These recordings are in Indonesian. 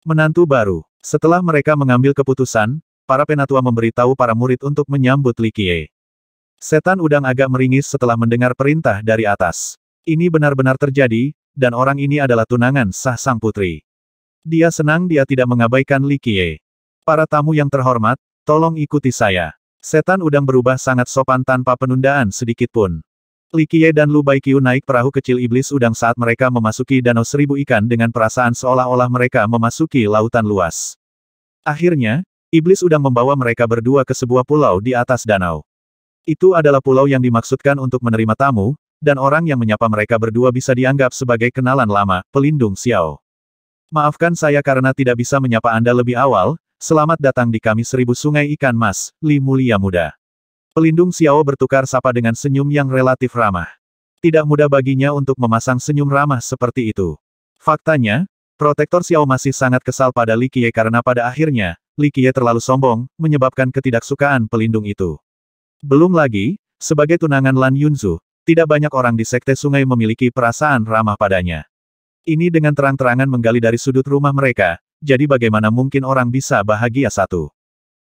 Menantu baru. Setelah mereka mengambil keputusan, para penatua memberitahu para murid untuk menyambut Likie. Setan udang agak meringis setelah mendengar perintah dari atas. Ini benar-benar terjadi, dan orang ini adalah tunangan sah sang putri. Dia senang dia tidak mengabaikan Likie. Para tamu yang terhormat, tolong ikuti saya. Setan udang berubah sangat sopan tanpa penundaan sedikitpun. Li Qiye dan Lu Baikyu naik perahu kecil iblis udang saat mereka memasuki danau seribu ikan dengan perasaan seolah-olah mereka memasuki lautan luas. Akhirnya, iblis udang membawa mereka berdua ke sebuah pulau di atas danau. Itu adalah pulau yang dimaksudkan untuk menerima tamu, dan orang yang menyapa mereka berdua bisa dianggap sebagai kenalan lama, pelindung Xiao. Maafkan saya karena tidak bisa menyapa Anda lebih awal, selamat datang di kami seribu sungai ikan mas, Li Mulia Muda. Pelindung Xiao bertukar sapa dengan senyum yang relatif ramah. Tidak mudah baginya untuk memasang senyum ramah seperti itu. Faktanya, Protektor Xiao masih sangat kesal pada Li Qiye karena pada akhirnya, Li Qiye terlalu sombong, menyebabkan ketidaksukaan pelindung itu. Belum lagi, sebagai tunangan Lan Yunzu, tidak banyak orang di Sekte Sungai memiliki perasaan ramah padanya. Ini dengan terang-terangan menggali dari sudut rumah mereka, jadi bagaimana mungkin orang bisa bahagia satu.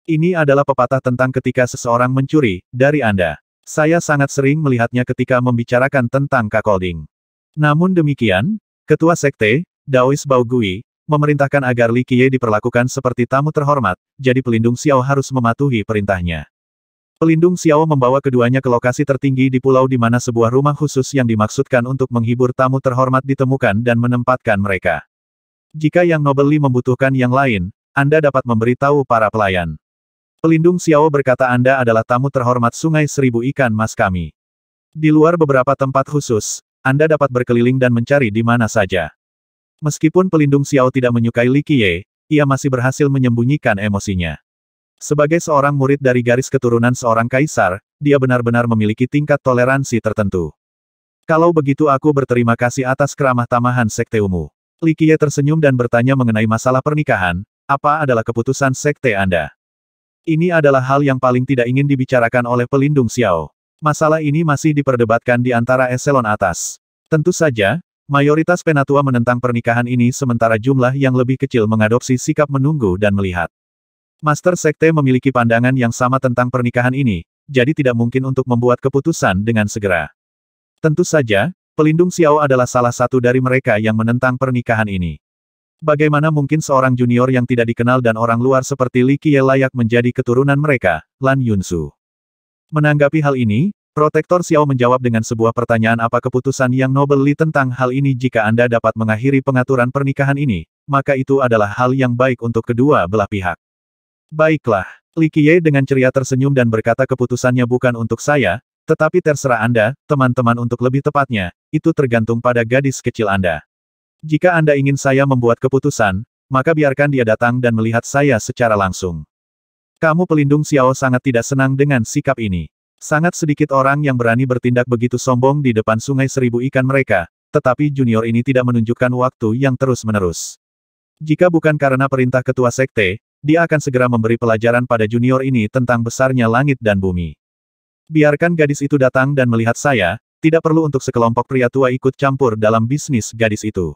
Ini adalah pepatah tentang ketika seseorang mencuri, dari Anda. Saya sangat sering melihatnya ketika membicarakan tentang kakolding. Namun demikian, Ketua Sekte, Daois Baogui, memerintahkan agar Li Qiye diperlakukan seperti tamu terhormat, jadi pelindung Xiao harus mematuhi perintahnya. Pelindung Xiao membawa keduanya ke lokasi tertinggi di pulau di mana sebuah rumah khusus yang dimaksudkan untuk menghibur tamu terhormat ditemukan dan menempatkan mereka. Jika Yang Nobel membutuhkan yang lain, Anda dapat memberitahu para pelayan. Pelindung Xiao berkata Anda adalah tamu terhormat Sungai Seribu Ikan Mas kami. Di luar beberapa tempat khusus, Anda dapat berkeliling dan mencari di mana saja. Meskipun pelindung Xiao tidak menyukai Li Qiye, ia masih berhasil menyembunyikan emosinya. Sebagai seorang murid dari garis keturunan seorang kaisar, dia benar-benar memiliki tingkat toleransi tertentu. Kalau begitu aku berterima kasih atas keramah tamahan Sekte Umu. Li Qiye tersenyum dan bertanya mengenai masalah pernikahan, apa adalah keputusan Sekte Anda? Ini adalah hal yang paling tidak ingin dibicarakan oleh pelindung Xiao. Masalah ini masih diperdebatkan di antara eselon atas. Tentu saja, mayoritas penatua menentang pernikahan ini sementara jumlah yang lebih kecil mengadopsi sikap menunggu dan melihat. Master Sekte memiliki pandangan yang sama tentang pernikahan ini, jadi tidak mungkin untuk membuat keputusan dengan segera. Tentu saja, pelindung Xiao adalah salah satu dari mereka yang menentang pernikahan ini. Bagaimana mungkin seorang junior yang tidak dikenal dan orang luar seperti Li Qiye layak menjadi keturunan mereka, Lan Yunsu? Menanggapi hal ini, Protektor Xiao menjawab dengan sebuah pertanyaan apa keputusan yang Nobel Li tentang hal ini jika Anda dapat mengakhiri pengaturan pernikahan ini, maka itu adalah hal yang baik untuk kedua belah pihak. Baiklah, Li Qiye dengan ceria tersenyum dan berkata keputusannya bukan untuk saya, tetapi terserah Anda, teman-teman untuk lebih tepatnya, itu tergantung pada gadis kecil Anda. Jika Anda ingin saya membuat keputusan, maka biarkan dia datang dan melihat saya secara langsung. Kamu pelindung Xiao sangat tidak senang dengan sikap ini. Sangat sedikit orang yang berani bertindak begitu sombong di depan sungai seribu ikan mereka, tetapi junior ini tidak menunjukkan waktu yang terus-menerus. Jika bukan karena perintah ketua sekte, dia akan segera memberi pelajaran pada junior ini tentang besarnya langit dan bumi. Biarkan gadis itu datang dan melihat saya, tidak perlu untuk sekelompok pria tua ikut campur dalam bisnis gadis itu.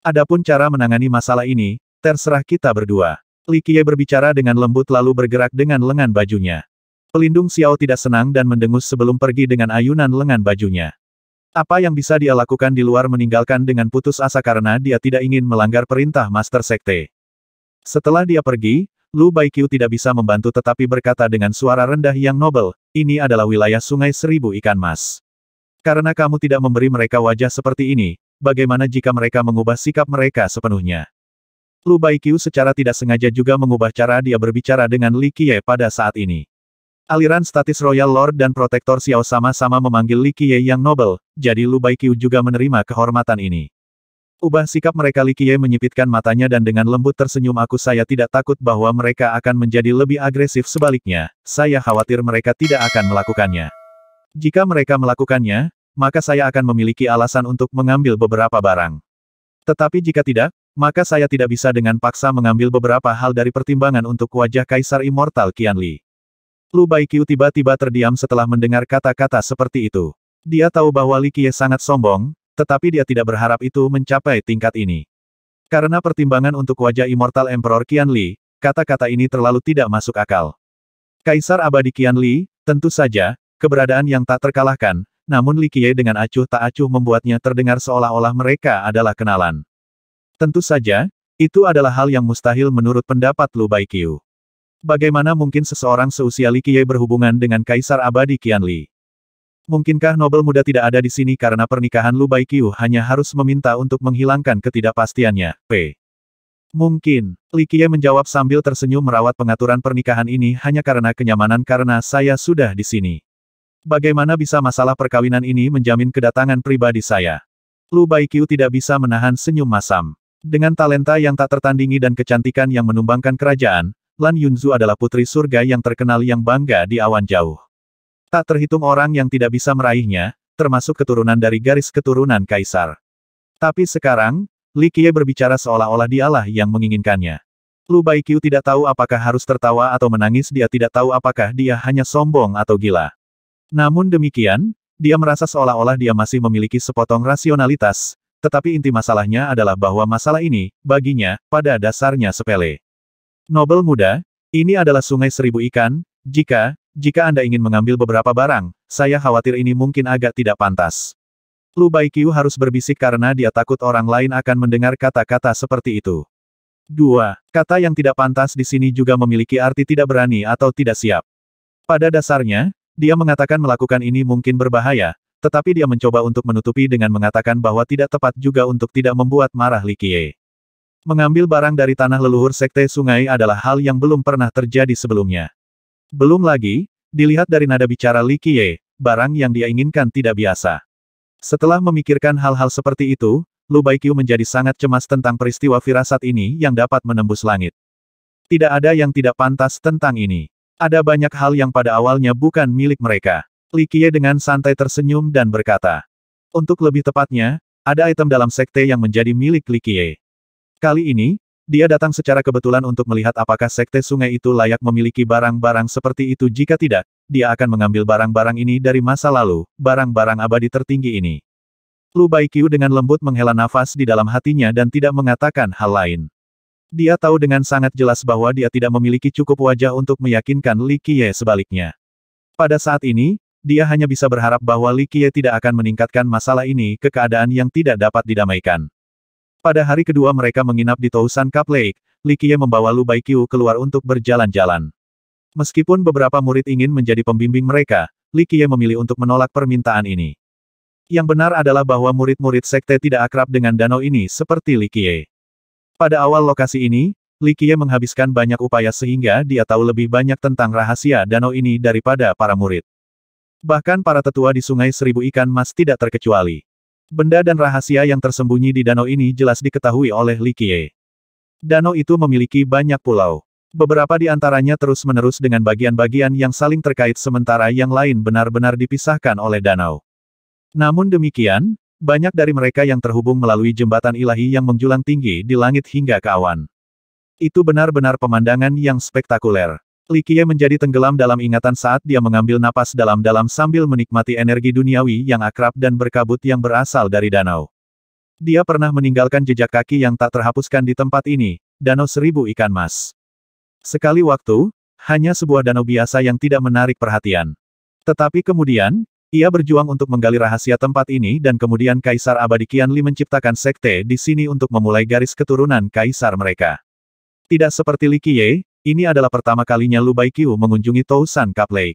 Adapun cara menangani masalah ini, terserah kita berdua. Li Qiye berbicara dengan lembut lalu bergerak dengan lengan bajunya. Pelindung Xiao tidak senang dan mendengus sebelum pergi dengan ayunan lengan bajunya. Apa yang bisa dia lakukan di luar meninggalkan dengan putus asa karena dia tidak ingin melanggar perintah Master Sekte. Setelah dia pergi, Lu Baiqiu tidak bisa membantu tetapi berkata dengan suara rendah yang nobel, ini adalah wilayah sungai seribu ikan mas. Karena kamu tidak memberi mereka wajah seperti ini, bagaimana jika mereka mengubah sikap mereka sepenuhnya? Lu Baiqiu secara tidak sengaja juga mengubah cara dia berbicara dengan Li Qiye pada saat ini. Aliran statis Royal Lord dan Protektor Xiao sama-sama memanggil Li Qiye yang nobel, jadi Lu Baiqiu juga menerima kehormatan ini. Ubah sikap mereka Li Qiye menyipitkan matanya dan dengan lembut tersenyum aku saya tidak takut bahwa mereka akan menjadi lebih agresif sebaliknya, saya khawatir mereka tidak akan melakukannya. Jika mereka melakukannya, maka saya akan memiliki alasan untuk mengambil beberapa barang. Tetapi jika tidak, maka saya tidak bisa dengan paksa mengambil beberapa hal dari pertimbangan untuk wajah Kaisar Immortal Qianli. Lu Baiqiu tiba-tiba terdiam setelah mendengar kata-kata seperti itu. Dia tahu bahwa Li Qie sangat sombong, tetapi dia tidak berharap itu mencapai tingkat ini. Karena pertimbangan untuk wajah Immortal Emperor Qianli, kata-kata ini terlalu tidak masuk akal. Kaisar Abadi Qianli, tentu saja, keberadaan yang tak terkalahkan, namun Likie dengan acuh tak acuh membuatnya terdengar seolah-olah mereka adalah kenalan. Tentu saja, itu adalah hal yang mustahil menurut pendapat Lu Baiqiu. Bagaimana mungkin seseorang seusia Likie berhubungan dengan Kaisar Abadi Qianli? Mungkinkah Nobel muda tidak ada di sini karena pernikahan Lu Baiqiu hanya harus meminta untuk menghilangkan ketidakpastiannya, P. Mungkin, Likie menjawab sambil tersenyum merawat pengaturan pernikahan ini hanya karena kenyamanan karena saya sudah di sini. Bagaimana bisa masalah perkawinan ini menjamin kedatangan pribadi saya? Lu Baikiu tidak bisa menahan senyum masam. Dengan talenta yang tak tertandingi dan kecantikan yang menumbangkan kerajaan, Lan Yunzu adalah putri surga yang terkenal yang bangga di awan jauh. Tak terhitung orang yang tidak bisa meraihnya, termasuk keturunan dari garis keturunan kaisar. Tapi sekarang, Li Qiye berbicara seolah-olah dialah yang menginginkannya. Lu Baikiu tidak tahu apakah harus tertawa atau menangis dia tidak tahu apakah dia hanya sombong atau gila. Namun demikian, dia merasa seolah-olah dia masih memiliki sepotong rasionalitas, tetapi inti masalahnya adalah bahwa masalah ini, baginya, pada dasarnya sepele. Nobel muda, ini adalah sungai seribu ikan, jika, jika Anda ingin mengambil beberapa barang, saya khawatir ini mungkin agak tidak pantas. Lu Baiqiu harus berbisik karena dia takut orang lain akan mendengar kata-kata seperti itu. 2. Kata yang tidak pantas di sini juga memiliki arti tidak berani atau tidak siap. Pada dasarnya, dia mengatakan melakukan ini mungkin berbahaya, tetapi dia mencoba untuk menutupi dengan mengatakan bahwa tidak tepat juga untuk tidak membuat marah Likie. Mengambil barang dari tanah leluhur sekte sungai adalah hal yang belum pernah terjadi sebelumnya. Belum lagi, dilihat dari nada bicara Likie, barang yang dia inginkan tidak biasa. Setelah memikirkan hal-hal seperti itu, Lu Baikyu menjadi sangat cemas tentang peristiwa firasat ini yang dapat menembus langit. Tidak ada yang tidak pantas tentang ini. Ada banyak hal yang pada awalnya bukan milik mereka. Li Likie dengan santai tersenyum dan berkata. Untuk lebih tepatnya, ada item dalam sekte yang menjadi milik Li Likie. Kali ini, dia datang secara kebetulan untuk melihat apakah sekte sungai itu layak memiliki barang-barang seperti itu jika tidak, dia akan mengambil barang-barang ini dari masa lalu, barang-barang abadi tertinggi ini. Lu Baikiu dengan lembut menghela nafas di dalam hatinya dan tidak mengatakan hal lain. Dia tahu dengan sangat jelas bahwa dia tidak memiliki cukup wajah untuk meyakinkan Li Qiye sebaliknya. Pada saat ini, dia hanya bisa berharap bahwa Li Qiye tidak akan meningkatkan masalah ini ke keadaan yang tidak dapat didamaikan. Pada hari kedua mereka menginap di Tousan Cup Lake, Li Qiye membawa Lu Baiqiu keluar untuk berjalan-jalan. Meskipun beberapa murid ingin menjadi pembimbing mereka, Li Qiye memilih untuk menolak permintaan ini. Yang benar adalah bahwa murid-murid sekte tidak akrab dengan danau ini seperti Li Qiye. Pada awal lokasi ini, Li Qiye menghabiskan banyak upaya sehingga dia tahu lebih banyak tentang rahasia danau ini daripada para murid. Bahkan para tetua di Sungai Seribu Ikan Mas tidak terkecuali. Benda dan rahasia yang tersembunyi di danau ini jelas diketahui oleh Li Qiye. Danau itu memiliki banyak pulau. Beberapa di antaranya terus-menerus dengan bagian-bagian yang saling terkait sementara yang lain benar-benar dipisahkan oleh danau. Namun demikian, banyak dari mereka yang terhubung melalui jembatan ilahi yang menjulang tinggi di langit hingga ke awan. Itu benar-benar pemandangan yang spektakuler. Likie menjadi tenggelam dalam ingatan saat dia mengambil napas dalam-dalam sambil menikmati energi duniawi yang akrab dan berkabut yang berasal dari danau. Dia pernah meninggalkan jejak kaki yang tak terhapuskan di tempat ini, Danau Seribu Ikan Mas. Sekali waktu, hanya sebuah danau biasa yang tidak menarik perhatian. Tetapi kemudian, ia berjuang untuk menggali rahasia tempat ini dan kemudian Kaisar Abadi Qianli menciptakan sekte di sini untuk memulai garis keturunan kaisar mereka. Tidak seperti Li Qiye, ini adalah pertama kalinya Lu Baiqiu mengunjungi Tousan Cup Lake.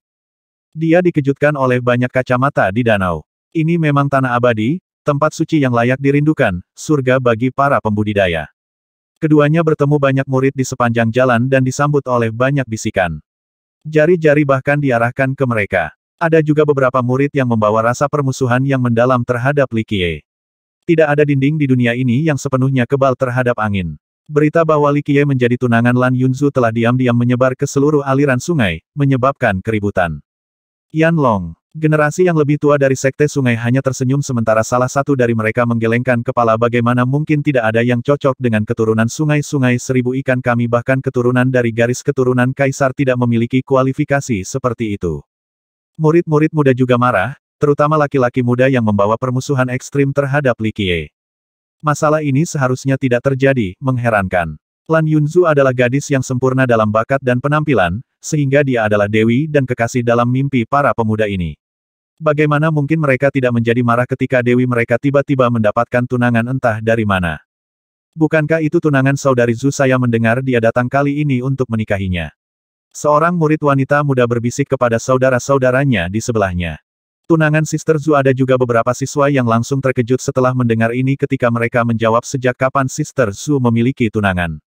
Dia dikejutkan oleh banyak kacamata di danau. Ini memang tanah abadi, tempat suci yang layak dirindukan, surga bagi para pembudidaya. Keduanya bertemu banyak murid di sepanjang jalan dan disambut oleh banyak bisikan. Jari-jari bahkan diarahkan ke mereka. Ada juga beberapa murid yang membawa rasa permusuhan yang mendalam terhadap Li Qiye. Tidak ada dinding di dunia ini yang sepenuhnya kebal terhadap angin. Berita bahwa Li Qiye menjadi tunangan Lan Yunzu telah diam-diam menyebar ke seluruh aliran sungai, menyebabkan keributan. Yan Long, generasi yang lebih tua dari sekte sungai hanya tersenyum sementara salah satu dari mereka menggelengkan kepala bagaimana mungkin tidak ada yang cocok dengan keturunan sungai-sungai seribu ikan kami bahkan keturunan dari garis keturunan kaisar tidak memiliki kualifikasi seperti itu. Murid-murid muda juga marah, terutama laki-laki muda yang membawa permusuhan ekstrim terhadap Li Qiye. Masalah ini seharusnya tidak terjadi, mengherankan. Lan Yunzu adalah gadis yang sempurna dalam bakat dan penampilan, sehingga dia adalah dewi dan kekasih dalam mimpi para pemuda ini. Bagaimana mungkin mereka tidak menjadi marah ketika dewi mereka tiba-tiba mendapatkan tunangan entah dari mana? Bukankah itu tunangan saudari Zu saya mendengar dia datang kali ini untuk menikahinya? Seorang murid wanita muda berbisik kepada saudara-saudaranya di sebelahnya. Tunangan Sister Zhu ada juga beberapa siswa yang langsung terkejut setelah mendengar ini ketika mereka menjawab sejak kapan Sister Zhu memiliki tunangan.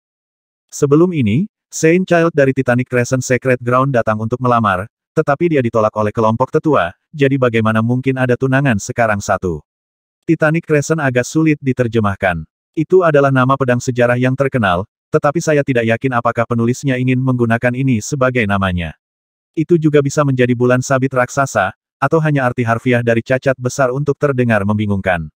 Sebelum ini, Saint Child dari Titanic Crescent Secret Ground datang untuk melamar, tetapi dia ditolak oleh kelompok tetua, jadi bagaimana mungkin ada tunangan sekarang satu. Titanic Crescent agak sulit diterjemahkan. Itu adalah nama pedang sejarah yang terkenal, tetapi saya tidak yakin apakah penulisnya ingin menggunakan ini sebagai namanya. Itu juga bisa menjadi bulan sabit raksasa, atau hanya arti harfiah dari cacat besar untuk terdengar membingungkan.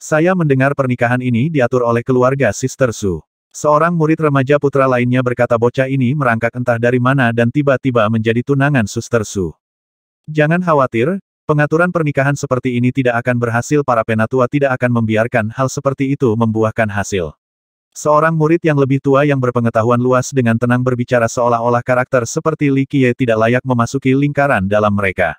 Saya mendengar pernikahan ini diatur oleh keluarga Sister Su. Seorang murid remaja putra lainnya berkata bocah ini merangkak entah dari mana dan tiba-tiba menjadi tunangan Suster Su. Jangan khawatir, Pengaturan pernikahan seperti ini tidak akan berhasil para penatua tidak akan membiarkan hal seperti itu membuahkan hasil. Seorang murid yang lebih tua yang berpengetahuan luas dengan tenang berbicara seolah-olah karakter seperti Li Qiye tidak layak memasuki lingkaran dalam mereka.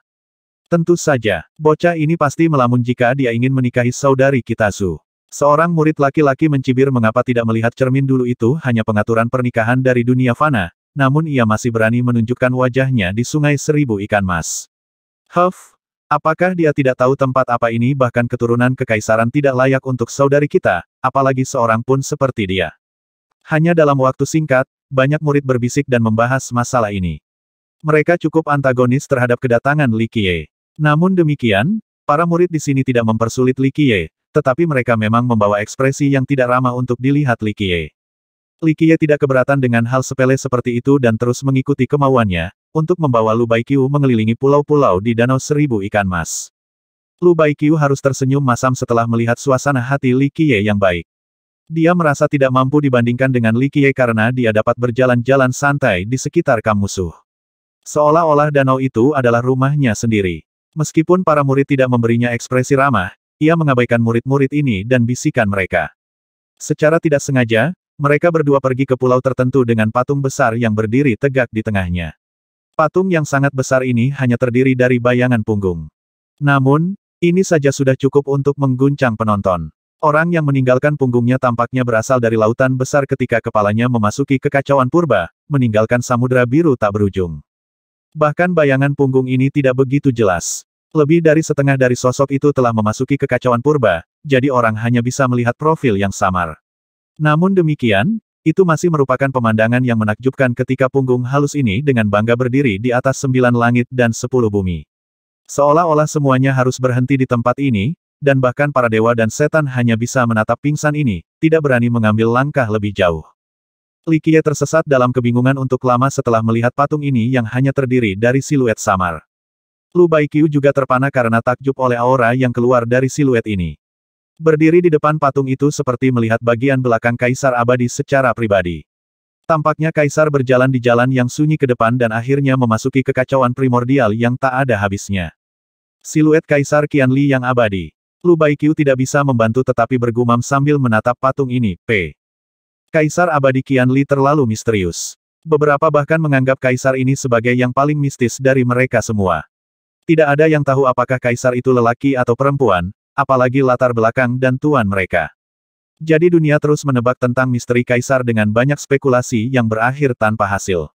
Tentu saja, bocah ini pasti melamun jika dia ingin menikahi saudari Kitazu. Seorang murid laki-laki mencibir mengapa tidak melihat cermin dulu itu hanya pengaturan pernikahan dari dunia fana, namun ia masih berani menunjukkan wajahnya di sungai seribu ikan mas. Huff, Apakah dia tidak tahu tempat apa ini bahkan keturunan kekaisaran tidak layak untuk saudari kita, apalagi seorang pun seperti dia. Hanya dalam waktu singkat, banyak murid berbisik dan membahas masalah ini. Mereka cukup antagonis terhadap kedatangan Li Qiye. Namun demikian, para murid di sini tidak mempersulit Li Qiye, tetapi mereka memang membawa ekspresi yang tidak ramah untuk dilihat Li Qiye. Likie tidak keberatan dengan hal sepele seperti itu dan terus mengikuti kemauannya, untuk membawa Lu Baiqiu mengelilingi pulau-pulau di Danau Seribu Ikan Mas. Lu Baiqiu harus tersenyum masam setelah melihat suasana hati Li Qiye yang baik. Dia merasa tidak mampu dibandingkan dengan Li Qiye karena dia dapat berjalan-jalan santai di sekitar Kam Musuh. Seolah-olah danau itu adalah rumahnya sendiri. Meskipun para murid tidak memberinya ekspresi ramah, ia mengabaikan murid-murid ini dan bisikan mereka. Secara tidak sengaja, mereka berdua pergi ke pulau tertentu dengan patung besar yang berdiri tegak di tengahnya. Patung yang sangat besar ini hanya terdiri dari bayangan punggung. Namun, ini saja sudah cukup untuk mengguncang penonton. Orang yang meninggalkan punggungnya tampaknya berasal dari lautan besar ketika kepalanya memasuki kekacauan purba, meninggalkan samudera biru tak berujung. Bahkan bayangan punggung ini tidak begitu jelas. Lebih dari setengah dari sosok itu telah memasuki kekacauan purba, jadi orang hanya bisa melihat profil yang samar. Namun demikian, itu masih merupakan pemandangan yang menakjubkan ketika punggung halus ini dengan bangga berdiri di atas sembilan langit dan sepuluh bumi. Seolah-olah semuanya harus berhenti di tempat ini, dan bahkan para dewa dan setan hanya bisa menatap pingsan ini, tidak berani mengambil langkah lebih jauh. Likie tersesat dalam kebingungan untuk lama setelah melihat patung ini yang hanya terdiri dari siluet samar. Lu Baikyu juga terpana karena takjub oleh aura yang keluar dari siluet ini. Berdiri di depan patung itu seperti melihat bagian belakang Kaisar Abadi secara pribadi. Tampaknya Kaisar berjalan di jalan yang sunyi ke depan dan akhirnya memasuki kekacauan primordial yang tak ada habisnya. Siluet Kaisar Qianli yang abadi. Lu Baiqiu tidak bisa membantu tetapi bergumam sambil menatap patung ini, P. Kaisar Abadi Qianli terlalu misterius. Beberapa bahkan menganggap Kaisar ini sebagai yang paling mistis dari mereka semua. Tidak ada yang tahu apakah Kaisar itu lelaki atau perempuan, apalagi latar belakang dan tuan mereka. Jadi dunia terus menebak tentang misteri kaisar dengan banyak spekulasi yang berakhir tanpa hasil.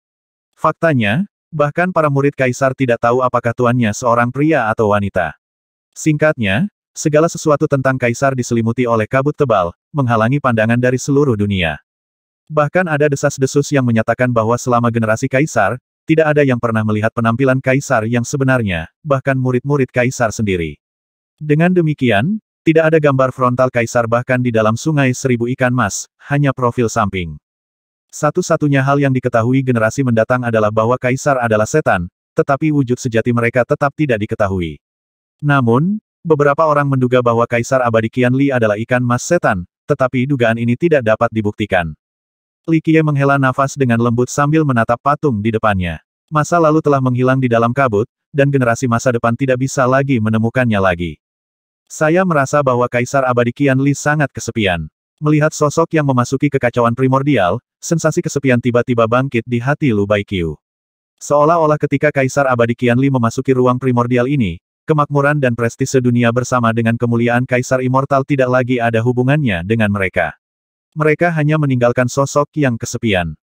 Faktanya, bahkan para murid kaisar tidak tahu apakah tuannya seorang pria atau wanita. Singkatnya, segala sesuatu tentang kaisar diselimuti oleh kabut tebal, menghalangi pandangan dari seluruh dunia. Bahkan ada desas-desus yang menyatakan bahwa selama generasi kaisar, tidak ada yang pernah melihat penampilan kaisar yang sebenarnya, bahkan murid-murid kaisar sendiri. Dengan demikian, tidak ada gambar frontal kaisar bahkan di dalam sungai seribu ikan mas, hanya profil samping. Satu-satunya hal yang diketahui generasi mendatang adalah bahwa kaisar adalah setan, tetapi wujud sejati mereka tetap tidak diketahui. Namun, beberapa orang menduga bahwa kaisar abadi Li adalah ikan mas setan, tetapi dugaan ini tidak dapat dibuktikan. Li Qiye menghela nafas dengan lembut sambil menatap patung di depannya. Masa lalu telah menghilang di dalam kabut, dan generasi masa depan tidak bisa lagi menemukannya lagi. Saya merasa bahwa Kaisar Abadi Qian Li sangat kesepian. Melihat sosok yang memasuki kekacauan primordial, sensasi kesepian tiba-tiba bangkit di hati Lu Baiqiu. Seolah-olah ketika Kaisar Abadi Qian Li memasuki ruang primordial ini, kemakmuran dan prestise dunia bersama dengan kemuliaan Kaisar Immortal tidak lagi ada hubungannya dengan mereka. Mereka hanya meninggalkan sosok yang kesepian.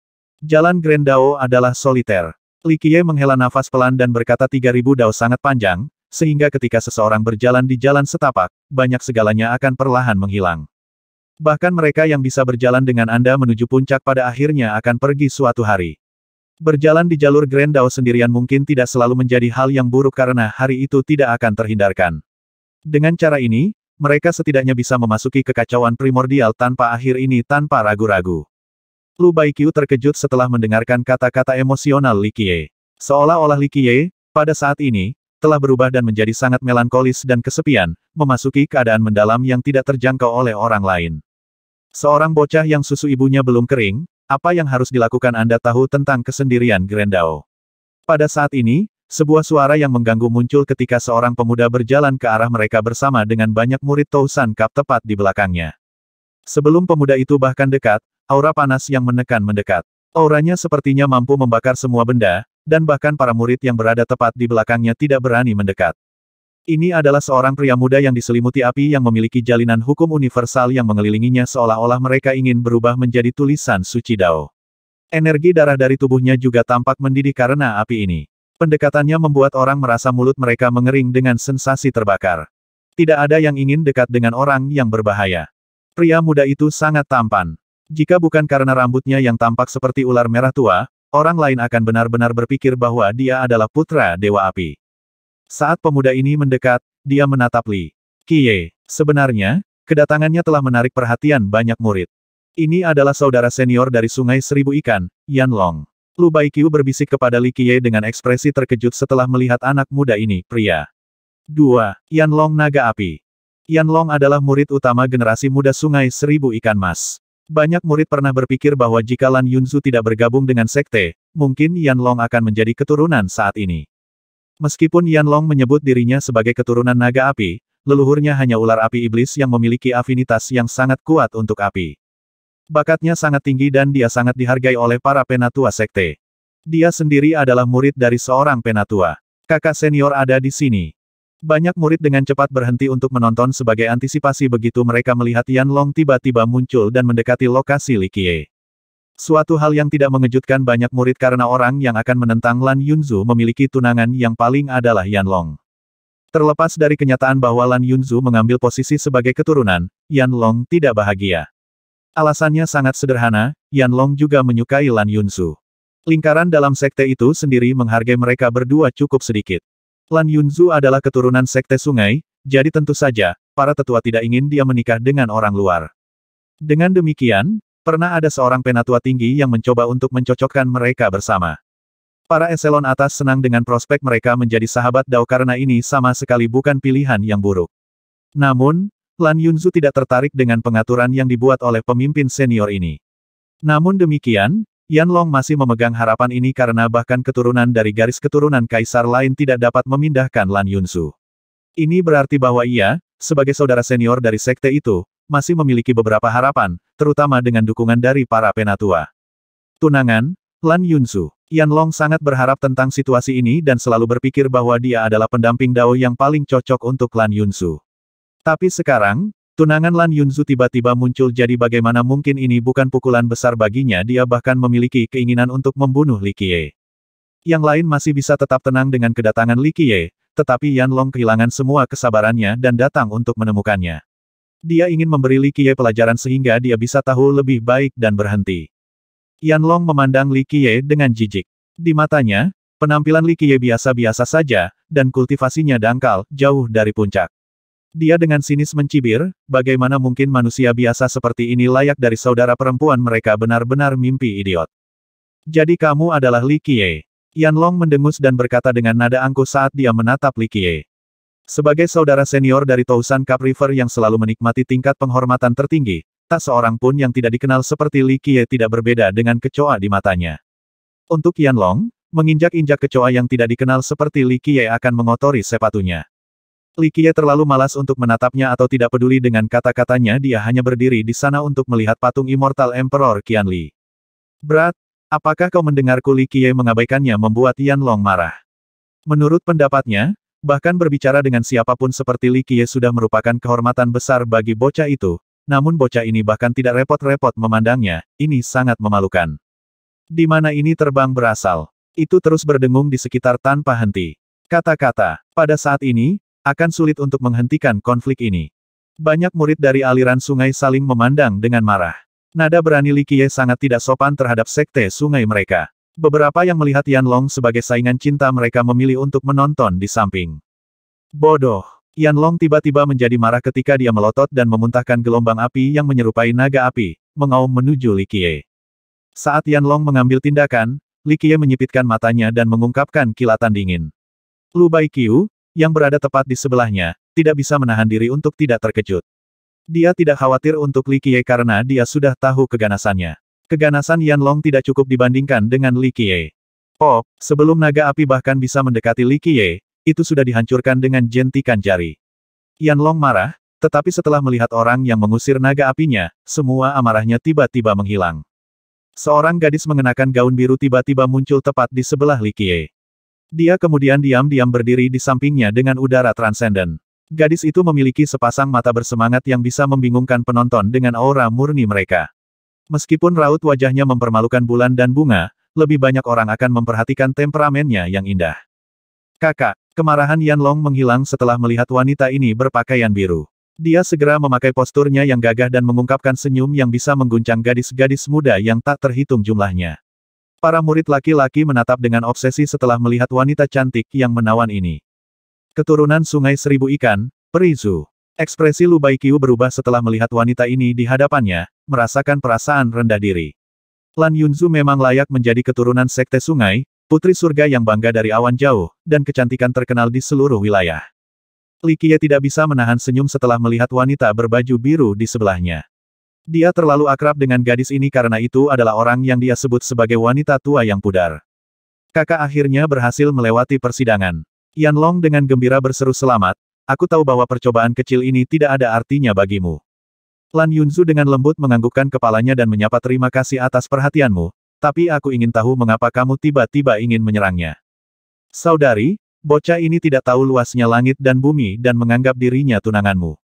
Jalan Grand Dao adalah soliter. Li Qiye menghela nafas pelan dan berkata 3000 Dao sangat panjang, sehingga ketika seseorang berjalan di jalan setapak, banyak segalanya akan perlahan menghilang. Bahkan mereka yang bisa berjalan dengan Anda menuju puncak pada akhirnya akan pergi suatu hari. Berjalan di jalur Grand Dao sendirian mungkin tidak selalu menjadi hal yang buruk karena hari itu tidak akan terhindarkan. Dengan cara ini, mereka setidaknya bisa memasuki kekacauan primordial tanpa akhir ini tanpa ragu-ragu. Lu Baiqiu terkejut setelah mendengarkan kata-kata emosional Li Qiye. Seolah-olah Li Qiye, pada saat ini, telah berubah dan menjadi sangat melankolis dan kesepian, memasuki keadaan mendalam yang tidak terjangkau oleh orang lain. Seorang bocah yang susu ibunya belum kering, apa yang harus dilakukan Anda tahu tentang kesendirian Grendao? Pada saat ini, sebuah suara yang mengganggu muncul ketika seorang pemuda berjalan ke arah mereka bersama dengan banyak murid Tousan Cup tepat di belakangnya. Sebelum pemuda itu bahkan dekat, aura panas yang menekan mendekat. Auranya sepertinya mampu membakar semua benda, dan bahkan para murid yang berada tepat di belakangnya tidak berani mendekat. Ini adalah seorang pria muda yang diselimuti api yang memiliki jalinan hukum universal yang mengelilinginya seolah-olah mereka ingin berubah menjadi tulisan suci Dao. Energi darah dari tubuhnya juga tampak mendidih karena api ini. Pendekatannya membuat orang merasa mulut mereka mengering dengan sensasi terbakar. Tidak ada yang ingin dekat dengan orang yang berbahaya. Pria muda itu sangat tampan. Jika bukan karena rambutnya yang tampak seperti ular merah tua, Orang lain akan benar-benar berpikir bahwa dia adalah putra Dewa Api. Saat pemuda ini mendekat, dia menatap Li. Kie, Sebenarnya, kedatangannya telah menarik perhatian banyak murid. Ini adalah saudara senior dari Sungai Seribu Ikan, Yan Long. Lu Baiqiu berbisik kepada Li Kie dengan ekspresi terkejut setelah melihat anak muda ini, pria. 2. Yan Long Naga Api Yan Long adalah murid utama generasi muda Sungai Seribu Ikan Mas. Banyak murid pernah berpikir bahwa jika Lan Yunzu tidak bergabung dengan sekte, mungkin Yan Long akan menjadi keturunan saat ini. Meskipun Yan Long menyebut dirinya sebagai keturunan naga api, leluhurnya hanya ular api iblis yang memiliki afinitas yang sangat kuat untuk api. Bakatnya sangat tinggi dan dia sangat dihargai oleh para penatua sekte. Dia sendiri adalah murid dari seorang penatua. Kakak senior ada di sini. Banyak murid dengan cepat berhenti untuk menonton sebagai antisipasi begitu mereka melihat Yan Long tiba-tiba muncul dan mendekati lokasi Li Qie. Suatu hal yang tidak mengejutkan banyak murid karena orang yang akan menentang Lan Yunzu memiliki tunangan yang paling adalah Yan Long. Terlepas dari kenyataan bahwa Lan Yunzu mengambil posisi sebagai keturunan, Yan Long tidak bahagia. Alasannya sangat sederhana, Yan Long juga menyukai Lan Yunzu. Lingkaran dalam sekte itu sendiri menghargai mereka berdua cukup sedikit. Lan Yunzu adalah keturunan sekte sungai, jadi tentu saja, para tetua tidak ingin dia menikah dengan orang luar. Dengan demikian, pernah ada seorang penatua tinggi yang mencoba untuk mencocokkan mereka bersama. Para eselon atas senang dengan prospek mereka menjadi sahabat Dao karena ini sama sekali bukan pilihan yang buruk. Namun, Lan Yunzu tidak tertarik dengan pengaturan yang dibuat oleh pemimpin senior ini. Namun demikian, Yan Long masih memegang harapan ini karena bahkan keturunan dari garis keturunan kaisar lain tidak dapat memindahkan Lan Yunsu. Ini berarti bahwa ia, sebagai saudara senior dari sekte itu, masih memiliki beberapa harapan, terutama dengan dukungan dari para penatua. Tunangan, Lan Yunsu. Yan Long sangat berharap tentang situasi ini dan selalu berpikir bahwa dia adalah pendamping Dao yang paling cocok untuk Lan Yunsu. Tapi sekarang, Tunangan Lan Yunzu tiba-tiba muncul jadi bagaimana mungkin ini bukan pukulan besar baginya dia bahkan memiliki keinginan untuk membunuh Li Qiye. Yang lain masih bisa tetap tenang dengan kedatangan Li Qiye, tetapi Yan Long kehilangan semua kesabarannya dan datang untuk menemukannya. Dia ingin memberi Li Qiye pelajaran sehingga dia bisa tahu lebih baik dan berhenti. Yan Long memandang Li Qiye dengan jijik. Di matanya, penampilan Li Qiye biasa-biasa saja, dan kultivasinya dangkal, jauh dari puncak. Dia dengan sinis mencibir, bagaimana mungkin manusia biasa seperti ini layak dari saudara perempuan mereka benar-benar mimpi idiot. Jadi kamu adalah Li Qiye. Yan Long mendengus dan berkata dengan nada angkuh saat dia menatap Li Qiye. Sebagai saudara senior dari Tousan Cup River yang selalu menikmati tingkat penghormatan tertinggi, tak seorang pun yang tidak dikenal seperti Li Qiye tidak berbeda dengan kecoa di matanya. Untuk Yan Long, menginjak-injak kecoa yang tidak dikenal seperti Li Qiye akan mengotori sepatunya. Likie terlalu malas untuk menatapnya atau tidak peduli dengan kata-katanya dia hanya berdiri di sana untuk melihat patung Immortal Emperor Qian Li. Berat, apakah kau mendengarku Likie mengabaikannya membuat Yan Long marah. Menurut pendapatnya, bahkan berbicara dengan siapapun seperti Likie sudah merupakan kehormatan besar bagi bocah itu, namun bocah ini bahkan tidak repot-repot memandangnya, ini sangat memalukan. Di mana ini terbang berasal? Itu terus berdengung di sekitar tanpa henti. Kata-kata, pada saat ini, akan sulit untuk menghentikan konflik ini. Banyak murid dari aliran sungai saling memandang dengan marah. Nada berani Li Qiye sangat tidak sopan terhadap sekte sungai mereka. Beberapa yang melihat Yan Long sebagai saingan cinta mereka memilih untuk menonton di samping. Bodoh! Yan Long tiba-tiba menjadi marah ketika dia melotot dan memuntahkan gelombang api yang menyerupai naga api, mengaum menuju Li Qiye. Saat Yan Long mengambil tindakan, Li Qiye menyipitkan matanya dan mengungkapkan kilatan dingin. Lu Bai Qiu, yang berada tepat di sebelahnya, tidak bisa menahan diri untuk tidak terkejut. Dia tidak khawatir untuk Li Qiye karena dia sudah tahu keganasannya. Keganasan Yan Long tidak cukup dibandingkan dengan Li Qiye. Oh, sebelum naga api bahkan bisa mendekati Li Qiye, itu sudah dihancurkan dengan jentikan jari. Yan Long marah, tetapi setelah melihat orang yang mengusir naga apinya, semua amarahnya tiba-tiba menghilang. Seorang gadis mengenakan gaun biru tiba-tiba muncul tepat di sebelah Li Qiye. Dia kemudian diam-diam berdiri di sampingnya dengan udara transenden. Gadis itu memiliki sepasang mata bersemangat yang bisa membingungkan penonton dengan aura murni mereka. Meskipun raut wajahnya mempermalukan bulan dan bunga, lebih banyak orang akan memperhatikan temperamennya yang indah. Kakak, kemarahan Yan Long menghilang setelah melihat wanita ini berpakaian biru. Dia segera memakai posturnya yang gagah dan mengungkapkan senyum yang bisa mengguncang gadis-gadis muda yang tak terhitung jumlahnya. Para murid laki-laki menatap dengan obsesi setelah melihat wanita cantik yang menawan ini. Keturunan Sungai Seribu Ikan, Perizu. Ekspresi Lu Baiqiu berubah setelah melihat wanita ini di hadapannya, merasakan perasaan rendah diri. Lan Yunzu memang layak menjadi keturunan Sekte Sungai, putri surga yang bangga dari awan jauh, dan kecantikan terkenal di seluruh wilayah. Likie tidak bisa menahan senyum setelah melihat wanita berbaju biru di sebelahnya. Dia terlalu akrab dengan gadis ini karena itu adalah orang yang dia sebut sebagai wanita tua yang pudar. Kakak akhirnya berhasil melewati persidangan. Yan Long dengan gembira berseru selamat, aku tahu bahwa percobaan kecil ini tidak ada artinya bagimu. Lan Yunzu dengan lembut menganggukkan kepalanya dan menyapa terima kasih atas perhatianmu, tapi aku ingin tahu mengapa kamu tiba-tiba ingin menyerangnya. Saudari, bocah ini tidak tahu luasnya langit dan bumi dan menganggap dirinya tunanganmu.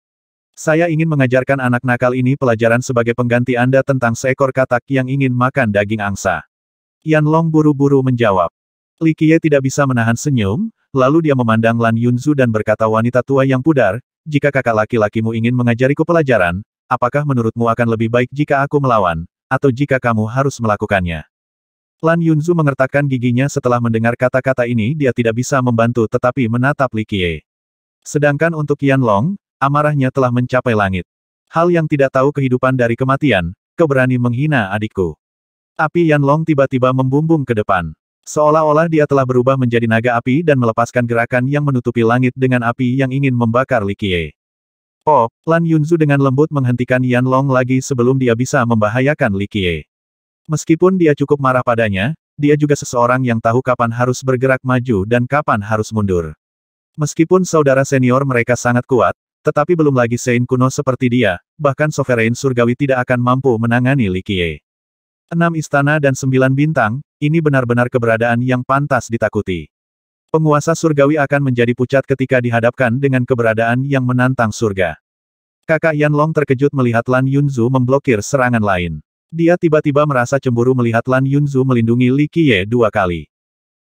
Saya ingin mengajarkan anak nakal ini pelajaran sebagai pengganti Anda tentang seekor katak yang ingin makan daging angsa. Yan Long buru-buru menjawab. Li Qiye tidak bisa menahan senyum, lalu dia memandang Lan Yunzu dan berkata wanita tua yang pudar, jika kakak laki-lakimu ingin mengajariku pelajaran, apakah menurutmu akan lebih baik jika aku melawan, atau jika kamu harus melakukannya? Lan Yunzu mengertakkan giginya setelah mendengar kata-kata ini dia tidak bisa membantu tetapi menatap Li Qiye. Sedangkan untuk Yan Long, Amarahnya telah mencapai langit. Hal yang tidak tahu kehidupan dari kematian, keberani menghina adikku. Api Yanlong tiba-tiba membumbung ke depan. Seolah-olah dia telah berubah menjadi naga api dan melepaskan gerakan yang menutupi langit dengan api yang ingin membakar Li Likie. Oh, Lan Yunzu dengan lembut menghentikan Yanlong lagi sebelum dia bisa membahayakan Li Likie. Meskipun dia cukup marah padanya, dia juga seseorang yang tahu kapan harus bergerak maju dan kapan harus mundur. Meskipun saudara senior mereka sangat kuat, tetapi belum lagi Sein kuno seperti dia, bahkan Sovereign Surgawi tidak akan mampu menangani Likie. Enam istana dan sembilan bintang, ini benar-benar keberadaan yang pantas ditakuti. Penguasa surgawi akan menjadi pucat ketika dihadapkan dengan keberadaan yang menantang surga. Kakak Yan Long terkejut melihat Lan Yunzu memblokir serangan lain. Dia tiba-tiba merasa cemburu melihat Lan Yunzu melindungi Li Qiye dua kali.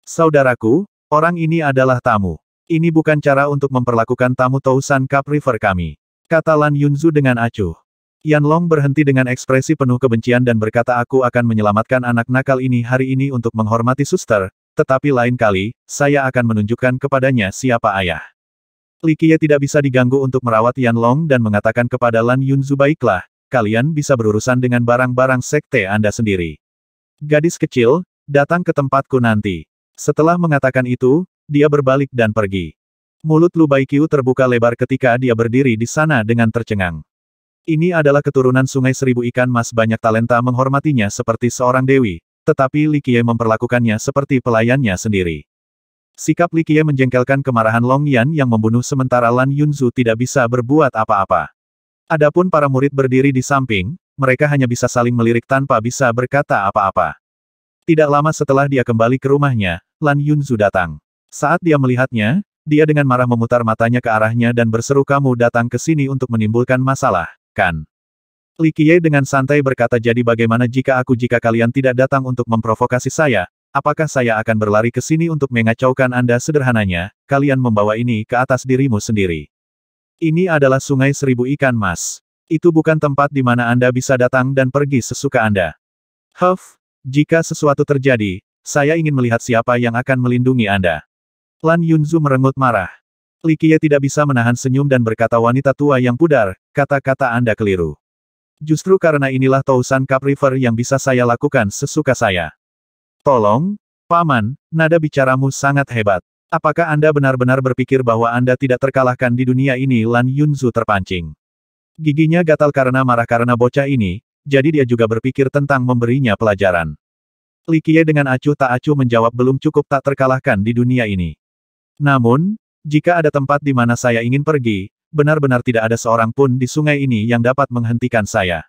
Saudaraku, orang ini adalah tamu. Ini bukan cara untuk memperlakukan tamu Tousan Cup River kami. Kata Lan Yunzu dengan acuh. Yan Long berhenti dengan ekspresi penuh kebencian dan berkata aku akan menyelamatkan anak nakal ini hari ini untuk menghormati suster, tetapi lain kali, saya akan menunjukkan kepadanya siapa ayah. Li Qiye tidak bisa diganggu untuk merawat Yan Long dan mengatakan kepada Lan Yunzu baiklah, kalian bisa berurusan dengan barang-barang sekte Anda sendiri. Gadis kecil, datang ke tempatku nanti. Setelah mengatakan itu, dia berbalik dan pergi. Mulut Lu terbuka lebar ketika dia berdiri di sana dengan tercengang. Ini adalah keturunan sungai seribu ikan mas banyak talenta menghormatinya seperti seorang dewi, tetapi Li memperlakukannya seperti pelayannya sendiri. Sikap Li menjengkelkan kemarahan Long Yan yang membunuh sementara Lan Yunzu tidak bisa berbuat apa-apa. Adapun para murid berdiri di samping, mereka hanya bisa saling melirik tanpa bisa berkata apa-apa. Tidak lama setelah dia kembali ke rumahnya, Lan Yunzu datang. Saat dia melihatnya, dia dengan marah memutar matanya ke arahnya dan berseru kamu datang ke sini untuk menimbulkan masalah, kan? Li Qiye dengan santai berkata jadi bagaimana jika aku jika kalian tidak datang untuk memprovokasi saya, apakah saya akan berlari ke sini untuk mengacaukan Anda sederhananya, kalian membawa ini ke atas dirimu sendiri. Ini adalah sungai seribu ikan mas. Itu bukan tempat di mana Anda bisa datang dan pergi sesuka Anda. Huff, jika sesuatu terjadi, saya ingin melihat siapa yang akan melindungi Anda. Lan Yunzu merengut marah. Li Qiye tidak bisa menahan senyum dan berkata wanita tua yang pudar, kata-kata Anda keliru. Justru karena inilah Tousan Cup River yang bisa saya lakukan sesuka saya. Tolong, Paman, nada bicaramu sangat hebat. Apakah Anda benar-benar berpikir bahwa Anda tidak terkalahkan di dunia ini? Lan Yunzu terpancing. Giginya gatal karena marah karena bocah ini, jadi dia juga berpikir tentang memberinya pelajaran. Li Qiye dengan acuh tak acuh menjawab belum cukup tak terkalahkan di dunia ini. Namun, jika ada tempat di mana saya ingin pergi, benar-benar tidak ada seorang pun di sungai ini yang dapat menghentikan saya.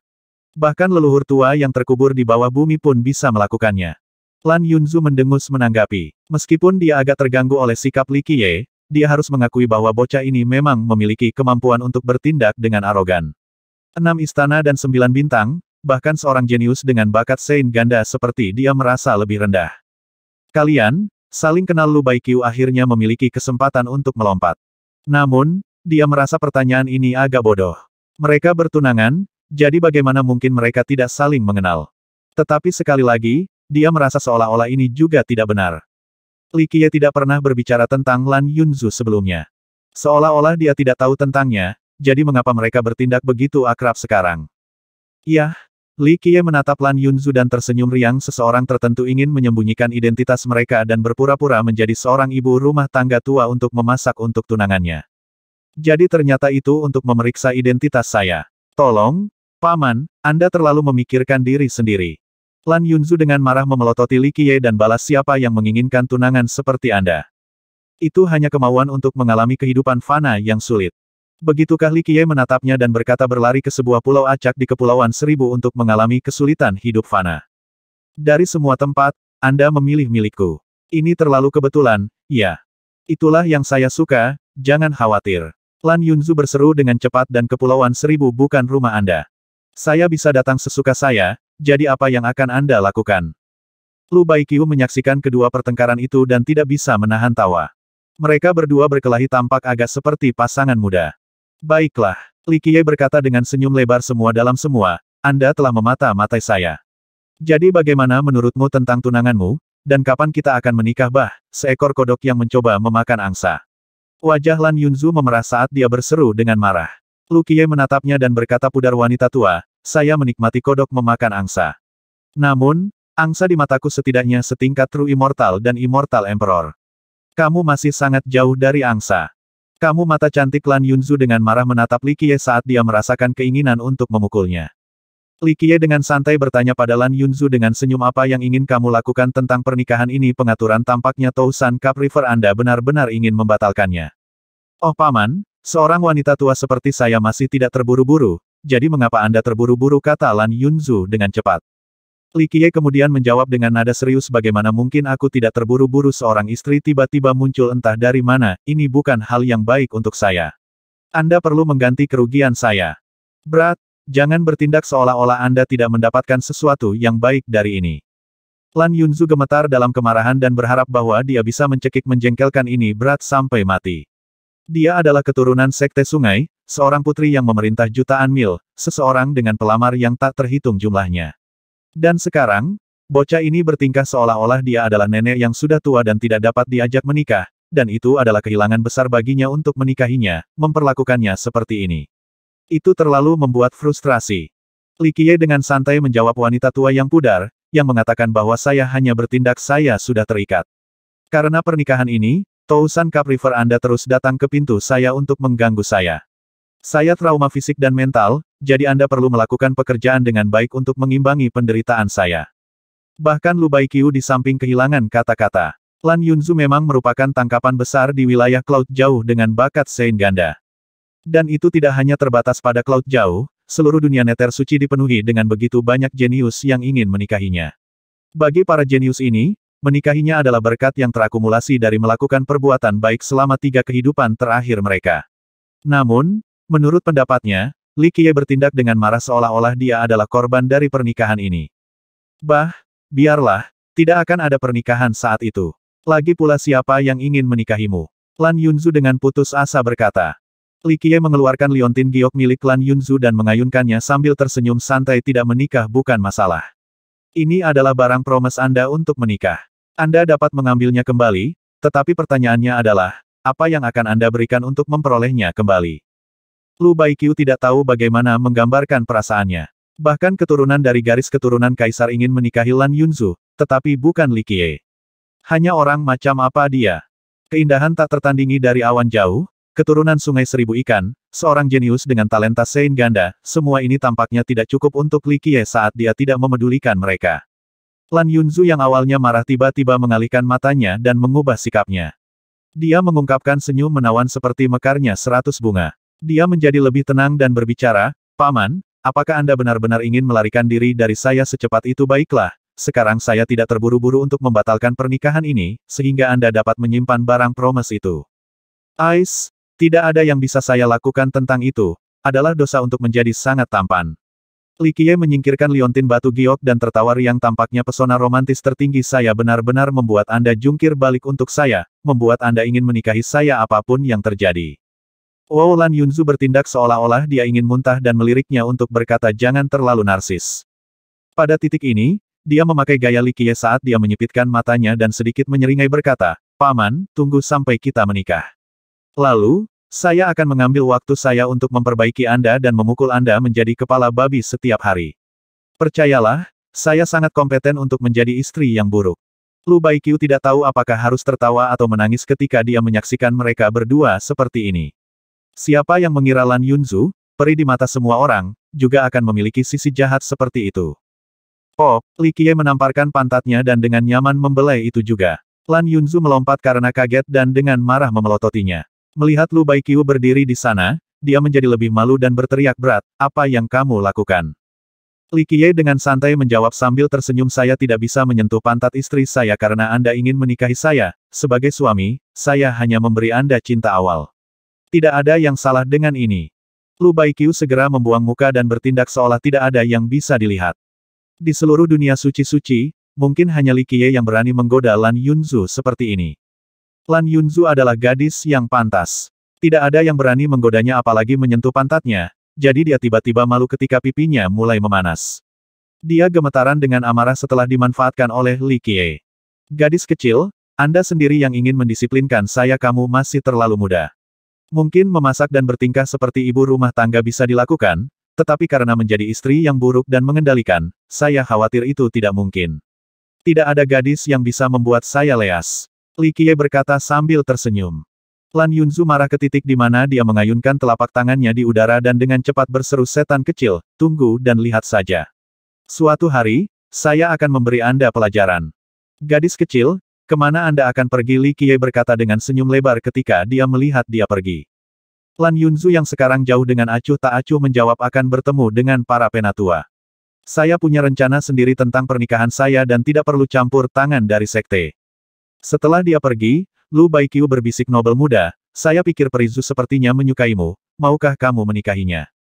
Bahkan leluhur tua yang terkubur di bawah bumi pun bisa melakukannya. Lan Yunzu mendengus menanggapi. Meskipun dia agak terganggu oleh sikap Li Qiye, dia harus mengakui bahwa bocah ini memang memiliki kemampuan untuk bertindak dengan arogan. Enam istana dan sembilan bintang, bahkan seorang jenius dengan bakat Saint Ganda seperti dia merasa lebih rendah. Kalian, Saling kenal Lu Baikyu akhirnya memiliki kesempatan untuk melompat. Namun, dia merasa pertanyaan ini agak bodoh. Mereka bertunangan, jadi bagaimana mungkin mereka tidak saling mengenal? Tetapi sekali lagi, dia merasa seolah-olah ini juga tidak benar. Li Qiye tidak pernah berbicara tentang Lan Yunzu sebelumnya. Seolah-olah dia tidak tahu tentangnya, jadi mengapa mereka bertindak begitu akrab sekarang? Yah, Li Qiye menatap Lan Yunzu dan tersenyum riang seseorang tertentu ingin menyembunyikan identitas mereka dan berpura-pura menjadi seorang ibu rumah tangga tua untuk memasak untuk tunangannya. Jadi ternyata itu untuk memeriksa identitas saya. Tolong, Paman, Anda terlalu memikirkan diri sendiri. Lan Yunzu dengan marah memelototi Li Qiye dan balas siapa yang menginginkan tunangan seperti Anda. Itu hanya kemauan untuk mengalami kehidupan fana yang sulit. Begitukah Li Qiye menatapnya dan berkata berlari ke sebuah pulau acak di Kepulauan Seribu untuk mengalami kesulitan hidup fana. Dari semua tempat, Anda memilih milikku. Ini terlalu kebetulan, ya. Itulah yang saya suka, jangan khawatir. Lan Yunzu berseru dengan cepat dan Kepulauan Seribu bukan rumah Anda. Saya bisa datang sesuka saya, jadi apa yang akan Anda lakukan? Lu Baikiu menyaksikan kedua pertengkaran itu dan tidak bisa menahan tawa. Mereka berdua berkelahi tampak agak seperti pasangan muda. Baiklah, Li Qiye berkata dengan senyum lebar semua dalam semua, Anda telah memata-matai saya. Jadi bagaimana menurutmu tentang tunanganmu, dan kapan kita akan menikah bah, seekor kodok yang mencoba memakan angsa. Wajah Lan Yunzu memerah saat dia berseru dengan marah. Qiye menatapnya dan berkata pudar wanita tua, saya menikmati kodok memakan angsa. Namun, angsa di mataku setidaknya setingkat True Immortal dan Immortal Emperor. Kamu masih sangat jauh dari angsa. Kamu mata cantik Lan Yunzu dengan marah menatap Li Qiye saat dia merasakan keinginan untuk memukulnya. Li Qiye dengan santai bertanya pada Lan Yunzu dengan senyum apa yang ingin kamu lakukan tentang pernikahan ini pengaturan tampaknya Tousan Cup River Anda benar-benar ingin membatalkannya. Oh paman, seorang wanita tua seperti saya masih tidak terburu-buru, jadi mengapa Anda terburu-buru kata Lan Yunzu dengan cepat. Li Qiye kemudian menjawab dengan nada serius bagaimana mungkin aku tidak terburu-buru seorang istri tiba-tiba muncul entah dari mana, ini bukan hal yang baik untuk saya. Anda perlu mengganti kerugian saya. Berat, jangan bertindak seolah-olah Anda tidak mendapatkan sesuatu yang baik dari ini. Lan Yunzu gemetar dalam kemarahan dan berharap bahwa dia bisa mencekik menjengkelkan ini berat sampai mati. Dia adalah keturunan Sekte Sungai, seorang putri yang memerintah jutaan mil, seseorang dengan pelamar yang tak terhitung jumlahnya. Dan sekarang, bocah ini bertingkah seolah-olah dia adalah nenek yang sudah tua dan tidak dapat diajak menikah, dan itu adalah kehilangan besar baginya untuk menikahinya, memperlakukannya seperti ini. Itu terlalu membuat frustrasi. Likie dengan santai menjawab wanita tua yang pudar, yang mengatakan bahwa saya hanya bertindak saya sudah terikat. Karena pernikahan ini, Tousan Cup River Anda terus datang ke pintu saya untuk mengganggu saya. Saya trauma fisik dan mental, jadi Anda perlu melakukan pekerjaan dengan baik untuk mengimbangi penderitaan saya. Bahkan lubai Baiqiu di samping kehilangan kata-kata. Lan Yunzu memang merupakan tangkapan besar di wilayah Cloud Jauh dengan bakat Sein Ganda. Dan itu tidak hanya terbatas pada Cloud Jauh, seluruh dunia neter suci dipenuhi dengan begitu banyak jenius yang ingin menikahinya. Bagi para jenius ini, menikahinya adalah berkat yang terakumulasi dari melakukan perbuatan baik selama tiga kehidupan terakhir mereka. Namun, Menurut pendapatnya, Li Qiye bertindak dengan marah seolah-olah dia adalah korban dari pernikahan ini. Bah, biarlah, tidak akan ada pernikahan saat itu. Lagi pula siapa yang ingin menikahimu? Lan Yunzu dengan putus asa berkata. Li Qiye mengeluarkan liontin giok milik Lan Yunzu dan mengayunkannya sambil tersenyum santai tidak menikah bukan masalah. Ini adalah barang promes Anda untuk menikah. Anda dapat mengambilnya kembali, tetapi pertanyaannya adalah, apa yang akan Anda berikan untuk memperolehnya kembali? Lu Baikiu tidak tahu bagaimana menggambarkan perasaannya. Bahkan keturunan dari garis keturunan kaisar ingin menikahi Lan Yunzu, tetapi bukan Li Qiye. Hanya orang macam apa dia? Keindahan tak tertandingi dari awan jauh, keturunan sungai seribu ikan, seorang jenius dengan talenta Sein Ganda, semua ini tampaknya tidak cukup untuk Li Qiye saat dia tidak memedulikan mereka. Lan Yunzu yang awalnya marah tiba-tiba mengalihkan matanya dan mengubah sikapnya. Dia mengungkapkan senyum menawan seperti mekarnya seratus bunga. Dia menjadi lebih tenang dan berbicara, Paman, apakah Anda benar-benar ingin melarikan diri dari saya secepat itu baiklah, sekarang saya tidak terburu-buru untuk membatalkan pernikahan ini, sehingga Anda dapat menyimpan barang promes itu. Ais, tidak ada yang bisa saya lakukan tentang itu, adalah dosa untuk menjadi sangat tampan. Likie menyingkirkan liontin batu giok dan tertawa riang tampaknya pesona romantis tertinggi saya benar-benar membuat Anda jungkir balik untuk saya, membuat Anda ingin menikahi saya apapun yang terjadi. Wow Lan Yunzu bertindak seolah-olah dia ingin muntah dan meliriknya untuk berkata jangan terlalu narsis. Pada titik ini, dia memakai gaya Likie saat dia menyipitkan matanya dan sedikit menyeringai berkata, Paman, tunggu sampai kita menikah. Lalu, saya akan mengambil waktu saya untuk memperbaiki Anda dan memukul Anda menjadi kepala babi setiap hari. Percayalah, saya sangat kompeten untuk menjadi istri yang buruk. Lu Baikiu tidak tahu apakah harus tertawa atau menangis ketika dia menyaksikan mereka berdua seperti ini. Siapa yang mengira Lan Yunzu, peri di mata semua orang, juga akan memiliki sisi jahat seperti itu. Oh, Li Qiye menamparkan pantatnya dan dengan nyaman membelai itu juga. Lan Yunzu melompat karena kaget dan dengan marah memelototinya. Melihat Lu Baikiu berdiri di sana, dia menjadi lebih malu dan berteriak berat, apa yang kamu lakukan? Li Qiye dengan santai menjawab sambil tersenyum saya tidak bisa menyentuh pantat istri saya karena Anda ingin menikahi saya, sebagai suami, saya hanya memberi Anda cinta awal. Tidak ada yang salah dengan ini. Lu Baiqiu segera membuang muka dan bertindak seolah tidak ada yang bisa dilihat. Di seluruh dunia suci-suci, mungkin hanya Li Qiye yang berani menggoda Lan Yunzu seperti ini. Lan Yunzu adalah gadis yang pantas. Tidak ada yang berani menggodanya apalagi menyentuh pantatnya, jadi dia tiba-tiba malu ketika pipinya mulai memanas. Dia gemetaran dengan amarah setelah dimanfaatkan oleh Li Qiye. Gadis kecil, Anda sendiri yang ingin mendisiplinkan saya kamu masih terlalu muda. Mungkin memasak dan bertingkah seperti ibu rumah tangga bisa dilakukan, tetapi karena menjadi istri yang buruk dan mengendalikan, saya khawatir itu tidak mungkin. Tidak ada gadis yang bisa membuat saya leas. Li Qiye berkata sambil tersenyum. Lan Yunzu marah ke titik di mana dia mengayunkan telapak tangannya di udara dan dengan cepat berseru setan kecil, tunggu dan lihat saja. Suatu hari, saya akan memberi Anda pelajaran. Gadis kecil, Kemana Anda akan pergi Li Qiye berkata dengan senyum lebar ketika dia melihat dia pergi. Lan Yunzu yang sekarang jauh dengan acuh tak acuh menjawab akan bertemu dengan para penatua. Saya punya rencana sendiri tentang pernikahan saya dan tidak perlu campur tangan dari sekte. Setelah dia pergi, Lu Baikiu berbisik nobel muda, saya pikir Perizu sepertinya menyukaimu, maukah kamu menikahinya?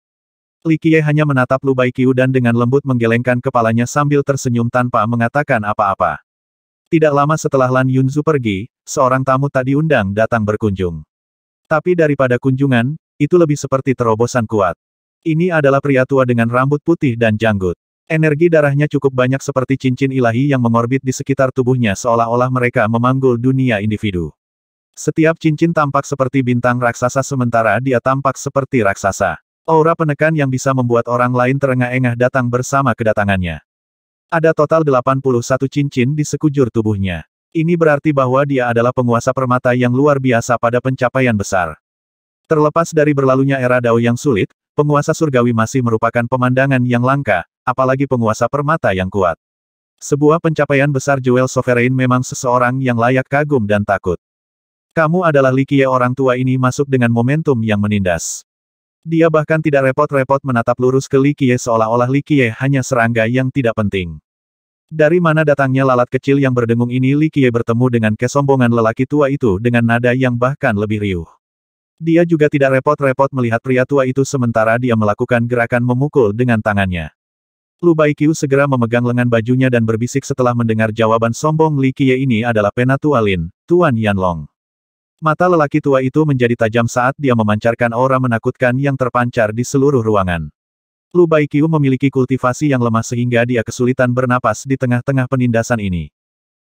Li Qiye hanya menatap Lu Baikiu dan dengan lembut menggelengkan kepalanya sambil tersenyum tanpa mengatakan apa-apa. Tidak lama setelah Lan Yunzu pergi, seorang tamu tak diundang datang berkunjung. Tapi daripada kunjungan, itu lebih seperti terobosan kuat. Ini adalah pria tua dengan rambut putih dan janggut. Energi darahnya cukup banyak seperti cincin ilahi yang mengorbit di sekitar tubuhnya seolah-olah mereka memanggul dunia individu. Setiap cincin tampak seperti bintang raksasa sementara dia tampak seperti raksasa. Aura penekan yang bisa membuat orang lain terengah-engah datang bersama kedatangannya. Ada total 81 cincin di sekujur tubuhnya. Ini berarti bahwa dia adalah penguasa permata yang luar biasa pada pencapaian besar. Terlepas dari berlalunya era Dao yang sulit, penguasa surgawi masih merupakan pemandangan yang langka, apalagi penguasa permata yang kuat. Sebuah pencapaian besar Jewel Sovereign memang seseorang yang layak kagum dan takut. Kamu adalah Likie orang tua ini masuk dengan momentum yang menindas. Dia bahkan tidak repot-repot menatap lurus ke Li Qiye seolah-olah Li Qiye hanya serangga yang tidak penting. Dari mana datangnya lalat kecil yang berdengung ini Li Qiye bertemu dengan kesombongan lelaki tua itu dengan nada yang bahkan lebih riuh. Dia juga tidak repot-repot melihat pria tua itu sementara dia melakukan gerakan memukul dengan tangannya. Lu Baiqiu segera memegang lengan bajunya dan berbisik setelah mendengar jawaban sombong Li Qiye ini adalah Penatua Lin, Tuan Yanlong. Mata lelaki tua itu menjadi tajam saat dia memancarkan aura menakutkan yang terpancar di seluruh ruangan. Lu Baikiu memiliki kultivasi yang lemah sehingga dia kesulitan bernapas di tengah-tengah penindasan ini.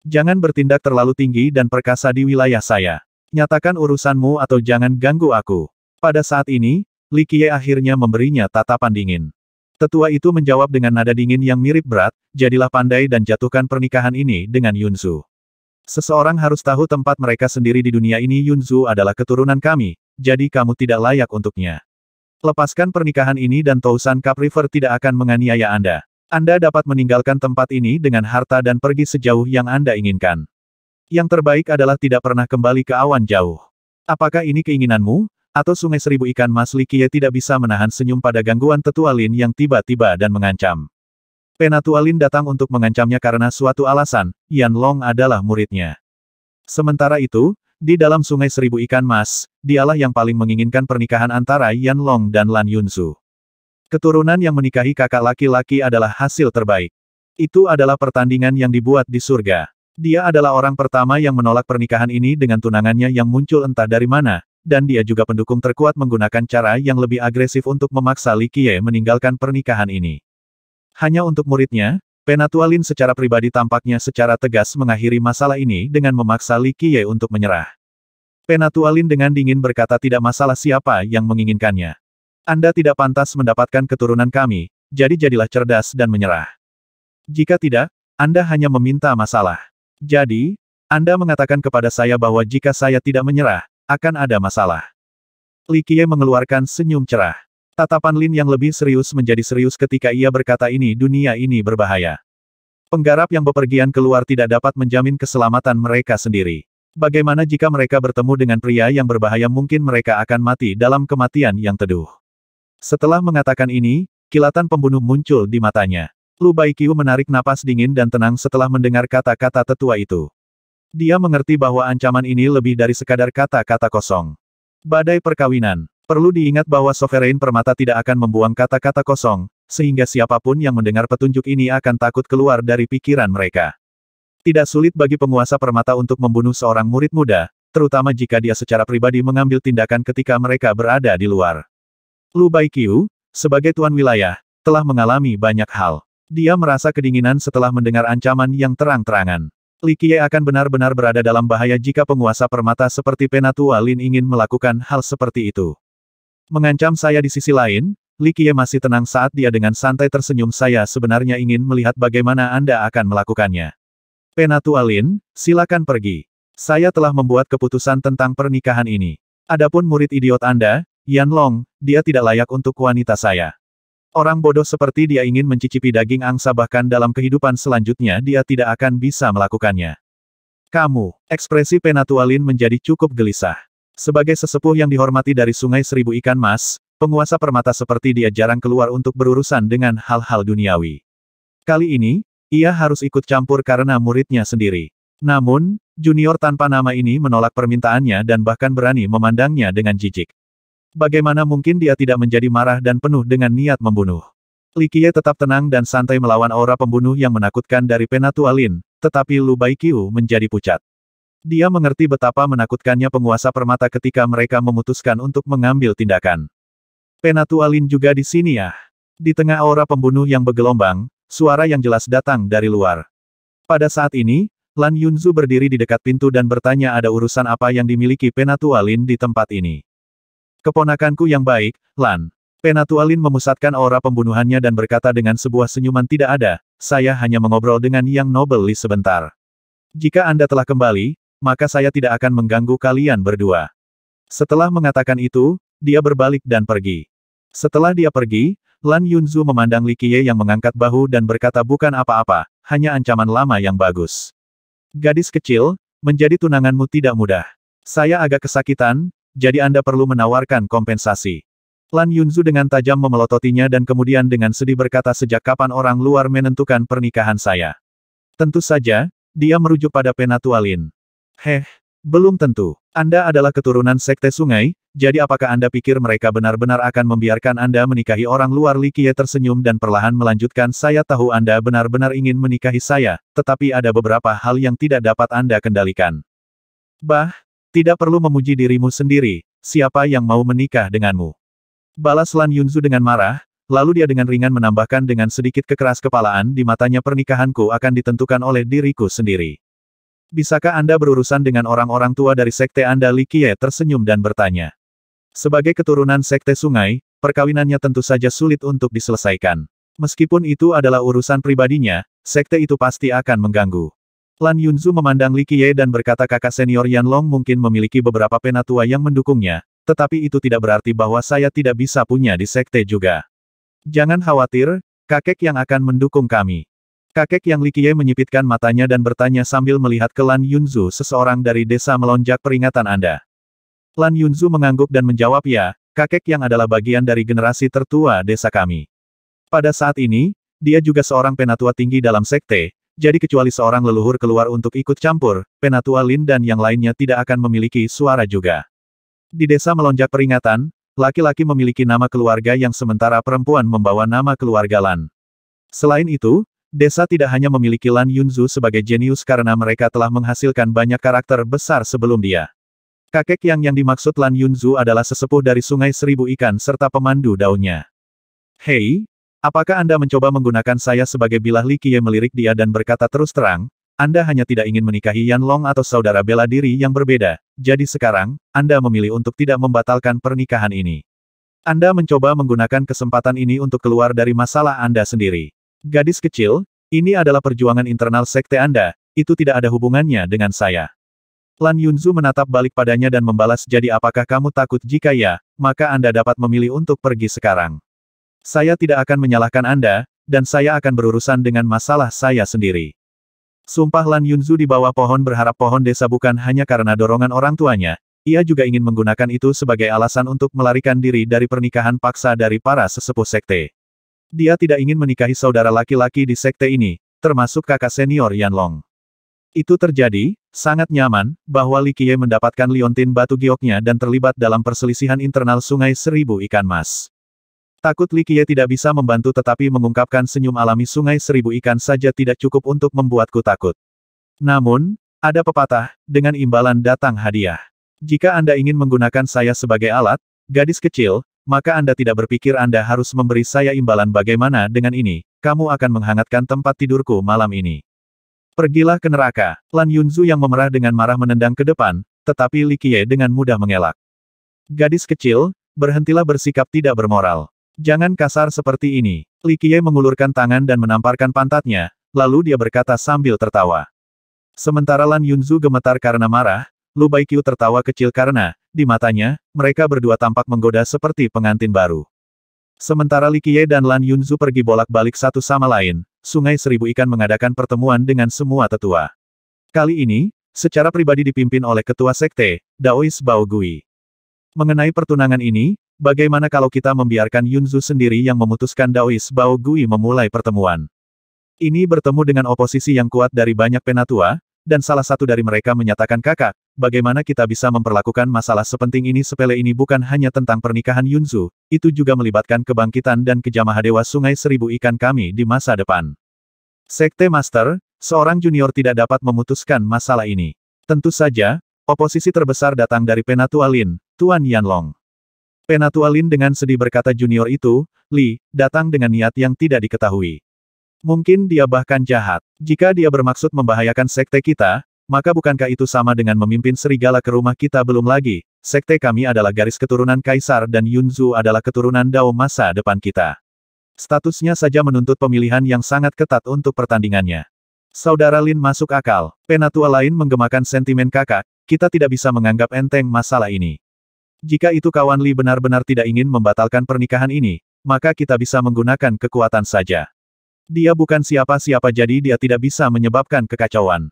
Jangan bertindak terlalu tinggi dan perkasa di wilayah saya. Nyatakan urusanmu atau jangan ganggu aku. Pada saat ini, Li Qiye akhirnya memberinya tatapan dingin. Tetua itu menjawab dengan nada dingin yang mirip berat, jadilah pandai dan jatuhkan pernikahan ini dengan Yunsu. Seseorang harus tahu tempat mereka sendiri di dunia ini Yunzu adalah keturunan kami, jadi kamu tidak layak untuknya. Lepaskan pernikahan ini dan Tousan Cup River tidak akan menganiaya Anda. Anda dapat meninggalkan tempat ini dengan harta dan pergi sejauh yang Anda inginkan. Yang terbaik adalah tidak pernah kembali ke awan jauh. Apakah ini keinginanmu? Atau sungai seribu ikan mas Likie tidak bisa menahan senyum pada gangguan tetua Lin yang tiba-tiba dan mengancam. Penatualin datang untuk mengancamnya karena suatu alasan, Yan Long adalah muridnya. Sementara itu, di dalam sungai seribu ikan mas, dialah yang paling menginginkan pernikahan antara Yan Long dan Lan Yunsu. Keturunan yang menikahi kakak laki-laki adalah hasil terbaik. Itu adalah pertandingan yang dibuat di surga. Dia adalah orang pertama yang menolak pernikahan ini dengan tunangannya yang muncul entah dari mana, dan dia juga pendukung terkuat menggunakan cara yang lebih agresif untuk memaksa Li Qiye meninggalkan pernikahan ini. Hanya untuk muridnya, Penatualin secara pribadi tampaknya secara tegas mengakhiri masalah ini dengan memaksa Li Qiye untuk menyerah. Penatualin dengan dingin berkata tidak masalah siapa yang menginginkannya. Anda tidak pantas mendapatkan keturunan kami, jadi jadilah cerdas dan menyerah. Jika tidak, Anda hanya meminta masalah. Jadi, Anda mengatakan kepada saya bahwa jika saya tidak menyerah, akan ada masalah. Li Qiye mengeluarkan senyum cerah. Tatapan Lin yang lebih serius menjadi serius ketika ia berkata ini dunia ini berbahaya. Penggarap yang bepergian keluar tidak dapat menjamin keselamatan mereka sendiri. Bagaimana jika mereka bertemu dengan pria yang berbahaya mungkin mereka akan mati dalam kematian yang teduh. Setelah mengatakan ini, kilatan pembunuh muncul di matanya. Lu Baiqiu menarik napas dingin dan tenang setelah mendengar kata-kata tetua itu. Dia mengerti bahwa ancaman ini lebih dari sekadar kata-kata kosong. Badai perkawinan. Perlu diingat bahwa Sovereign Permata tidak akan membuang kata-kata kosong, sehingga siapapun yang mendengar petunjuk ini akan takut keluar dari pikiran mereka. Tidak sulit bagi penguasa permata untuk membunuh seorang murid muda, terutama jika dia secara pribadi mengambil tindakan ketika mereka berada di luar. Lu Baiqiu, sebagai tuan wilayah, telah mengalami banyak hal. Dia merasa kedinginan setelah mendengar ancaman yang terang-terangan. Li Qiye akan benar-benar berada dalam bahaya jika penguasa permata seperti Penatua Lin ingin melakukan hal seperti itu. Mengancam saya di sisi lain, Li Qiye masih tenang saat dia dengan santai tersenyum saya sebenarnya ingin melihat bagaimana Anda akan melakukannya. Penatualin, silakan pergi. Saya telah membuat keputusan tentang pernikahan ini. Adapun murid idiot Anda, Yan Long, dia tidak layak untuk wanita saya. Orang bodoh seperti dia ingin mencicipi daging angsa bahkan dalam kehidupan selanjutnya dia tidak akan bisa melakukannya. Kamu, ekspresi Penatualin menjadi cukup gelisah. Sebagai sesepuh yang dihormati dari Sungai Seribu Ikan Mas, penguasa permata seperti dia jarang keluar untuk berurusan dengan hal-hal duniawi. Kali ini, ia harus ikut campur karena muridnya sendiri. Namun, junior tanpa nama ini menolak permintaannya dan bahkan berani memandangnya dengan jijik. Bagaimana mungkin dia tidak menjadi marah dan penuh dengan niat membunuh? Likie tetap tenang dan santai melawan aura pembunuh yang menakutkan dari Penatualin, tetapi Lu Baikiu menjadi pucat. Dia mengerti betapa menakutkannya penguasa permata ketika mereka memutuskan untuk mengambil tindakan. Penatualin juga di sini ya. Di tengah aura pembunuh yang bergelombang, suara yang jelas datang dari luar. Pada saat ini, Lan Yunzu berdiri di dekat pintu dan bertanya ada urusan apa yang dimiliki Penatualin di tempat ini. Keponakanku yang baik, Lan. Penatualin memusatkan aura pembunuhannya dan berkata dengan sebuah senyuman tidak ada, saya hanya mengobrol dengan Yang Nobel Li sebentar. Jika Anda telah kembali, maka saya tidak akan mengganggu kalian berdua. Setelah mengatakan itu, dia berbalik dan pergi. Setelah dia pergi, Lan Yunzu memandang Li Qiye yang mengangkat bahu dan berkata bukan apa-apa, hanya ancaman lama yang bagus. Gadis kecil, menjadi tunanganmu tidak mudah. Saya agak kesakitan, jadi Anda perlu menawarkan kompensasi. Lan Yunzu dengan tajam memelototinya dan kemudian dengan sedih berkata sejak kapan orang luar menentukan pernikahan saya. Tentu saja, dia merujuk pada Penatualin. Heh, belum tentu. Anda adalah keturunan sekte sungai, jadi apakah Anda pikir mereka benar-benar akan membiarkan Anda menikahi orang luar Likie tersenyum dan perlahan melanjutkan saya tahu Anda benar-benar ingin menikahi saya, tetapi ada beberapa hal yang tidak dapat Anda kendalikan. Bah, tidak perlu memuji dirimu sendiri, siapa yang mau menikah denganmu? Balas Lan Yunzu dengan marah, lalu dia dengan ringan menambahkan dengan sedikit kekeras kepalaan di matanya pernikahanku akan ditentukan oleh diriku sendiri bisakah Anda berurusan dengan orang-orang tua dari sekte Anda Li Qiye? tersenyum dan bertanya. Sebagai keturunan sekte sungai, perkawinannya tentu saja sulit untuk diselesaikan. Meskipun itu adalah urusan pribadinya, sekte itu pasti akan mengganggu. Lan Yunzu memandang Li Qiye dan berkata kakak senior Yan Long mungkin memiliki beberapa penatua yang mendukungnya, tetapi itu tidak berarti bahwa saya tidak bisa punya di sekte juga. Jangan khawatir, kakek yang akan mendukung kami. Kakek yang Likie menyipitkan matanya dan bertanya sambil melihat ke Lan Yunzu seseorang dari desa melonjak peringatan Anda. Lan Yunzu mengangguk dan menjawab ya, kakek yang adalah bagian dari generasi tertua desa kami. Pada saat ini, dia juga seorang penatua tinggi dalam sekte, jadi kecuali seorang leluhur keluar untuk ikut campur, penatua Lin dan yang lainnya tidak akan memiliki suara juga. Di desa melonjak peringatan, laki-laki memiliki nama keluarga yang sementara perempuan membawa nama keluarga Lan. Selain itu, Desa tidak hanya memiliki Lan Yunzu sebagai jenius karena mereka telah menghasilkan banyak karakter besar sebelum dia. Kakek yang yang dimaksud Lan Yunzu adalah sesepuh dari Sungai Seribu Ikan serta pemandu daunnya. Hei, apakah Anda mencoba menggunakan saya sebagai bilah Li Qiye melirik dia dan berkata terus terang, Anda hanya tidak ingin menikahi Yan Long atau saudara bela diri yang berbeda, jadi sekarang, Anda memilih untuk tidak membatalkan pernikahan ini. Anda mencoba menggunakan kesempatan ini untuk keluar dari masalah Anda sendiri. Gadis kecil, ini adalah perjuangan internal sekte Anda, itu tidak ada hubungannya dengan saya. Lan Yunzu menatap balik padanya dan membalas jadi apakah kamu takut jika ya, maka Anda dapat memilih untuk pergi sekarang. Saya tidak akan menyalahkan Anda, dan saya akan berurusan dengan masalah saya sendiri. Sumpah Lan Yunzu di bawah pohon berharap pohon desa bukan hanya karena dorongan orang tuanya, ia juga ingin menggunakan itu sebagai alasan untuk melarikan diri dari pernikahan paksa dari para sesepuh sekte. Dia tidak ingin menikahi saudara laki-laki di sekte ini, termasuk kakak senior Yan Long. Itu terjadi, sangat nyaman, bahwa Li Qiye mendapatkan liontin batu gioknya dan terlibat dalam perselisihan internal sungai seribu ikan mas. Takut Li Qiye tidak bisa membantu tetapi mengungkapkan senyum alami sungai seribu ikan saja tidak cukup untuk membuatku takut. Namun, ada pepatah, dengan imbalan datang hadiah. Jika Anda ingin menggunakan saya sebagai alat, gadis kecil, maka Anda tidak berpikir Anda harus memberi saya imbalan bagaimana dengan ini, kamu akan menghangatkan tempat tidurku malam ini. Pergilah ke neraka. Lan Yunzu yang memerah dengan marah menendang ke depan, tetapi Li Qiye dengan mudah mengelak. Gadis kecil, berhentilah bersikap tidak bermoral. Jangan kasar seperti ini. Li Qiye mengulurkan tangan dan menamparkan pantatnya, lalu dia berkata sambil tertawa. Sementara Lan Yunzu gemetar karena marah, Lu Baikyu tertawa kecil karena, di matanya, mereka berdua tampak menggoda seperti pengantin baru. Sementara Li Qiye dan Lan Yunzu pergi bolak-balik satu sama lain, Sungai Seribu Ikan mengadakan pertemuan dengan semua tetua. Kali ini, secara pribadi dipimpin oleh Ketua Sekte, Daois Bao Gui. Mengenai pertunangan ini, bagaimana kalau kita membiarkan Yunzu sendiri yang memutuskan Daois Bao Gui memulai pertemuan? Ini bertemu dengan oposisi yang kuat dari banyak penatua, dan salah satu dari mereka menyatakan kakak, bagaimana kita bisa memperlakukan masalah sepenting ini sepele ini bukan hanya tentang pernikahan Yunzu, itu juga melibatkan kebangkitan dan kejamah Dewa Sungai Seribu Ikan kami di masa depan. Sekte Master, seorang junior tidak dapat memutuskan masalah ini. Tentu saja, oposisi terbesar datang dari Penatua Lin, Tuan Yanlong. Penatua Lin dengan sedih berkata junior itu, Li, datang dengan niat yang tidak diketahui. Mungkin dia bahkan jahat. Jika dia bermaksud membahayakan sekte kita, maka bukankah itu sama dengan memimpin serigala ke rumah kita belum lagi? Sekte kami adalah garis keturunan Kaisar dan Yunzu adalah keturunan Dao masa depan kita. Statusnya saja menuntut pemilihan yang sangat ketat untuk pertandingannya. Saudara Lin masuk akal. Penatua lain menggemakan sentimen kakak, kita tidak bisa menganggap enteng masalah ini. Jika itu kawan Li benar-benar tidak ingin membatalkan pernikahan ini, maka kita bisa menggunakan kekuatan saja. Dia bukan siapa-siapa jadi dia tidak bisa menyebabkan kekacauan.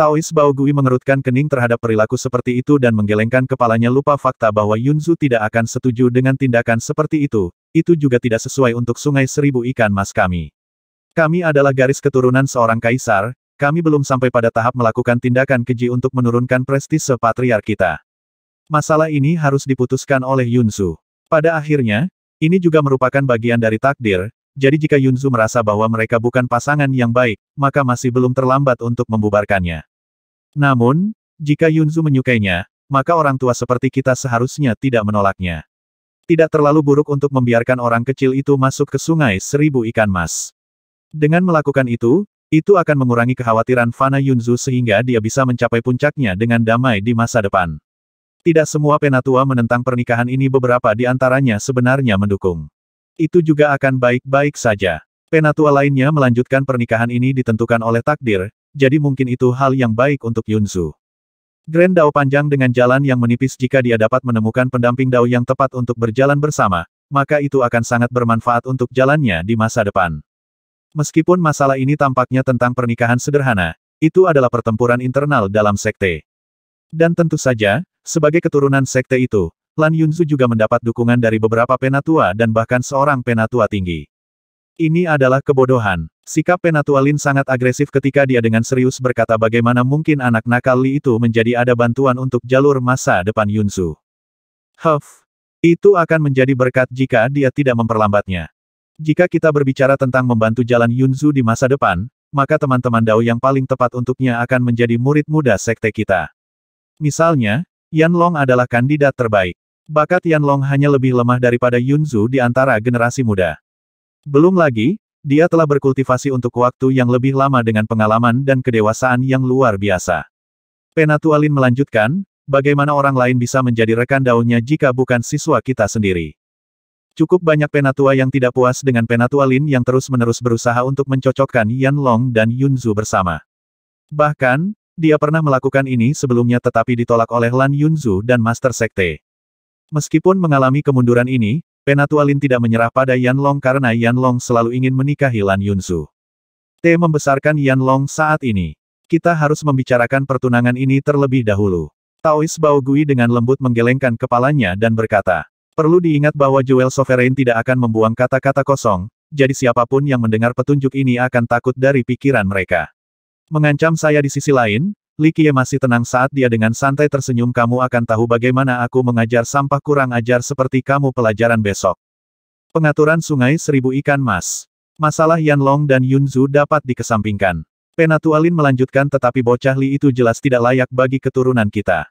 Taois Baogui mengerutkan kening terhadap perilaku seperti itu dan menggelengkan kepalanya lupa fakta bahwa Yunzu tidak akan setuju dengan tindakan seperti itu, itu juga tidak sesuai untuk sungai seribu ikan mas kami. Kami adalah garis keturunan seorang kaisar, kami belum sampai pada tahap melakukan tindakan keji untuk menurunkan prestise patriar kita. Masalah ini harus diputuskan oleh Yunzu. Pada akhirnya, ini juga merupakan bagian dari takdir, jadi jika Yunzu merasa bahwa mereka bukan pasangan yang baik, maka masih belum terlambat untuk membubarkannya. Namun, jika Yunzu menyukainya, maka orang tua seperti kita seharusnya tidak menolaknya. Tidak terlalu buruk untuk membiarkan orang kecil itu masuk ke sungai seribu ikan mas. Dengan melakukan itu, itu akan mengurangi kekhawatiran Fana Yunzu sehingga dia bisa mencapai puncaknya dengan damai di masa depan. Tidak semua penatua menentang pernikahan ini beberapa di antaranya sebenarnya mendukung itu juga akan baik-baik saja. Penatua lainnya melanjutkan pernikahan ini ditentukan oleh takdir, jadi mungkin itu hal yang baik untuk Yunsu. Grand Dao panjang dengan jalan yang menipis jika dia dapat menemukan pendamping Dao yang tepat untuk berjalan bersama, maka itu akan sangat bermanfaat untuk jalannya di masa depan. Meskipun masalah ini tampaknya tentang pernikahan sederhana, itu adalah pertempuran internal dalam sekte. Dan tentu saja, sebagai keturunan sekte itu, Lan Yunzu juga mendapat dukungan dari beberapa penatua dan bahkan seorang penatua tinggi. Ini adalah kebodohan. Sikap penatua Lin sangat agresif ketika dia dengan serius berkata bagaimana mungkin anak nakal Li itu menjadi ada bantuan untuk jalur masa depan Yunzu. Huff. Itu akan menjadi berkat jika dia tidak memperlambatnya. Jika kita berbicara tentang membantu jalan Yunzu di masa depan, maka teman-teman Dao yang paling tepat untuknya akan menjadi murid muda sekte kita. Misalnya, Yan Long adalah kandidat terbaik. Bakat Yan Long hanya lebih lemah daripada Yun Zhu di antara generasi muda. Belum lagi, dia telah berkultivasi untuk waktu yang lebih lama dengan pengalaman dan kedewasaan yang luar biasa. Penatualin melanjutkan, bagaimana orang lain bisa menjadi rekan daunnya jika bukan siswa kita sendiri. Cukup banyak penatua yang tidak puas dengan penatualin yang terus-menerus berusaha untuk mencocokkan Yan Long dan Yun Zhu bersama. Bahkan, dia pernah melakukan ini sebelumnya tetapi ditolak oleh Lan Yunzu dan Master Sekte. Meskipun mengalami kemunduran ini, Penatua Lin tidak menyerah pada Yan Long karena Yan Long selalu ingin menikahi Lan Yunzu. T membesarkan Yan Long saat ini. Kita harus membicarakan pertunangan ini terlebih dahulu. Taois Bao Gui dengan lembut menggelengkan kepalanya dan berkata, Perlu diingat bahwa Jewel Sovereign tidak akan membuang kata-kata kosong, jadi siapapun yang mendengar petunjuk ini akan takut dari pikiran mereka. Mengancam saya di sisi lain, Li Qiye masih tenang saat dia dengan santai tersenyum kamu akan tahu bagaimana aku mengajar sampah kurang ajar seperti kamu pelajaran besok. Pengaturan sungai seribu ikan mas. Masalah Yan Long dan Yun Zhu dapat dikesampingkan. Penatualin melanjutkan tetapi bocah Li itu jelas tidak layak bagi keturunan kita.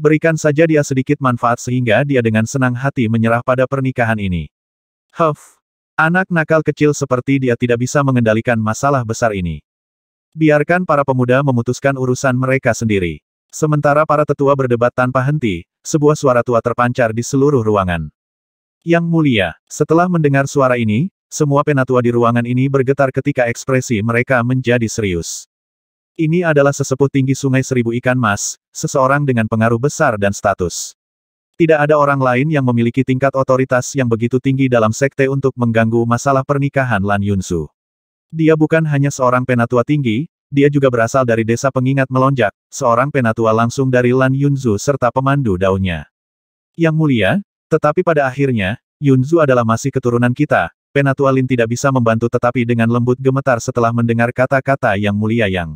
Berikan saja dia sedikit manfaat sehingga dia dengan senang hati menyerah pada pernikahan ini. Huff. Anak nakal kecil seperti dia tidak bisa mengendalikan masalah besar ini. Biarkan para pemuda memutuskan urusan mereka sendiri. Sementara para tetua berdebat tanpa henti, sebuah suara tua terpancar di seluruh ruangan. Yang mulia, setelah mendengar suara ini, semua penatua di ruangan ini bergetar ketika ekspresi mereka menjadi serius. Ini adalah sesepuh tinggi sungai seribu ikan mas, seseorang dengan pengaruh besar dan status. Tidak ada orang lain yang memiliki tingkat otoritas yang begitu tinggi dalam sekte untuk mengganggu masalah pernikahan Lan Yunsu. Dia bukan hanya seorang penatua tinggi, dia juga berasal dari desa pengingat melonjak, seorang penatua langsung dari Lan Yunzu serta pemandu daunnya. Yang mulia, tetapi pada akhirnya, Yunzu adalah masih keturunan kita, penatua Lin tidak bisa membantu tetapi dengan lembut gemetar setelah mendengar kata-kata yang mulia yang.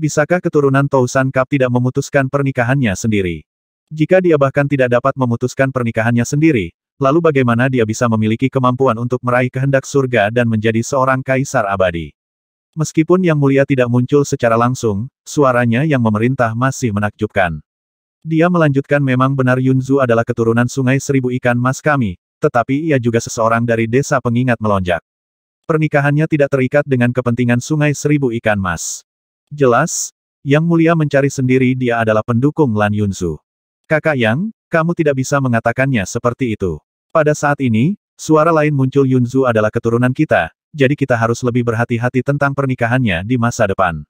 Bisakah keturunan Tousan Kap tidak memutuskan pernikahannya sendiri? Jika dia bahkan tidak dapat memutuskan pernikahannya sendiri, Lalu bagaimana dia bisa memiliki kemampuan untuk meraih kehendak surga dan menjadi seorang kaisar abadi? Meskipun Yang Mulia tidak muncul secara langsung, suaranya yang memerintah masih menakjubkan. Dia melanjutkan memang benar Yunzu adalah keturunan sungai seribu ikan mas kami, tetapi ia juga seseorang dari desa pengingat melonjak. Pernikahannya tidak terikat dengan kepentingan sungai seribu ikan mas. Jelas, Yang Mulia mencari sendiri dia adalah pendukung Lan Yunzu. Kakak Yang, kamu tidak bisa mengatakannya seperti itu. Pada saat ini, suara lain muncul Yunzu adalah keturunan kita, jadi kita harus lebih berhati-hati tentang pernikahannya di masa depan.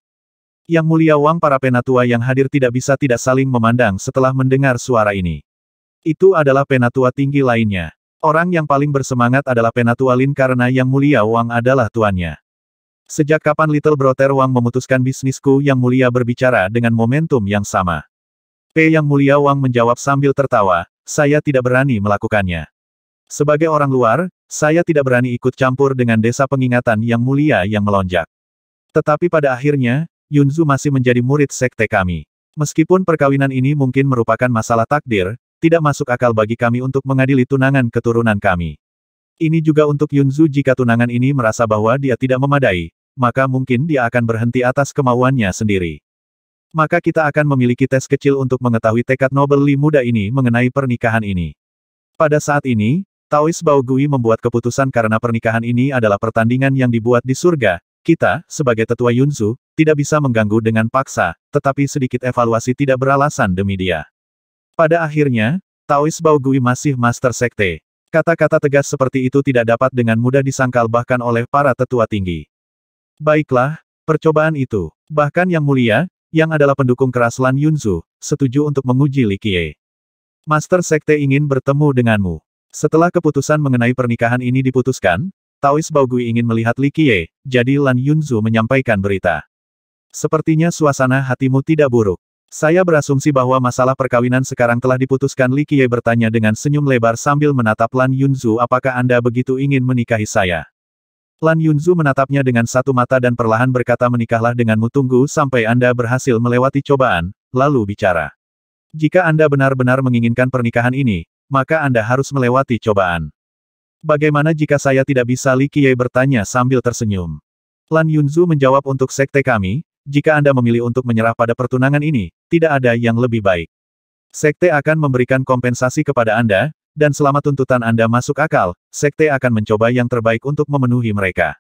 Yang mulia Wang para penatua yang hadir tidak bisa tidak saling memandang setelah mendengar suara ini. Itu adalah penatua tinggi lainnya. Orang yang paling bersemangat adalah penatua Lin karena yang mulia Wang adalah tuannya. Sejak kapan Little Brother Wang memutuskan bisnisku yang mulia berbicara dengan momentum yang sama? P yang mulia Wang menjawab sambil tertawa, saya tidak berani melakukannya. Sebagai orang luar, saya tidak berani ikut campur dengan desa pengingatan yang mulia yang melonjak. Tetapi pada akhirnya, Yunzu masih menjadi murid sekte kami. Meskipun perkawinan ini mungkin merupakan masalah takdir, tidak masuk akal bagi kami untuk mengadili tunangan keturunan kami. Ini juga untuk Yunzu jika tunangan ini merasa bahwa dia tidak memadai, maka mungkin dia akan berhenti atas kemauannya sendiri. Maka kita akan memiliki tes kecil untuk mengetahui tekad Nobel Li muda ini mengenai pernikahan ini. Pada saat ini, Taois Baogui membuat keputusan karena pernikahan ini adalah pertandingan yang dibuat di surga, kita, sebagai tetua Yunzu, tidak bisa mengganggu dengan paksa, tetapi sedikit evaluasi tidak beralasan demi dia. Pada akhirnya, Taois Baogui masih master sekte. Kata-kata tegas seperti itu tidak dapat dengan mudah disangkal bahkan oleh para tetua tinggi. Baiklah, percobaan itu. Bahkan yang mulia, yang adalah pendukung keras Lan Yunzu, setuju untuk menguji Likie. Master Sekte ingin bertemu denganmu. Setelah keputusan mengenai pernikahan ini diputuskan, Taois Baogui ingin melihat Li Qiye, jadi Lan Yunzu menyampaikan berita. Sepertinya suasana hatimu tidak buruk. Saya berasumsi bahwa masalah perkawinan sekarang telah diputuskan Li Qiye bertanya dengan senyum lebar sambil menatap Lan Yunzu apakah Anda begitu ingin menikahi saya. Lan Yunzu menatapnya dengan satu mata dan perlahan berkata menikahlah denganmu tunggu sampai Anda berhasil melewati cobaan, lalu bicara. Jika Anda benar-benar menginginkan pernikahan ini, maka Anda harus melewati cobaan. Bagaimana jika saya tidak bisa Li Qiye bertanya sambil tersenyum. Lan Yunzu menjawab untuk sekte kami, jika Anda memilih untuk menyerah pada pertunangan ini, tidak ada yang lebih baik. Sekte akan memberikan kompensasi kepada Anda, dan selama tuntutan Anda masuk akal, sekte akan mencoba yang terbaik untuk memenuhi mereka.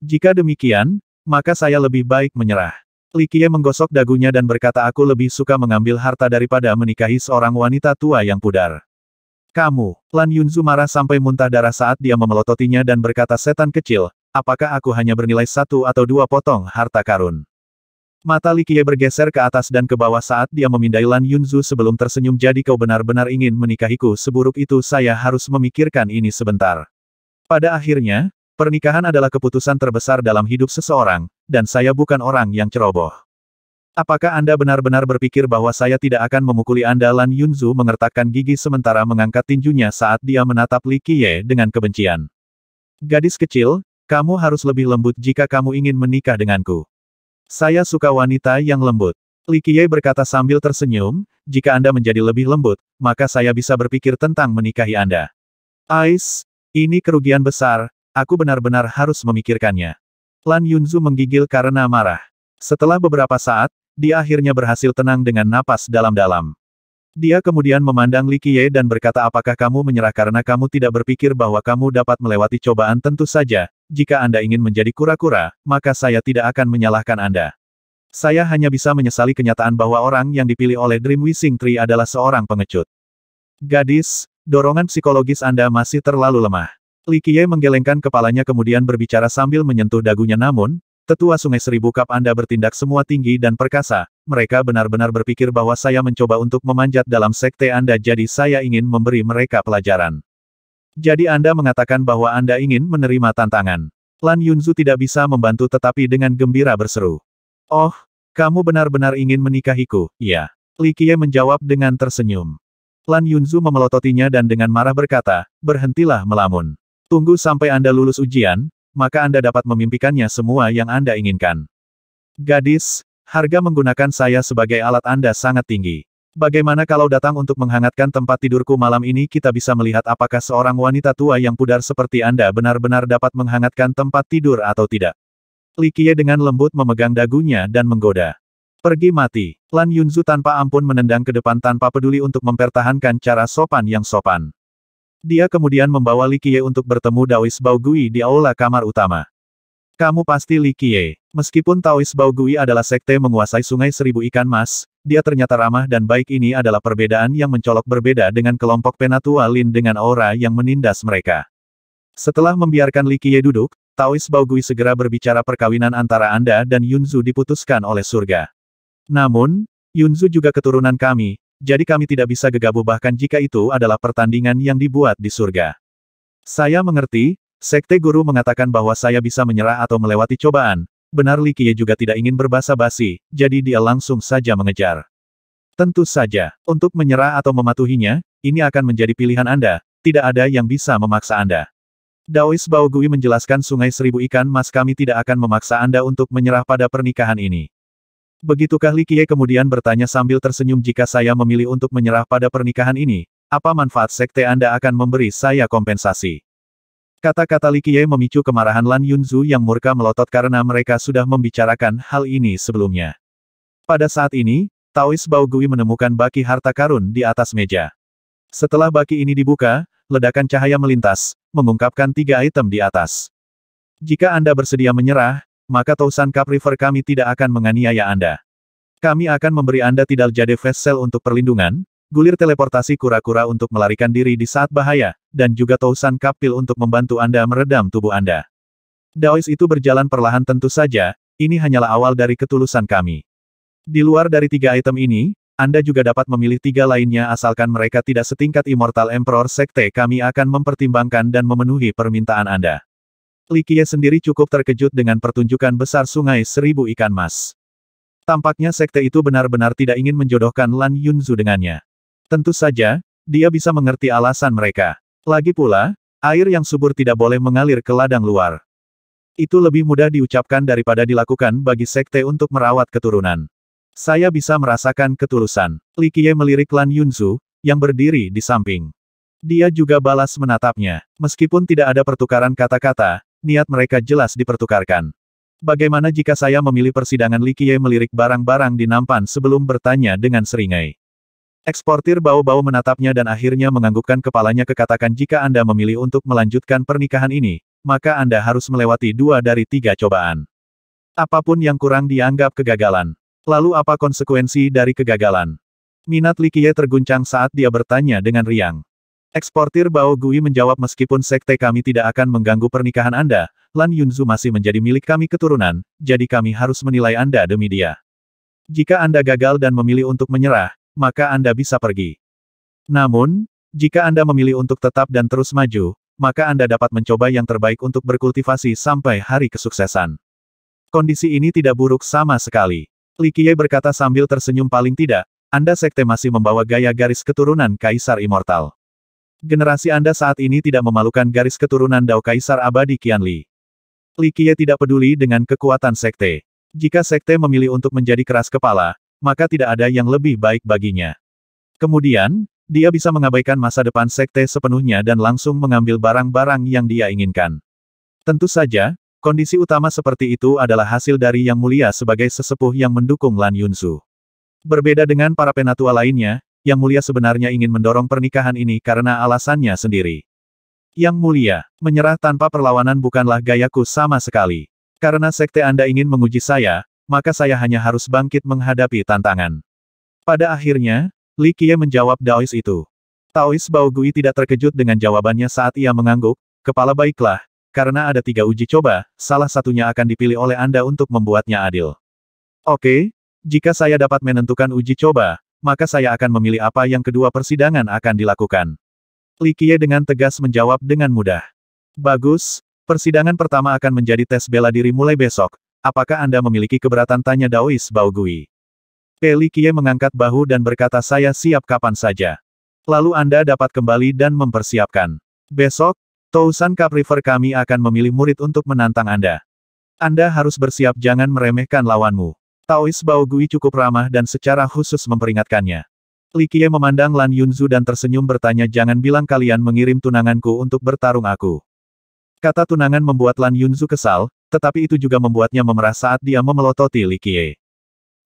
Jika demikian, maka saya lebih baik menyerah. Li Likie menggosok dagunya dan berkata aku lebih suka mengambil harta daripada menikahi seorang wanita tua yang pudar. Kamu, Lan Yunzu marah sampai muntah darah saat dia memelototinya dan berkata setan kecil, apakah aku hanya bernilai satu atau dua potong harta karun? Mata Li Kie bergeser ke atas dan ke bawah saat dia memindai Lan Yunzu sebelum tersenyum jadi kau benar-benar ingin menikahiku seburuk itu saya harus memikirkan ini sebentar. Pada akhirnya, pernikahan adalah keputusan terbesar dalam hidup seseorang, dan saya bukan orang yang ceroboh. Apakah Anda benar-benar berpikir bahwa saya tidak akan memukuli Anda? Lan Yunzu mengertakkan gigi sementara mengangkat tinjunya saat dia menatap Li Qiye dengan kebencian. Gadis kecil, kamu harus lebih lembut jika kamu ingin menikah denganku. Saya suka wanita yang lembut. Li Qiye berkata sambil tersenyum, jika Anda menjadi lebih lembut, maka saya bisa berpikir tentang menikahi Anda. Ais, ini kerugian besar, aku benar-benar harus memikirkannya. Lan Yunzu menggigil karena marah. Setelah beberapa saat, dia akhirnya berhasil tenang dengan napas dalam-dalam. Dia kemudian memandang Li Qiye dan berkata apakah kamu menyerah karena kamu tidak berpikir bahwa kamu dapat melewati cobaan tentu saja, jika Anda ingin menjadi kura-kura, maka saya tidak akan menyalahkan Anda. Saya hanya bisa menyesali kenyataan bahwa orang yang dipilih oleh Dream Wishing Tree adalah seorang pengecut. Gadis, dorongan psikologis Anda masih terlalu lemah. Li Qiye menggelengkan kepalanya kemudian berbicara sambil menyentuh dagunya namun, Tetua Sungai Seribu Kap Anda bertindak semua tinggi dan perkasa, mereka benar-benar berpikir bahwa saya mencoba untuk memanjat dalam sekte Anda jadi saya ingin memberi mereka pelajaran. Jadi Anda mengatakan bahwa Anda ingin menerima tantangan. Lan Yunzu tidak bisa membantu tetapi dengan gembira berseru. Oh, kamu benar-benar ingin menikahiku, ya. Li Qiye menjawab dengan tersenyum. Lan Yunzu memelototinya dan dengan marah berkata, berhentilah melamun. Tunggu sampai Anda lulus ujian, maka Anda dapat memimpikannya semua yang Anda inginkan. Gadis, harga menggunakan saya sebagai alat Anda sangat tinggi. Bagaimana kalau datang untuk menghangatkan tempat tidurku malam ini kita bisa melihat apakah seorang wanita tua yang pudar seperti Anda benar-benar dapat menghangatkan tempat tidur atau tidak. Likie dengan lembut memegang dagunya dan menggoda. Pergi mati. Lan Yunzu tanpa ampun menendang ke depan tanpa peduli untuk mempertahankan cara sopan yang sopan. Dia kemudian membawa Li Qiye untuk bertemu Daois Baogui di aula kamar utama. Kamu pasti Li Qiye. Meskipun Taois Baogui adalah sekte menguasai sungai seribu ikan mas, dia ternyata ramah dan baik ini adalah perbedaan yang mencolok berbeda dengan kelompok Penatua Lin dengan aura yang menindas mereka. Setelah membiarkan Li Qiye duduk, Taois Baogui segera berbicara perkawinan antara Anda dan Yunzu diputuskan oleh surga. Namun, Yunzu juga keturunan kami, jadi kami tidak bisa gegabah bahkan jika itu adalah pertandingan yang dibuat di surga. Saya mengerti, Sekte Guru mengatakan bahwa saya bisa menyerah atau melewati cobaan. Benar Li Qiye juga tidak ingin berbahasa basi, jadi dia langsung saja mengejar. Tentu saja, untuk menyerah atau mematuhinya, ini akan menjadi pilihan Anda, tidak ada yang bisa memaksa Anda. Daois Baogui menjelaskan sungai seribu ikan mas kami tidak akan memaksa Anda untuk menyerah pada pernikahan ini. Begitukah Li Kie kemudian bertanya sambil tersenyum jika saya memilih untuk menyerah pada pernikahan ini, apa manfaat sekte Anda akan memberi saya kompensasi? Kata-kata Li Kie memicu kemarahan Lan Yunzu yang murka melotot karena mereka sudah membicarakan hal ini sebelumnya. Pada saat ini, Taois Bao Gui menemukan baki harta karun di atas meja. Setelah baki ini dibuka, ledakan cahaya melintas, mengungkapkan tiga item di atas. Jika Anda bersedia menyerah, maka Tousan Cup River kami tidak akan menganiaya Anda. Kami akan memberi Anda tidak jade vessel untuk perlindungan, gulir teleportasi kura-kura untuk melarikan diri di saat bahaya, dan juga Tousan Cup Pil untuk membantu Anda meredam tubuh Anda. Daois itu berjalan perlahan tentu saja, ini hanyalah awal dari ketulusan kami. Di luar dari tiga item ini, Anda juga dapat memilih tiga lainnya asalkan mereka tidak setingkat Immortal Emperor Sekte kami akan mempertimbangkan dan memenuhi permintaan Anda. Li Qiye sendiri cukup terkejut dengan pertunjukan besar sungai seribu ikan mas. Tampaknya sekte itu benar-benar tidak ingin menjodohkan Lan Yunzu dengannya. Tentu saja, dia bisa mengerti alasan mereka. Lagi pula, air yang subur tidak boleh mengalir ke ladang luar. Itu lebih mudah diucapkan daripada dilakukan bagi sekte untuk merawat keturunan. Saya bisa merasakan ketulusan. Qiye melirik Lan Yunzu, yang berdiri di samping. Dia juga balas menatapnya. Meskipun tidak ada pertukaran kata-kata, niat mereka jelas dipertukarkan. Bagaimana jika saya memilih persidangan Likie melirik barang-barang di nampan sebelum bertanya dengan seringai? Eksportir bau-bau menatapnya dan akhirnya menganggukkan kepalanya kekatakan jika Anda memilih untuk melanjutkan pernikahan ini, maka Anda harus melewati dua dari tiga cobaan. Apapun yang kurang dianggap kegagalan. Lalu apa konsekuensi dari kegagalan? Minat Likie terguncang saat dia bertanya dengan riang. Eksportir Bao Gui menjawab meskipun sekte kami tidak akan mengganggu pernikahan Anda, Lan Yunzu masih menjadi milik kami keturunan, jadi kami harus menilai Anda demi dia. Jika Anda gagal dan memilih untuk menyerah, maka Anda bisa pergi. Namun, jika Anda memilih untuk tetap dan terus maju, maka Anda dapat mencoba yang terbaik untuk berkultivasi sampai hari kesuksesan. Kondisi ini tidak buruk sama sekali. Li Qiye berkata sambil tersenyum paling tidak, Anda sekte masih membawa gaya garis keturunan Kaisar Immortal. Generasi Anda saat ini tidak memalukan garis keturunan Dao Kaisar Abadi Qianli. Li Qiye tidak peduli dengan kekuatan sekte. Jika sekte memilih untuk menjadi keras kepala, maka tidak ada yang lebih baik baginya. Kemudian, dia bisa mengabaikan masa depan sekte sepenuhnya dan langsung mengambil barang-barang yang dia inginkan. Tentu saja, kondisi utama seperti itu adalah hasil dari Yang Mulia sebagai sesepuh yang mendukung Lan Yunsu. Berbeda dengan para penatua lainnya, yang Mulia sebenarnya ingin mendorong pernikahan ini karena alasannya sendiri. Yang Mulia, menyerah tanpa perlawanan bukanlah gayaku sama sekali. Karena sekte Anda ingin menguji saya, maka saya hanya harus bangkit menghadapi tantangan. Pada akhirnya, Li Qiye menjawab Daois itu. Taois Bao Gui tidak terkejut dengan jawabannya saat ia mengangguk, kepala baiklah, karena ada tiga uji coba, salah satunya akan dipilih oleh Anda untuk membuatnya adil. Oke, jika saya dapat menentukan uji coba, maka saya akan memilih apa yang kedua persidangan akan dilakukan. Li Qiye dengan tegas menjawab dengan mudah. Bagus, persidangan pertama akan menjadi tes bela diri mulai besok. Apakah Anda memiliki keberatan tanya Daois Baogui? Peli Qiye mengangkat bahu dan berkata saya siap kapan saja. Lalu Anda dapat kembali dan mempersiapkan. Besok, Tousan Cup River kami akan memilih murid untuk menantang Anda. Anda harus bersiap jangan meremehkan lawanmu. Taois Bao Gui cukup ramah dan secara khusus memperingatkannya. Li Qie memandang Lan Yunzu dan tersenyum bertanya jangan bilang kalian mengirim tunanganku untuk bertarung aku. Kata tunangan membuat Lan Yunzu kesal, tetapi itu juga membuatnya memerah saat dia memelototi Li Qie.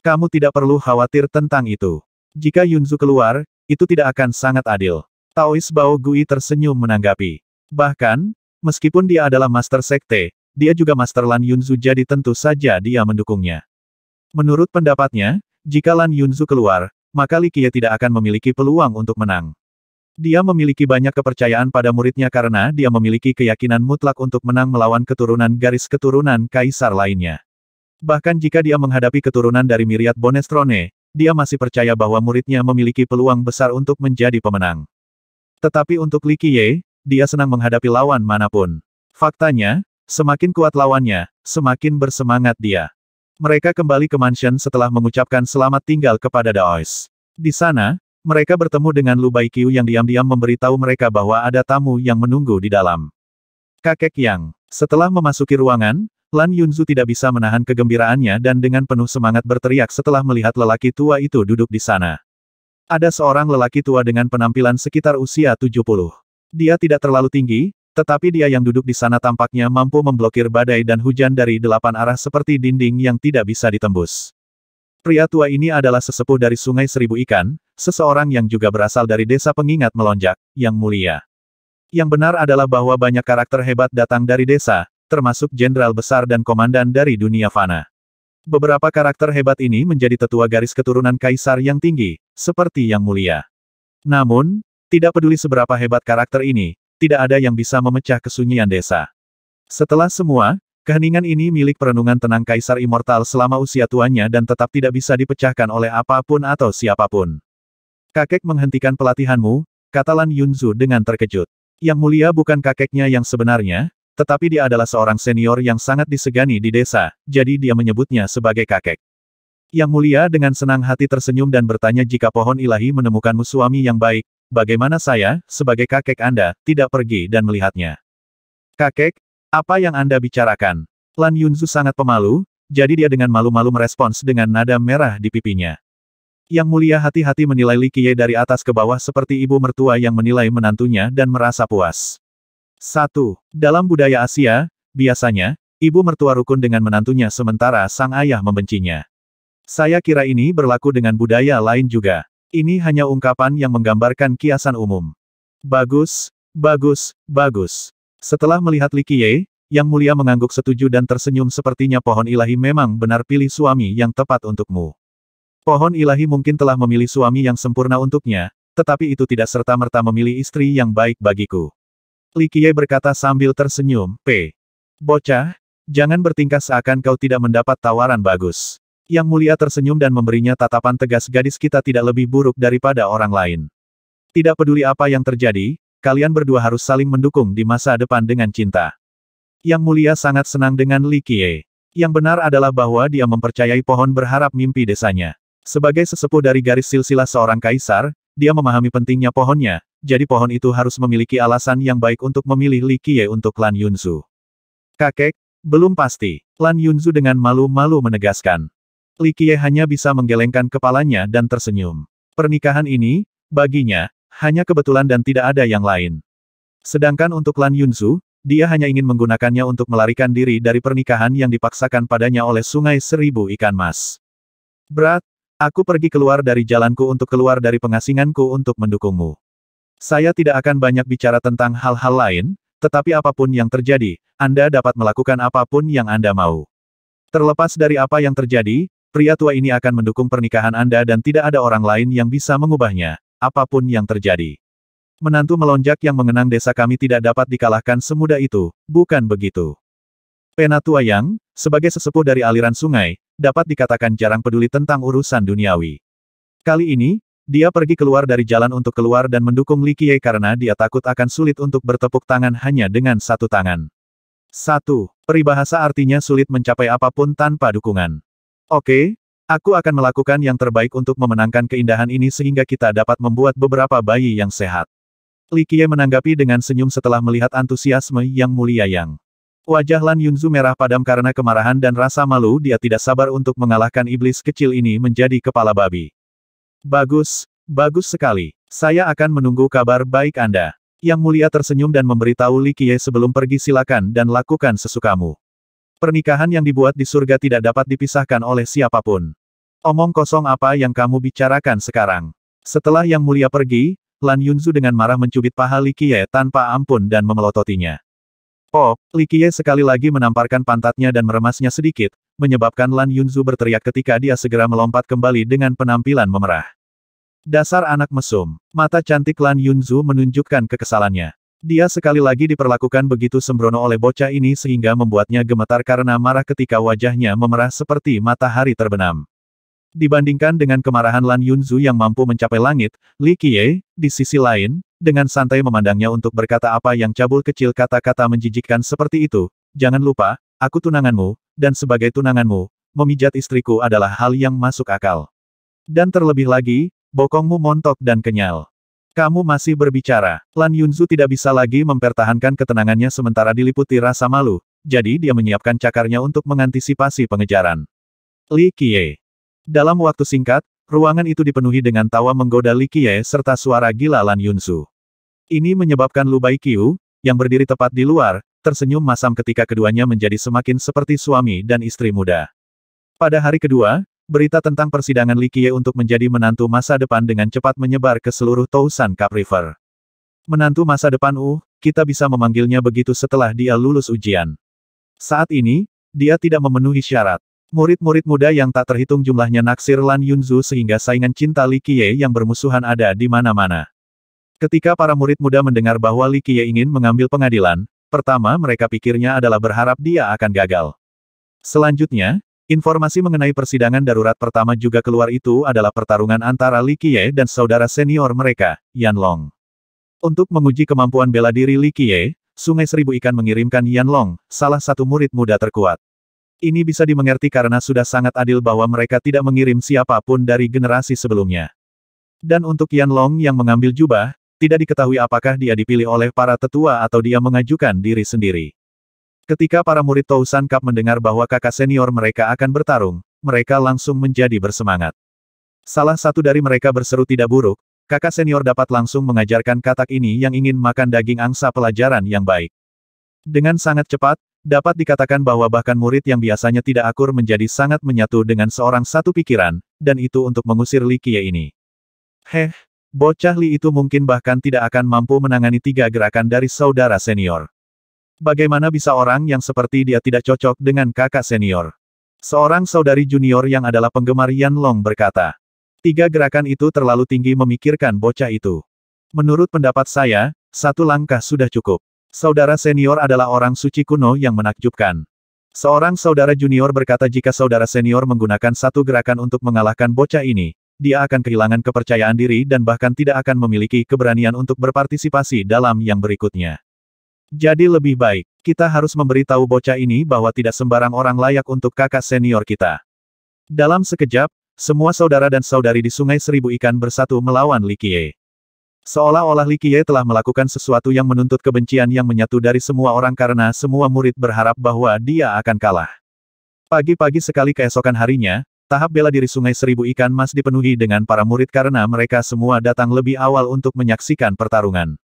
Kamu tidak perlu khawatir tentang itu. Jika Yunzu keluar, itu tidak akan sangat adil. Taois Bao Gui tersenyum menanggapi. Bahkan, meskipun dia adalah Master Sekte, dia juga Master Lan Yunzu jadi tentu saja dia mendukungnya. Menurut pendapatnya, jika Lan Yunzu keluar, maka Li Qiye tidak akan memiliki peluang untuk menang. Dia memiliki banyak kepercayaan pada muridnya karena dia memiliki keyakinan mutlak untuk menang melawan keturunan garis keturunan kaisar lainnya. Bahkan jika dia menghadapi keturunan dari Miriat Bonestrone, dia masih percaya bahwa muridnya memiliki peluang besar untuk menjadi pemenang. Tetapi untuk Li Qiye, dia senang menghadapi lawan manapun. Faktanya, semakin kuat lawannya, semakin bersemangat dia. Mereka kembali ke mansion setelah mengucapkan selamat tinggal kepada Daois. Di sana, mereka bertemu dengan Lu Baiqiu yang diam-diam memberitahu mereka bahwa ada tamu yang menunggu di dalam. Kakek Yang, setelah memasuki ruangan, Lan Yunzu tidak bisa menahan kegembiraannya dan dengan penuh semangat berteriak setelah melihat lelaki tua itu duduk di sana. Ada seorang lelaki tua dengan penampilan sekitar usia 70. Dia tidak terlalu tinggi, tetapi dia yang duduk di sana tampaknya mampu memblokir badai dan hujan dari delapan arah seperti dinding yang tidak bisa ditembus. Pria tua ini adalah sesepuh dari Sungai Seribu Ikan, seseorang yang juga berasal dari desa pengingat melonjak, yang mulia. Yang benar adalah bahwa banyak karakter hebat datang dari desa, termasuk jenderal besar dan komandan dari dunia fana. Beberapa karakter hebat ini menjadi tetua garis keturunan kaisar yang tinggi, seperti yang mulia. Namun, tidak peduli seberapa hebat karakter ini, tidak ada yang bisa memecah kesunyian desa. Setelah semua, keheningan ini milik perenungan tenang Kaisar Immortal selama usia tuanya dan tetap tidak bisa dipecahkan oleh apapun atau siapapun. Kakek menghentikan pelatihanmu, kata Lan Yunzu dengan terkejut. Yang mulia bukan kakeknya yang sebenarnya, tetapi dia adalah seorang senior yang sangat disegani di desa, jadi dia menyebutnya sebagai kakek. Yang mulia dengan senang hati tersenyum dan bertanya jika pohon ilahi menemukanmu suami yang baik, bagaimana saya, sebagai kakek Anda, tidak pergi dan melihatnya? Kakek, apa yang Anda bicarakan? Lan Yunzu sangat pemalu, jadi dia dengan malu-malu merespons dengan nada merah di pipinya. Yang mulia hati-hati menilai Li Qiye dari atas ke bawah seperti ibu mertua yang menilai menantunya dan merasa puas. Satu, Dalam budaya Asia, biasanya, ibu mertua rukun dengan menantunya sementara sang ayah membencinya. Saya kira ini berlaku dengan budaya lain juga. Ini hanya ungkapan yang menggambarkan kiasan umum. Bagus, bagus, bagus. Setelah melihat Li Yang Mulia mengangguk setuju dan tersenyum sepertinya pohon ilahi memang benar pilih suami yang tepat untukmu. Pohon ilahi mungkin telah memilih suami yang sempurna untuknya, tetapi itu tidak serta-merta memilih istri yang baik bagiku. Li berkata sambil tersenyum, P. Bocah, jangan bertingkah seakan kau tidak mendapat tawaran bagus. Yang mulia tersenyum dan memberinya tatapan tegas gadis kita tidak lebih buruk daripada orang lain. Tidak peduli apa yang terjadi, kalian berdua harus saling mendukung di masa depan dengan cinta. Yang mulia sangat senang dengan Li Qiye. Yang benar adalah bahwa dia mempercayai pohon berharap mimpi desanya. Sebagai sesepuh dari garis silsilah seorang kaisar, dia memahami pentingnya pohonnya, jadi pohon itu harus memiliki alasan yang baik untuk memilih Li Qiye untuk Lan Yunzu. Kakek, belum pasti. Lan Yunzu dengan malu-malu menegaskan. Li Qiye hanya bisa menggelengkan kepalanya dan tersenyum. Pernikahan ini, baginya, hanya kebetulan dan tidak ada yang lain. Sedangkan untuk Lan Yunzu, dia hanya ingin menggunakannya untuk melarikan diri dari pernikahan yang dipaksakan padanya oleh Sungai Seribu Ikan Mas. Berat, aku pergi keluar dari jalanku untuk keluar dari pengasinganku untuk mendukungmu. Saya tidak akan banyak bicara tentang hal-hal lain, tetapi apapun yang terjadi, Anda dapat melakukan apapun yang Anda mau. Terlepas dari apa yang terjadi, pria tua ini akan mendukung pernikahan Anda dan tidak ada orang lain yang bisa mengubahnya, apapun yang terjadi. Menantu melonjak yang mengenang desa kami tidak dapat dikalahkan semudah itu, bukan begitu. Penatua yang, sebagai sesepuh dari aliran sungai, dapat dikatakan jarang peduli tentang urusan duniawi. Kali ini, dia pergi keluar dari jalan untuk keluar dan mendukung Li Qiye karena dia takut akan sulit untuk bertepuk tangan hanya dengan satu tangan. Satu, Peribahasa artinya sulit mencapai apapun tanpa dukungan. Oke, aku akan melakukan yang terbaik untuk memenangkan keindahan ini sehingga kita dapat membuat beberapa bayi yang sehat. Li menanggapi dengan senyum setelah melihat antusiasme yang mulia Yang. Wajah Lan Yunzu merah padam karena kemarahan dan rasa malu dia tidak sabar untuk mengalahkan iblis kecil ini menjadi kepala babi. Bagus, bagus sekali. Saya akan menunggu kabar baik Anda. Yang mulia tersenyum dan memberitahu Li sebelum pergi silakan dan lakukan sesukamu. Pernikahan yang dibuat di surga tidak dapat dipisahkan oleh siapapun. Omong kosong apa yang kamu bicarakan sekarang? Setelah Yang Mulia pergi, Lan Yunzu dengan marah mencubit paha Likie tanpa ampun dan memelototinya. Pop, oh, Likie sekali lagi menamparkan pantatnya dan meremasnya sedikit, menyebabkan Lan Yunzu berteriak ketika dia segera melompat kembali dengan penampilan memerah. Dasar anak mesum, mata cantik Lan Yunzu menunjukkan kekesalannya. Dia sekali lagi diperlakukan begitu sembrono oleh bocah ini sehingga membuatnya gemetar karena marah ketika wajahnya memerah seperti matahari terbenam. Dibandingkan dengan kemarahan Lan Yunzu yang mampu mencapai langit, Li Qiye, di sisi lain, dengan santai memandangnya untuk berkata apa yang cabul kecil kata-kata menjijikkan seperti itu, jangan lupa, aku tunanganmu, dan sebagai tunanganmu, memijat istriku adalah hal yang masuk akal. Dan terlebih lagi, bokongmu montok dan kenyal. Kamu masih berbicara. Lan Yunzu tidak bisa lagi mempertahankan ketenangannya sementara diliputi rasa malu, jadi dia menyiapkan cakarnya untuk mengantisipasi pengejaran. Li Qiye. Dalam waktu singkat, ruangan itu dipenuhi dengan tawa menggoda Li Qiye serta suara gila Lan Yunzu. Ini menyebabkan Lu Bai Qiu, yang berdiri tepat di luar, tersenyum masam ketika keduanya menjadi semakin seperti suami dan istri muda. Pada hari kedua, Berita tentang persidangan Li Qiye untuk menjadi menantu masa depan dengan cepat menyebar ke seluruh Tousan Cup River. Menantu masa depan U, uh, kita bisa memanggilnya begitu setelah dia lulus ujian. Saat ini, dia tidak memenuhi syarat. Murid-murid muda yang tak terhitung jumlahnya naksir Lan Yunzu sehingga saingan cinta Li Qiye yang bermusuhan ada di mana-mana. Ketika para murid muda mendengar bahwa Li Qiye ingin mengambil pengadilan, pertama mereka pikirnya adalah berharap dia akan gagal. Selanjutnya, Informasi mengenai persidangan darurat pertama juga keluar itu adalah pertarungan antara Li Qiye dan saudara senior mereka, Yan Long. Untuk menguji kemampuan bela diri Li Qiye, Sungai Seribu Ikan mengirimkan Yan Long, salah satu murid muda terkuat. Ini bisa dimengerti karena sudah sangat adil bahwa mereka tidak mengirim siapapun dari generasi sebelumnya. Dan untuk Yan Long yang mengambil jubah, tidak diketahui apakah dia dipilih oleh para tetua atau dia mengajukan diri sendiri. Ketika para murid Tousan Cup mendengar bahwa kakak senior mereka akan bertarung, mereka langsung menjadi bersemangat. Salah satu dari mereka berseru tidak buruk, kakak senior dapat langsung mengajarkan katak ini yang ingin makan daging angsa pelajaran yang baik. Dengan sangat cepat, dapat dikatakan bahwa bahkan murid yang biasanya tidak akur menjadi sangat menyatu dengan seorang satu pikiran, dan itu untuk mengusir Li Kie ini. Heh, bocah Li itu mungkin bahkan tidak akan mampu menangani tiga gerakan dari saudara senior. Bagaimana bisa orang yang seperti dia tidak cocok dengan kakak senior? Seorang saudari junior yang adalah penggemar Yan Long berkata. Tiga gerakan itu terlalu tinggi memikirkan bocah itu. Menurut pendapat saya, satu langkah sudah cukup. Saudara senior adalah orang suci kuno yang menakjubkan. Seorang saudara junior berkata jika saudara senior menggunakan satu gerakan untuk mengalahkan bocah ini, dia akan kehilangan kepercayaan diri dan bahkan tidak akan memiliki keberanian untuk berpartisipasi dalam yang berikutnya. Jadi lebih baik, kita harus memberitahu bocah ini bahwa tidak sembarang orang layak untuk kakak senior kita. Dalam sekejap, semua saudara dan saudari di Sungai Seribu Ikan bersatu melawan Likie. Seolah-olah Likie telah melakukan sesuatu yang menuntut kebencian yang menyatu dari semua orang karena semua murid berharap bahwa dia akan kalah. Pagi-pagi sekali keesokan harinya, tahap bela diri Sungai Seribu Ikan Mas dipenuhi dengan para murid karena mereka semua datang lebih awal untuk menyaksikan pertarungan.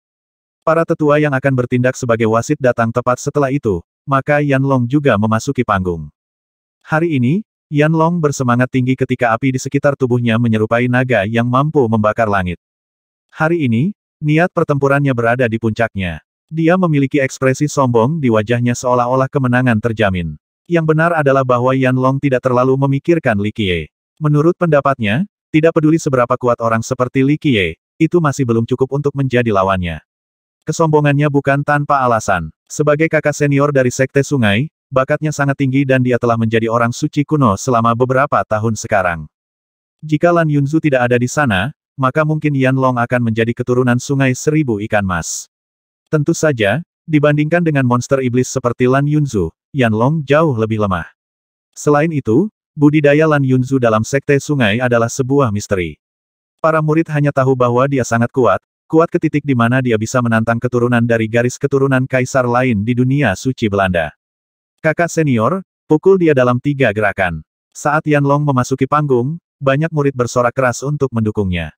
Para tetua yang akan bertindak sebagai wasit datang tepat setelah itu, maka Yan Long juga memasuki panggung. Hari ini, Yan Long bersemangat tinggi ketika api di sekitar tubuhnya menyerupai naga yang mampu membakar langit. Hari ini, niat pertempurannya berada di puncaknya. Dia memiliki ekspresi sombong di wajahnya seolah-olah kemenangan terjamin. Yang benar adalah bahwa Yan Long tidak terlalu memikirkan Li Qiye. Menurut pendapatnya, tidak peduli seberapa kuat orang seperti Li Qiye, itu masih belum cukup untuk menjadi lawannya. Kesombongannya bukan tanpa alasan. Sebagai kakak senior dari Sekte Sungai, bakatnya sangat tinggi dan dia telah menjadi orang suci kuno selama beberapa tahun sekarang. Jika Lan Yunzu tidak ada di sana, maka mungkin Yan Long akan menjadi keturunan sungai seribu ikan mas. Tentu saja, dibandingkan dengan monster iblis seperti Lan Yunzu, Yan Long jauh lebih lemah. Selain itu, budidaya Lan Yunzu dalam sekte sungai adalah sebuah misteri. Para murid hanya tahu bahwa dia sangat kuat, Kuat ke titik di mana dia bisa menantang keturunan dari garis keturunan kaisar lain di dunia suci Belanda. Kakak senior, pukul dia dalam tiga gerakan. Saat Yan Long memasuki panggung, banyak murid bersorak keras untuk mendukungnya.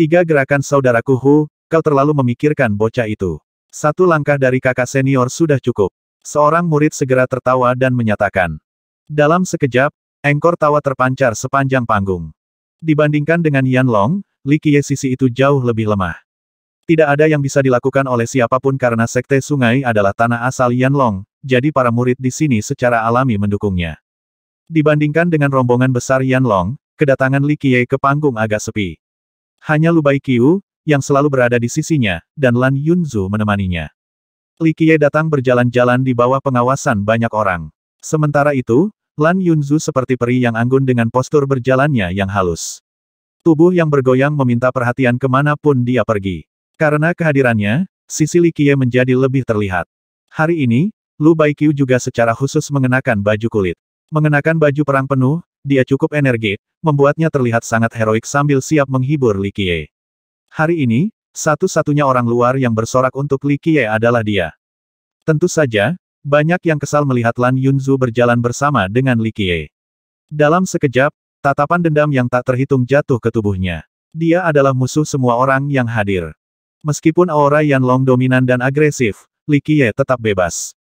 Tiga gerakan saudaraku Hu, kau terlalu memikirkan bocah itu. Satu langkah dari kakak senior sudah cukup. Seorang murid segera tertawa dan menyatakan. Dalam sekejap, engkor tawa terpancar sepanjang panggung. Dibandingkan dengan Yan Long, Li Qiye sisi itu jauh lebih lemah. Tidak ada yang bisa dilakukan oleh siapapun karena Sekte Sungai adalah tanah asal Yanlong, jadi para murid di sini secara alami mendukungnya. Dibandingkan dengan rombongan besar Yanlong, kedatangan Li Qiye ke panggung agak sepi. Hanya Lubai Qiu, yang selalu berada di sisinya, dan Lan Yunzu menemaninya. Li Qiye datang berjalan-jalan di bawah pengawasan banyak orang. Sementara itu, Lan Yunzu seperti peri yang anggun dengan postur berjalannya yang halus. Tubuh yang bergoyang meminta perhatian kemanapun dia pergi. Karena kehadirannya, sisi Li Qiye menjadi lebih terlihat. Hari ini, Lu Baiqiu juga secara khusus mengenakan baju kulit. Mengenakan baju perang penuh, dia cukup energi, membuatnya terlihat sangat heroik sambil siap menghibur Li Qiye. Hari ini, satu-satunya orang luar yang bersorak untuk Li Qiye adalah dia. Tentu saja, banyak yang kesal melihat Lan Yunzu berjalan bersama dengan Li Qiye. Dalam sekejap, tatapan dendam yang tak terhitung jatuh ke tubuhnya. Dia adalah musuh semua orang yang hadir. Meskipun aura Yan long dominan dan agresif, Li Qiye tetap bebas.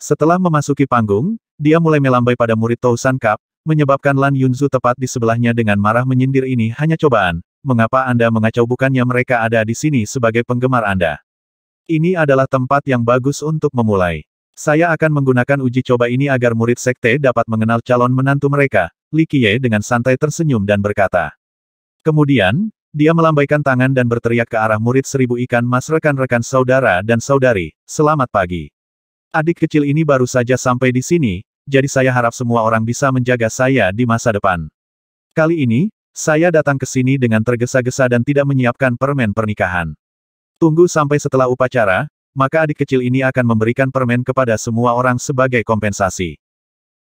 Setelah memasuki panggung, dia mulai melambai pada murid Tousan Cup, menyebabkan Lan Yunzu tepat di sebelahnya dengan marah menyindir ini hanya cobaan, mengapa Anda mengacau bukannya mereka ada di sini sebagai penggemar Anda. Ini adalah tempat yang bagus untuk memulai. Saya akan menggunakan uji coba ini agar murid sekte dapat mengenal calon menantu mereka, Li Qiye dengan santai tersenyum dan berkata. Kemudian, dia melambaikan tangan dan berteriak ke arah murid seribu ikan mas rekan-rekan saudara dan saudari, selamat pagi. Adik kecil ini baru saja sampai di sini, jadi saya harap semua orang bisa menjaga saya di masa depan. Kali ini, saya datang ke sini dengan tergesa-gesa dan tidak menyiapkan permen pernikahan. Tunggu sampai setelah upacara, maka adik kecil ini akan memberikan permen kepada semua orang sebagai kompensasi.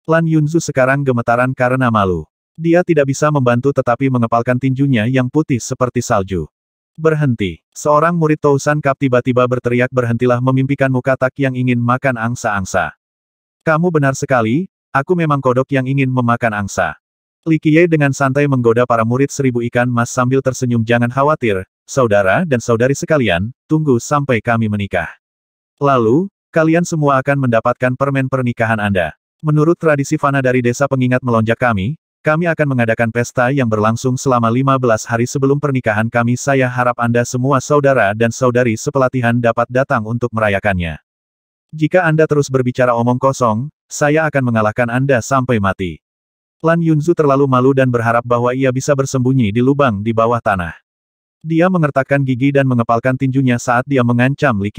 Lan Yunzu sekarang gemetaran karena malu. Dia tidak bisa membantu tetapi mengepalkan tinjunya yang putih seperti salju. Berhenti. Seorang murid Tousan Kap tiba-tiba berteriak berhentilah memimpikanmu katak yang ingin makan angsa-angsa. Kamu benar sekali, aku memang kodok yang ingin memakan angsa. Likie dengan santai menggoda para murid seribu ikan mas sambil tersenyum jangan khawatir, saudara dan saudari sekalian, tunggu sampai kami menikah. Lalu, kalian semua akan mendapatkan permen pernikahan Anda. Menurut tradisi fana dari desa pengingat melonjak kami, kami akan mengadakan pesta yang berlangsung selama 15 hari sebelum pernikahan kami. Saya harap Anda semua saudara dan saudari sepelatihan dapat datang untuk merayakannya. Jika Anda terus berbicara omong kosong, saya akan mengalahkan Anda sampai mati. Lan Yunzu terlalu malu dan berharap bahwa ia bisa bersembunyi di lubang di bawah tanah. Dia mengertakkan gigi dan mengepalkan tinjunya saat dia mengancam Li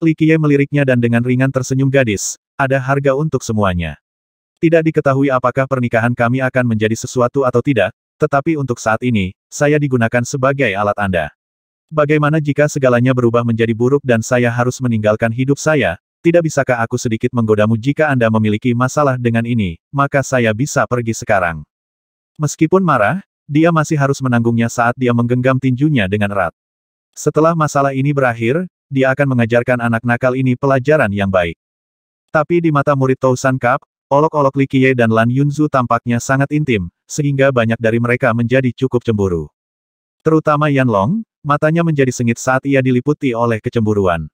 Li Qiye meliriknya dan dengan ringan tersenyum gadis, ada harga untuk semuanya. Tidak diketahui apakah pernikahan kami akan menjadi sesuatu atau tidak, tetapi untuk saat ini, saya digunakan sebagai alat Anda. Bagaimana jika segalanya berubah menjadi buruk dan saya harus meninggalkan hidup saya? Tidak bisakah aku sedikit menggodamu jika Anda memiliki masalah dengan ini, maka saya bisa pergi sekarang. Meskipun marah, dia masih harus menanggungnya saat dia menggenggam tinjunya dengan erat. Setelah masalah ini berakhir, dia akan mengajarkan anak nakal ini pelajaran yang baik. Tapi di mata murid Tousan Cup, Olok-olok Li Qiye dan Lan Yunzu tampaknya sangat intim, sehingga banyak dari mereka menjadi cukup cemburu. Terutama Yan Long, matanya menjadi sengit saat ia diliputi oleh kecemburuan.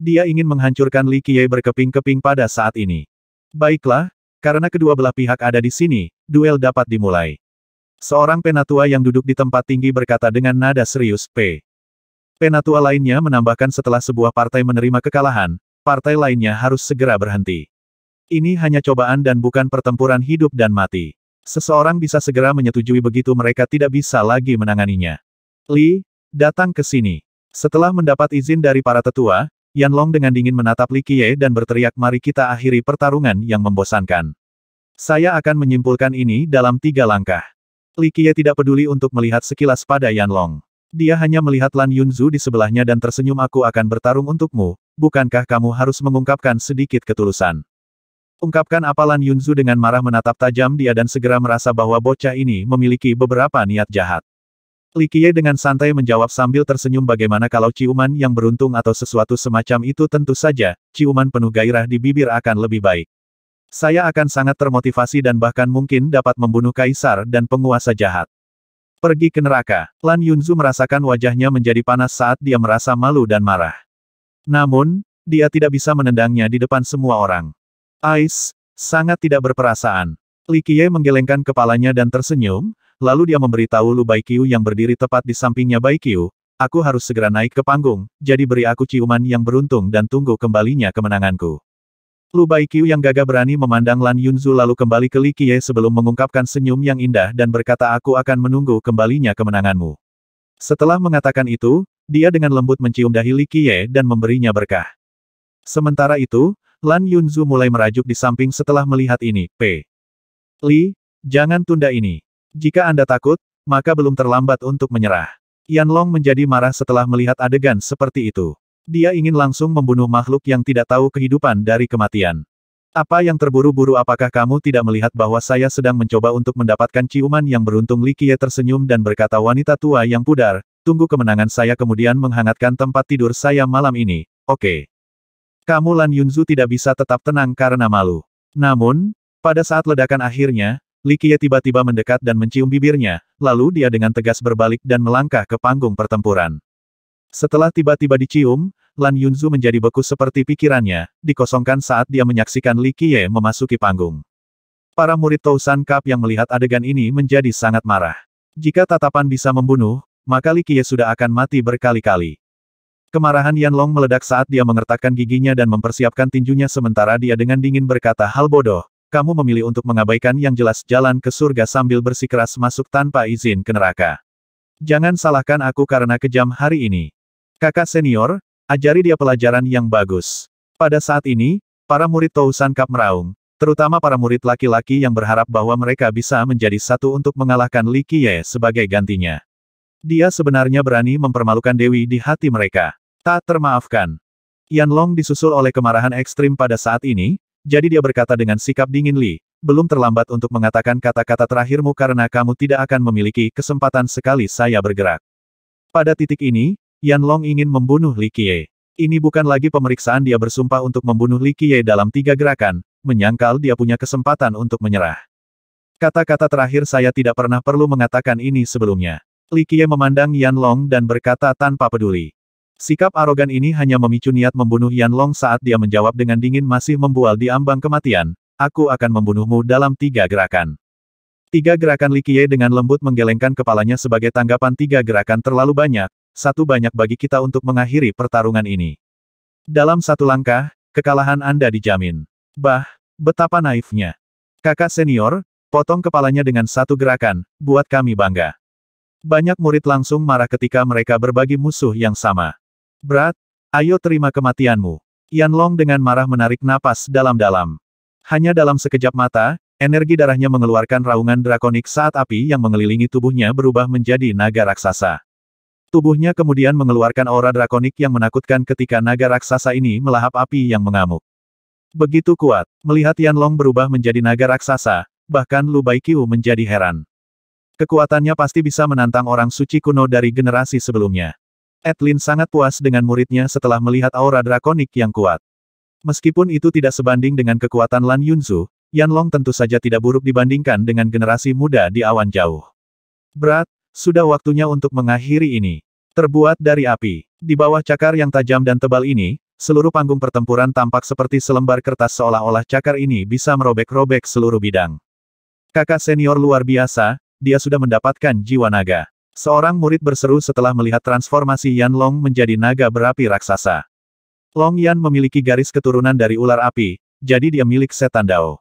Dia ingin menghancurkan Li Qiye berkeping-keping pada saat ini. Baiklah, karena kedua belah pihak ada di sini, duel dapat dimulai. Seorang penatua yang duduk di tempat tinggi berkata dengan nada serius, P. Penatua lainnya menambahkan setelah sebuah partai menerima kekalahan, partai lainnya harus segera berhenti. Ini hanya cobaan dan bukan pertempuran hidup dan mati. Seseorang bisa segera menyetujui begitu mereka tidak bisa lagi menanganinya. Li, datang ke sini. Setelah mendapat izin dari para tetua, Yan Long dengan dingin menatap Li Qiye dan berteriak mari kita akhiri pertarungan yang membosankan. Saya akan menyimpulkan ini dalam tiga langkah. Li Qiye tidak peduli untuk melihat sekilas pada Yan Long. Dia hanya melihat Lan Yunzu di sebelahnya dan tersenyum aku akan bertarung untukmu, bukankah kamu harus mengungkapkan sedikit ketulusan. Ungkapkan apalan Yunzu dengan marah menatap tajam dia dan segera merasa bahwa bocah ini memiliki beberapa niat jahat. Li Qiye dengan santai menjawab sambil tersenyum bagaimana kalau ciuman yang beruntung atau sesuatu semacam itu tentu saja, ciuman penuh gairah di bibir akan lebih baik. Saya akan sangat termotivasi dan bahkan mungkin dapat membunuh kaisar dan penguasa jahat. Pergi ke neraka, Lan Yunzu merasakan wajahnya menjadi panas saat dia merasa malu dan marah. Namun, dia tidak bisa menendangnya di depan semua orang. Ais, sangat tidak berperasaan. Li Qiye menggelengkan kepalanya dan tersenyum, lalu dia memberitahu Lu Baiqiu yang berdiri tepat di sampingnya Baiqiu, aku harus segera naik ke panggung, jadi beri aku ciuman yang beruntung dan tunggu kembalinya kemenanganku. Lu Baiqiu yang gagah berani memandang Lan Yunzu lalu kembali ke Li Qiye sebelum mengungkapkan senyum yang indah dan berkata aku akan menunggu kembalinya kemenanganmu. Setelah mengatakan itu, dia dengan lembut mencium dahi Li Qiye dan memberinya berkah. Sementara itu, Lan Yunzu mulai merajuk di samping setelah melihat ini, P. Li, jangan tunda ini. Jika Anda takut, maka belum terlambat untuk menyerah. Yan Long menjadi marah setelah melihat adegan seperti itu. Dia ingin langsung membunuh makhluk yang tidak tahu kehidupan dari kematian. Apa yang terburu-buru apakah kamu tidak melihat bahwa saya sedang mencoba untuk mendapatkan ciuman yang beruntung Li Kie tersenyum dan berkata wanita tua yang pudar, tunggu kemenangan saya kemudian menghangatkan tempat tidur saya malam ini, oke. Okay. Kamu Lan Yunzu tidak bisa tetap tenang karena malu. Namun, pada saat ledakan akhirnya, Li Likie tiba-tiba mendekat dan mencium bibirnya, lalu dia dengan tegas berbalik dan melangkah ke panggung pertempuran. Setelah tiba-tiba dicium, Lan Yunzu menjadi beku seperti pikirannya, dikosongkan saat dia menyaksikan Li Likie memasuki panggung. Para murid Tousan Cup yang melihat adegan ini menjadi sangat marah. Jika tatapan bisa membunuh, maka Li Likie sudah akan mati berkali-kali. Kemarahan Yan Long meledak saat dia mengertakkan giginya dan mempersiapkan tinjunya sementara dia dengan dingin berkata hal bodoh, kamu memilih untuk mengabaikan yang jelas jalan ke surga sambil bersikeras masuk tanpa izin ke neraka. Jangan salahkan aku karena kejam hari ini. Kakak senior, ajari dia pelajaran yang bagus. Pada saat ini, para murid Tousan Sankap meraung, terutama para murid laki-laki yang berharap bahwa mereka bisa menjadi satu untuk mengalahkan Li Qiye sebagai gantinya. Dia sebenarnya berani mempermalukan Dewi di hati mereka. Tak termaafkan. Yan Long disusul oleh kemarahan ekstrim pada saat ini, jadi dia berkata dengan sikap dingin Li, belum terlambat untuk mengatakan kata-kata terakhirmu karena kamu tidak akan memiliki kesempatan sekali saya bergerak. Pada titik ini, Yan Long ingin membunuh Li Qiye. Ini bukan lagi pemeriksaan dia bersumpah untuk membunuh Li Qiye dalam tiga gerakan, menyangkal dia punya kesempatan untuk menyerah. Kata-kata terakhir saya tidak pernah perlu mengatakan ini sebelumnya. Li Qiye memandang Yan Long dan berkata tanpa peduli. Sikap arogan ini hanya memicu niat membunuh Yan Long saat dia menjawab dengan dingin masih membual di ambang kematian, aku akan membunuhmu dalam tiga gerakan. Tiga gerakan Likie dengan lembut menggelengkan kepalanya sebagai tanggapan tiga gerakan terlalu banyak, satu banyak bagi kita untuk mengakhiri pertarungan ini. Dalam satu langkah, kekalahan Anda dijamin. Bah, betapa naifnya. Kakak senior, potong kepalanya dengan satu gerakan, buat kami bangga. Banyak murid langsung marah ketika mereka berbagi musuh yang sama. Berat, ayo terima kematianmu. Yan Long dengan marah menarik napas dalam-dalam. Hanya dalam sekejap mata, energi darahnya mengeluarkan raungan drakonik saat api yang mengelilingi tubuhnya berubah menjadi naga raksasa. Tubuhnya kemudian mengeluarkan aura drakonik yang menakutkan ketika naga raksasa ini melahap api yang mengamuk. Begitu kuat, melihat Yan Long berubah menjadi naga raksasa, bahkan Lu Baiqiu menjadi heran. Kekuatannya pasti bisa menantang orang suci kuno dari generasi sebelumnya. Edlin sangat puas dengan muridnya setelah melihat aura drakonik yang kuat. Meskipun itu tidak sebanding dengan kekuatan Lan Yunzu, Yan Long tentu saja tidak buruk dibandingkan dengan generasi muda di awan jauh. Berat, sudah waktunya untuk mengakhiri ini. Terbuat dari api, di bawah cakar yang tajam dan tebal ini, seluruh panggung pertempuran tampak seperti selembar kertas seolah-olah cakar ini bisa merobek-robek seluruh bidang. Kakak senior luar biasa, dia sudah mendapatkan jiwa naga. Seorang murid berseru setelah melihat transformasi Yan Long menjadi naga berapi raksasa. Long Yan memiliki garis keturunan dari ular api, jadi dia milik setan Dao.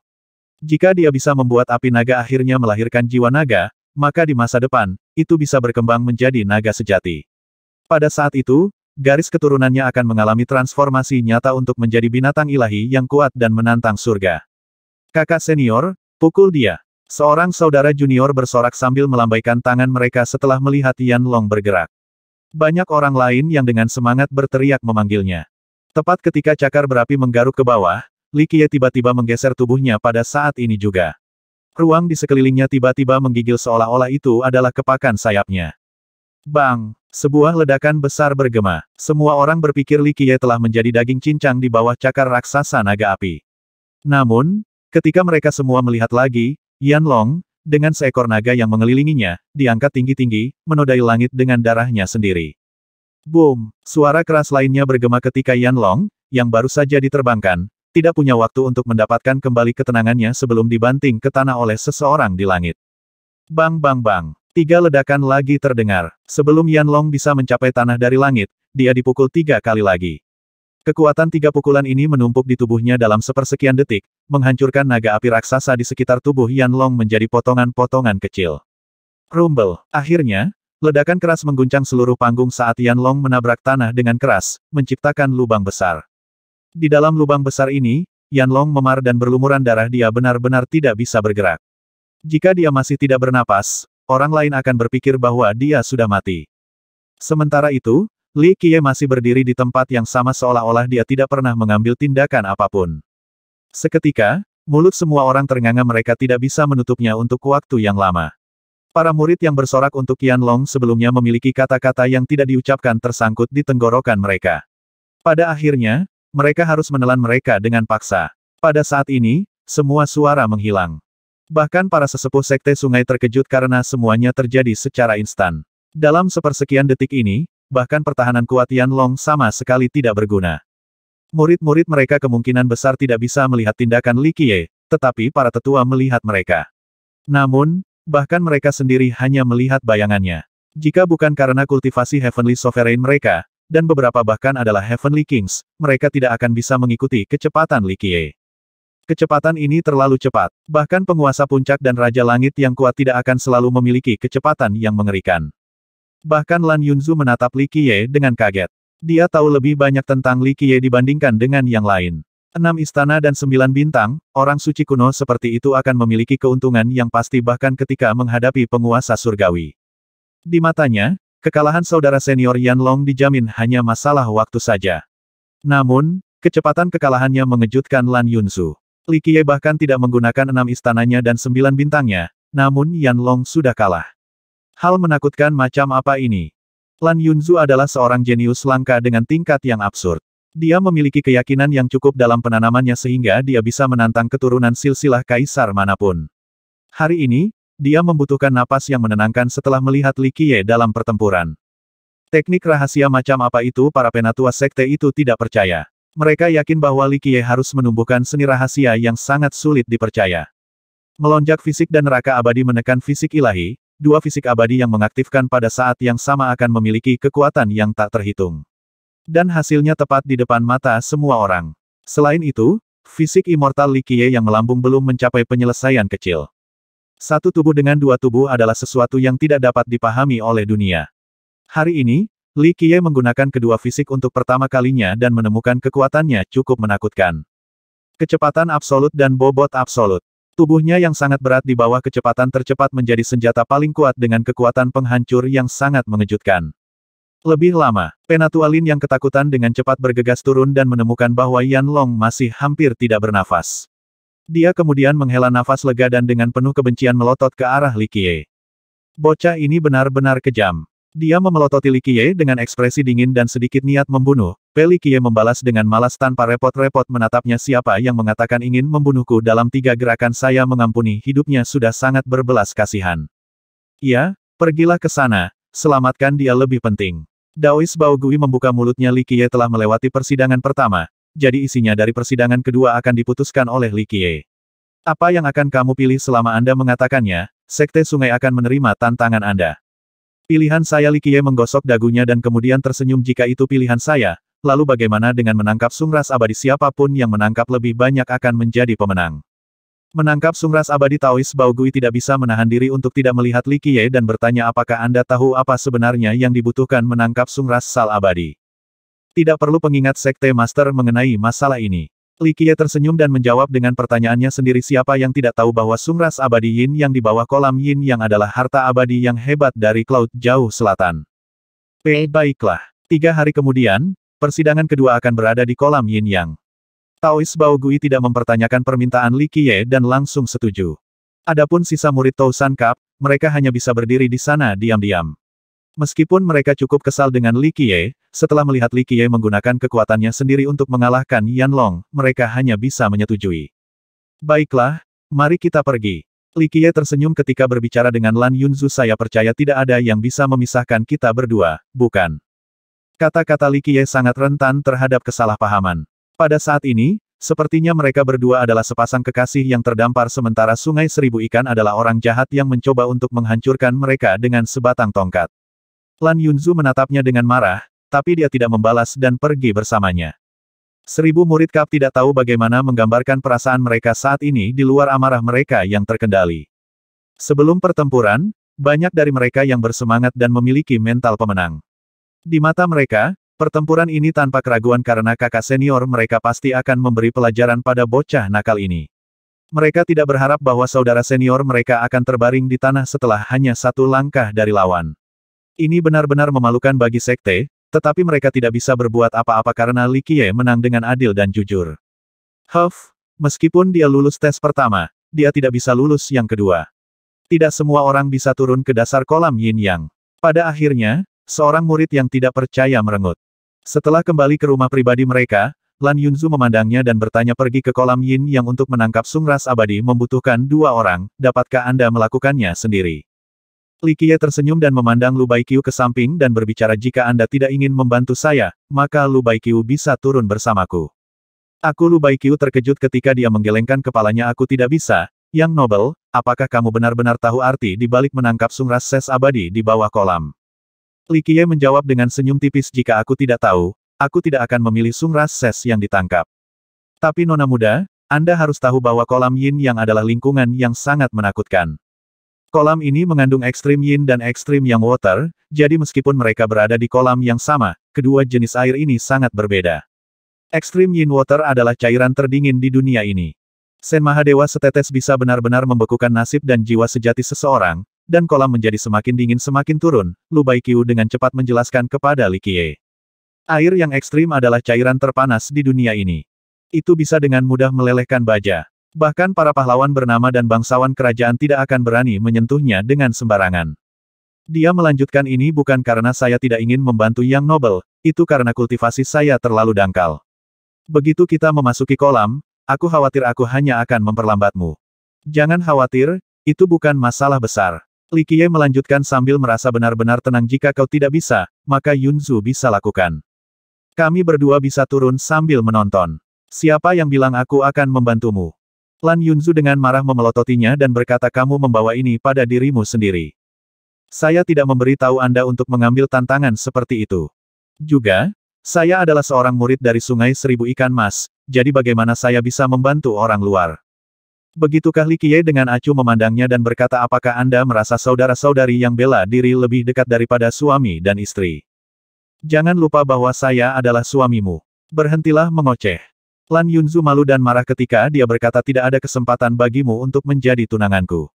Jika dia bisa membuat api naga akhirnya melahirkan jiwa naga, maka di masa depan, itu bisa berkembang menjadi naga sejati. Pada saat itu, garis keturunannya akan mengalami transformasi nyata untuk menjadi binatang ilahi yang kuat dan menantang surga. Kakak senior, pukul dia. Seorang saudara junior bersorak sambil melambaikan tangan mereka setelah melihat Yan Long bergerak. Banyak orang lain yang dengan semangat berteriak memanggilnya. Tepat ketika cakar berapi menggaruk ke bawah, Li Qiye tiba-tiba menggeser tubuhnya pada saat ini juga. Ruang di sekelilingnya tiba-tiba menggigil seolah-olah itu adalah kepakan sayapnya. Bang! Sebuah ledakan besar bergema. Semua orang berpikir Li Qiye telah menjadi daging cincang di bawah cakar raksasa naga api. Namun, ketika mereka semua melihat lagi, Yan Long, dengan seekor naga yang mengelilinginya, diangkat tinggi-tinggi, menodai langit dengan darahnya sendiri. Boom! Suara keras lainnya bergema ketika Yan Long, yang baru saja diterbangkan, tidak punya waktu untuk mendapatkan kembali ketenangannya sebelum dibanting ke tanah oleh seseorang di langit. Bang bang bang! Tiga ledakan lagi terdengar. Sebelum Yan Long bisa mencapai tanah dari langit, dia dipukul tiga kali lagi. Kekuatan tiga pukulan ini menumpuk di tubuhnya dalam sepersekian detik, menghancurkan naga api raksasa di sekitar tubuh Yan Long menjadi potongan-potongan kecil. Rumble. Akhirnya, ledakan keras mengguncang seluruh panggung saat Yan Long menabrak tanah dengan keras, menciptakan lubang besar. Di dalam lubang besar ini, Yan Long memar dan berlumuran darah dia benar-benar tidak bisa bergerak. Jika dia masih tidak bernapas, orang lain akan berpikir bahwa dia sudah mati. Sementara itu, Li Qiye masih berdiri di tempat yang sama seolah-olah dia tidak pernah mengambil tindakan apapun. Seketika, mulut semua orang ternganga mereka tidak bisa menutupnya untuk waktu yang lama. Para murid yang bersorak untuk Yan Long sebelumnya memiliki kata-kata yang tidak diucapkan tersangkut di tenggorokan mereka. Pada akhirnya, mereka harus menelan mereka dengan paksa. Pada saat ini, semua suara menghilang. Bahkan para sesepuh sekte sungai terkejut karena semuanya terjadi secara instan. Dalam sepersekian detik ini, bahkan pertahanan kuat Yan Long sama sekali tidak berguna. Murid-murid mereka kemungkinan besar tidak bisa melihat tindakan Li Qiye, tetapi para tetua melihat mereka. Namun, bahkan mereka sendiri hanya melihat bayangannya. Jika bukan karena kultivasi Heavenly Sovereign mereka, dan beberapa bahkan adalah Heavenly Kings, mereka tidak akan bisa mengikuti kecepatan Li Qiye. Kecepatan ini terlalu cepat, bahkan penguasa puncak dan Raja Langit yang kuat tidak akan selalu memiliki kecepatan yang mengerikan. Bahkan Lan Yunzu menatap Li Qiye dengan kaget. Dia tahu lebih banyak tentang Li Qiye dibandingkan dengan yang lain. Enam istana dan sembilan bintang, orang suci kuno seperti itu akan memiliki keuntungan yang pasti bahkan ketika menghadapi penguasa surgawi. Di matanya, kekalahan saudara senior Yan Long dijamin hanya masalah waktu saja. Namun, kecepatan kekalahannya mengejutkan Lan Su. Li Qiye bahkan tidak menggunakan enam istananya dan sembilan bintangnya, namun Yan Long sudah kalah. Hal menakutkan macam apa ini? Lan Yunzu adalah seorang jenius langka dengan tingkat yang absurd. Dia memiliki keyakinan yang cukup dalam penanamannya sehingga dia bisa menantang keturunan silsilah kaisar manapun. Hari ini, dia membutuhkan napas yang menenangkan setelah melihat Li Qiye dalam pertempuran. Teknik rahasia macam apa itu para penatua sekte itu tidak percaya. Mereka yakin bahwa Li Qiye harus menumbuhkan seni rahasia yang sangat sulit dipercaya. Melonjak fisik dan neraka abadi menekan fisik ilahi, dua fisik abadi yang mengaktifkan pada saat yang sama akan memiliki kekuatan yang tak terhitung. Dan hasilnya tepat di depan mata semua orang. Selain itu, fisik immortal Li Qiye yang melambung belum mencapai penyelesaian kecil. Satu tubuh dengan dua tubuh adalah sesuatu yang tidak dapat dipahami oleh dunia. Hari ini, Li Qiye menggunakan kedua fisik untuk pertama kalinya dan menemukan kekuatannya cukup menakutkan. Kecepatan absolut dan bobot absolut. Tubuhnya yang sangat berat di bawah kecepatan tercepat menjadi senjata paling kuat dengan kekuatan penghancur yang sangat mengejutkan. Lebih lama, Penatualin yang ketakutan dengan cepat bergegas turun dan menemukan bahwa Yan Long masih hampir tidak bernafas. Dia kemudian menghela nafas lega dan dengan penuh kebencian melotot ke arah Li Likie. Bocah ini benar-benar kejam. Dia memelototi Likie dengan ekspresi dingin dan sedikit niat membunuh. Pelikie membalas dengan malas tanpa repot-repot menatapnya siapa yang mengatakan ingin membunuhku dalam tiga gerakan saya mengampuni hidupnya sudah sangat berbelas kasihan. Ya, pergilah ke sana. Selamatkan dia lebih penting. Daois Baogui membuka mulutnya Likie telah melewati persidangan pertama. Jadi isinya dari persidangan kedua akan diputuskan oleh Likie. Apa yang akan kamu pilih selama Anda mengatakannya, Sekte Sungai akan menerima tantangan Anda. Pilihan saya Li Qiye menggosok dagunya dan kemudian tersenyum jika itu pilihan saya, lalu bagaimana dengan menangkap sungras abadi siapapun yang menangkap lebih banyak akan menjadi pemenang. Menangkap sungras abadi Taois Baogui tidak bisa menahan diri untuk tidak melihat Li Qiye dan bertanya apakah Anda tahu apa sebenarnya yang dibutuhkan menangkap sungras sal abadi. Tidak perlu pengingat Sekte Master mengenai masalah ini. Li Qiye tersenyum dan menjawab dengan pertanyaannya sendiri siapa yang tidak tahu bahwa sungras abadi yin yang di bawah kolam yin yang adalah harta abadi yang hebat dari Cloud Jauh Selatan. P. Baiklah. Tiga hari kemudian, persidangan kedua akan berada di kolam yin yang. Taois Bao Gui tidak mempertanyakan permintaan Li Qiye dan langsung setuju. Adapun sisa murid Tau San mereka hanya bisa berdiri di sana diam-diam. Meskipun mereka cukup kesal dengan Li Qiye, setelah melihat Li Qiye menggunakan kekuatannya sendiri untuk mengalahkan Yan Long, mereka hanya bisa menyetujui. Baiklah, mari kita pergi. Li Qiye tersenyum ketika berbicara dengan Lan Yunzu saya percaya tidak ada yang bisa memisahkan kita berdua, bukan? Kata-kata Li Qiye sangat rentan terhadap kesalahpahaman. Pada saat ini, sepertinya mereka berdua adalah sepasang kekasih yang terdampar sementara Sungai Seribu Ikan adalah orang jahat yang mencoba untuk menghancurkan mereka dengan sebatang tongkat. Lan Yunzu menatapnya dengan marah, tapi dia tidak membalas dan pergi bersamanya. Seribu murid Kap tidak tahu bagaimana menggambarkan perasaan mereka saat ini di luar amarah mereka yang terkendali. Sebelum pertempuran, banyak dari mereka yang bersemangat dan memiliki mental pemenang. Di mata mereka, pertempuran ini tanpa keraguan karena kakak senior mereka pasti akan memberi pelajaran pada bocah nakal ini. Mereka tidak berharap bahwa saudara senior mereka akan terbaring di tanah setelah hanya satu langkah dari lawan. Ini benar-benar memalukan bagi sekte, tetapi mereka tidak bisa berbuat apa-apa karena Li Qiye menang dengan adil dan jujur. Huff, meskipun dia lulus tes pertama, dia tidak bisa lulus yang kedua. Tidak semua orang bisa turun ke dasar kolam yin yang. Pada akhirnya, seorang murid yang tidak percaya merengut. Setelah kembali ke rumah pribadi mereka, Lan Yunzu memandangnya dan bertanya pergi ke kolam yin yang untuk menangkap sungras abadi membutuhkan dua orang, dapatkah Anda melakukannya sendiri? Li Qiye tersenyum dan memandang Lu Baiqiu ke samping dan berbicara jika Anda tidak ingin membantu saya, maka Lu Baiqiu bisa turun bersamaku. Aku Lu Baiqiu terkejut ketika dia menggelengkan kepalanya aku tidak bisa, yang Nobel, apakah kamu benar-benar tahu arti di balik menangkap sungras ses abadi di bawah kolam? Li Qiye menjawab dengan senyum tipis jika aku tidak tahu, aku tidak akan memilih sungras ses yang ditangkap. Tapi Nona Muda, Anda harus tahu bahwa kolam yin yang adalah lingkungan yang sangat menakutkan. Kolam ini mengandung ekstrim yin dan ekstrim yang water, jadi meskipun mereka berada di kolam yang sama, kedua jenis air ini sangat berbeda. Ekstrim yin water adalah cairan terdingin di dunia ini. Sen Mahadewa setetes bisa benar-benar membekukan nasib dan jiwa sejati seseorang, dan kolam menjadi semakin dingin semakin turun, Lubai Kiu dengan cepat menjelaskan kepada Li Qiye. Air yang ekstrim adalah cairan terpanas di dunia ini. Itu bisa dengan mudah melelehkan baja. Bahkan para pahlawan bernama dan bangsawan kerajaan tidak akan berani menyentuhnya dengan sembarangan. Dia melanjutkan ini bukan karena saya tidak ingin membantu Yang Nobel, itu karena kultivasi saya terlalu dangkal. Begitu kita memasuki kolam, aku khawatir aku hanya akan memperlambatmu. Jangan khawatir, itu bukan masalah besar. Li Qiye melanjutkan sambil merasa benar-benar tenang jika kau tidak bisa, maka Yun Yunzu bisa lakukan. Kami berdua bisa turun sambil menonton. Siapa yang bilang aku akan membantumu? Lan Yunzu dengan marah memelototinya dan berkata kamu membawa ini pada dirimu sendiri. Saya tidak memberi tahu Anda untuk mengambil tantangan seperti itu. Juga, saya adalah seorang murid dari Sungai Seribu Ikan Mas, jadi bagaimana saya bisa membantu orang luar? Begitukah Li Qiye dengan acuh memandangnya dan berkata apakah Anda merasa saudara-saudari yang bela diri lebih dekat daripada suami dan istri? Jangan lupa bahwa saya adalah suamimu. Berhentilah mengoceh. Lan Yunzu malu dan marah ketika dia berkata tidak ada kesempatan bagimu untuk menjadi tunanganku.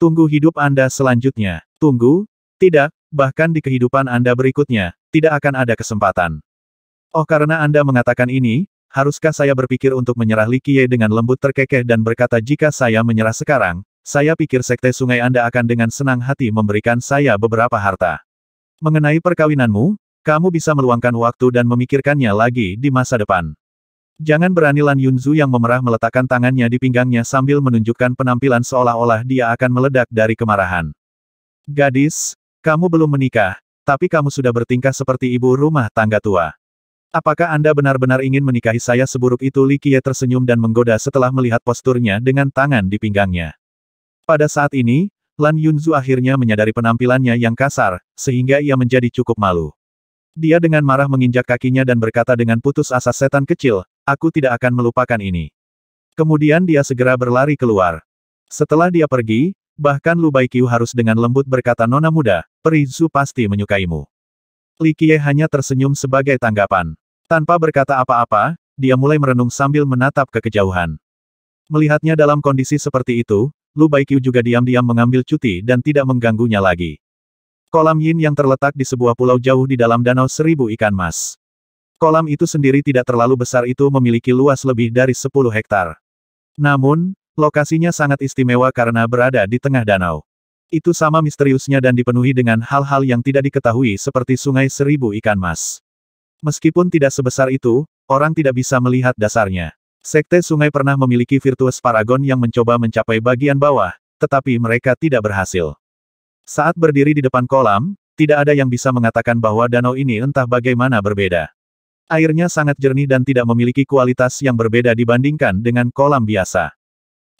Tunggu hidup Anda selanjutnya. Tunggu? Tidak, bahkan di kehidupan Anda berikutnya, tidak akan ada kesempatan. Oh karena Anda mengatakan ini, haruskah saya berpikir untuk menyerah Li Qiye dengan lembut terkekeh dan berkata jika saya menyerah sekarang, saya pikir sekte sungai Anda akan dengan senang hati memberikan saya beberapa harta. Mengenai perkawinanmu, kamu bisa meluangkan waktu dan memikirkannya lagi di masa depan. Jangan berani Lan Yunzu yang memerah meletakkan tangannya di pinggangnya sambil menunjukkan penampilan seolah-olah dia akan meledak dari kemarahan. Gadis, kamu belum menikah, tapi kamu sudah bertingkah seperti ibu rumah tangga tua. Apakah Anda benar-benar ingin menikahi saya seburuk itu? Li Qiye tersenyum dan menggoda setelah melihat posturnya dengan tangan di pinggangnya. Pada saat ini, Lan Yunzu akhirnya menyadari penampilannya yang kasar, sehingga ia menjadi cukup malu. Dia dengan marah menginjak kakinya dan berkata dengan putus asa setan kecil, Aku tidak akan melupakan ini. Kemudian dia segera berlari keluar. Setelah dia pergi, bahkan Lu Baiqiu harus dengan lembut berkata nona muda, Perizu pasti menyukaimu. Li Qiye hanya tersenyum sebagai tanggapan. Tanpa berkata apa-apa, dia mulai merenung sambil menatap ke kejauhan. Melihatnya dalam kondisi seperti itu, Lu Baiqiu juga diam-diam mengambil cuti dan tidak mengganggunya lagi. Kolam Yin yang terletak di sebuah pulau jauh di dalam danau seribu ikan mas. Kolam itu sendiri tidak terlalu besar itu memiliki luas lebih dari 10 hektar. Namun, lokasinya sangat istimewa karena berada di tengah danau. Itu sama misteriusnya dan dipenuhi dengan hal-hal yang tidak diketahui seperti sungai seribu ikan mas. Meskipun tidak sebesar itu, orang tidak bisa melihat dasarnya. Sekte sungai pernah memiliki virtues paragon yang mencoba mencapai bagian bawah, tetapi mereka tidak berhasil. Saat berdiri di depan kolam, tidak ada yang bisa mengatakan bahwa danau ini entah bagaimana berbeda. Airnya sangat jernih dan tidak memiliki kualitas yang berbeda dibandingkan dengan kolam biasa.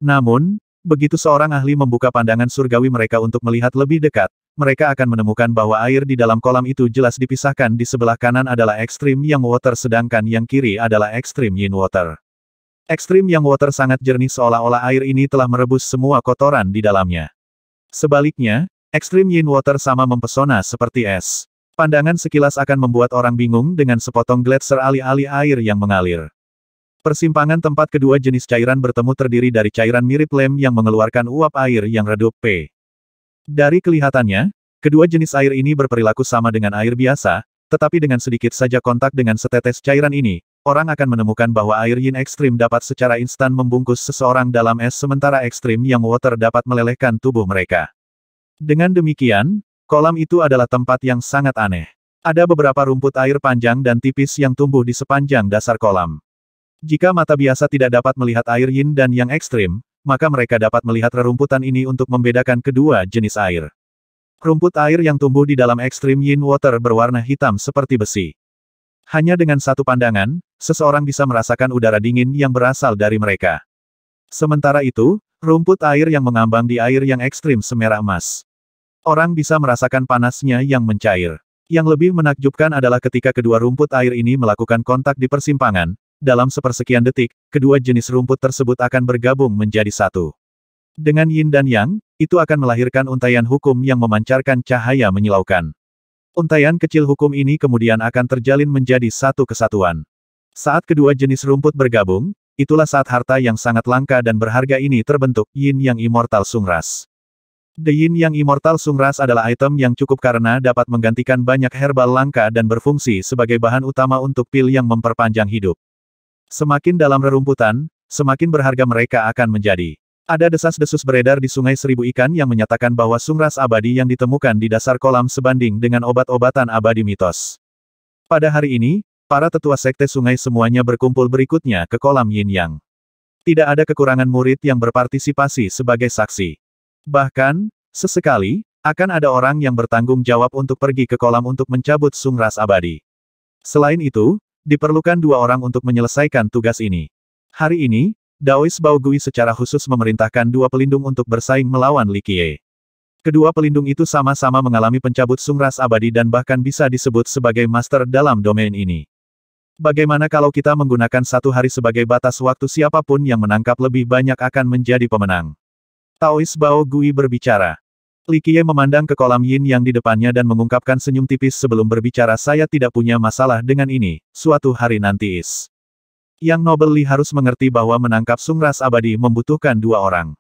Namun, begitu seorang ahli membuka pandangan surgawi mereka untuk melihat lebih dekat, mereka akan menemukan bahwa air di dalam kolam itu jelas dipisahkan di sebelah kanan adalah ekstrim yang water sedangkan yang kiri adalah ekstrim yin water. Ekstrim yang water sangat jernih seolah-olah air ini telah merebus semua kotoran di dalamnya. Sebaliknya, ekstrim yin water sama mempesona seperti es. Pandangan sekilas akan membuat orang bingung dengan sepotong gletser alih-alih air yang mengalir. Persimpangan tempat kedua jenis cairan bertemu terdiri dari cairan mirip lem yang mengeluarkan uap air yang redup P. Dari kelihatannya, kedua jenis air ini berperilaku sama dengan air biasa, tetapi dengan sedikit saja kontak dengan setetes cairan ini, orang akan menemukan bahwa air yin ekstrim dapat secara instan membungkus seseorang dalam es sementara ekstrim yang water dapat melelehkan tubuh mereka. Dengan demikian, Kolam itu adalah tempat yang sangat aneh. Ada beberapa rumput air panjang dan tipis yang tumbuh di sepanjang dasar kolam. Jika mata biasa tidak dapat melihat air yin dan yang ekstrim, maka mereka dapat melihat rerumputan ini untuk membedakan kedua jenis air. Rumput air yang tumbuh di dalam ekstrim yin water berwarna hitam seperti besi. Hanya dengan satu pandangan, seseorang bisa merasakan udara dingin yang berasal dari mereka. Sementara itu, rumput air yang mengambang di air yang ekstrim semerah emas. Orang bisa merasakan panasnya yang mencair. Yang lebih menakjubkan adalah ketika kedua rumput air ini melakukan kontak di persimpangan, dalam sepersekian detik, kedua jenis rumput tersebut akan bergabung menjadi satu. Dengan yin dan yang, itu akan melahirkan untayan hukum yang memancarkan cahaya menyilaukan. Untayan kecil hukum ini kemudian akan terjalin menjadi satu kesatuan. Saat kedua jenis rumput bergabung, itulah saat harta yang sangat langka dan berharga ini terbentuk, yin yang immortal sungras. The Yin Yang Immortal Sungras adalah item yang cukup karena dapat menggantikan banyak herbal langka dan berfungsi sebagai bahan utama untuk pil yang memperpanjang hidup. Semakin dalam rerumputan, semakin berharga mereka akan menjadi. Ada desas-desus beredar di sungai seribu ikan yang menyatakan bahwa sungras abadi yang ditemukan di dasar kolam sebanding dengan obat-obatan abadi mitos. Pada hari ini, para tetua sekte sungai semuanya berkumpul berikutnya ke kolam Yin Yang. Tidak ada kekurangan murid yang berpartisipasi sebagai saksi. Bahkan, sesekali, akan ada orang yang bertanggung jawab untuk pergi ke kolam untuk mencabut sungras abadi. Selain itu, diperlukan dua orang untuk menyelesaikan tugas ini. Hari ini, Daois Baogui secara khusus memerintahkan dua pelindung untuk bersaing melawan Li Qie. Kedua pelindung itu sama-sama mengalami pencabut sungras abadi dan bahkan bisa disebut sebagai master dalam domain ini. Bagaimana kalau kita menggunakan satu hari sebagai batas waktu siapapun yang menangkap lebih banyak akan menjadi pemenang? Taois Bao Gui berbicara. Li Qiye memandang ke kolam yin yang di depannya dan mengungkapkan senyum tipis sebelum berbicara saya tidak punya masalah dengan ini, suatu hari nanti is. Yang Nobel Li harus mengerti bahwa menangkap Sung Ras abadi membutuhkan dua orang.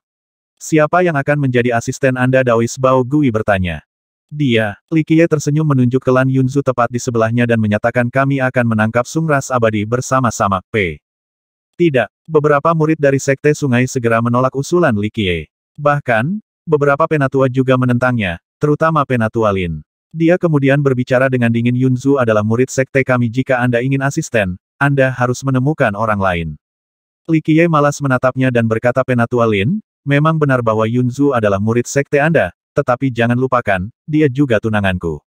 Siapa yang akan menjadi asisten Anda Daois Bao Gui bertanya. Dia, Li Qiye tersenyum menunjuk ke Lan Yunzu tepat di sebelahnya dan menyatakan kami akan menangkap Sung Ras abadi bersama-sama, P. Tidak, beberapa murid dari Sekte Sungai segera menolak usulan Li Qiye. Bahkan, beberapa penatua juga menentangnya, terutama penatua Lin. Dia kemudian berbicara dengan dingin Yunzu adalah murid sekte kami jika Anda ingin asisten, Anda harus menemukan orang lain. Li Qiye malas menatapnya dan berkata penatua Lin, memang benar bahwa Yunzu adalah murid sekte Anda, tetapi jangan lupakan, dia juga tunanganku.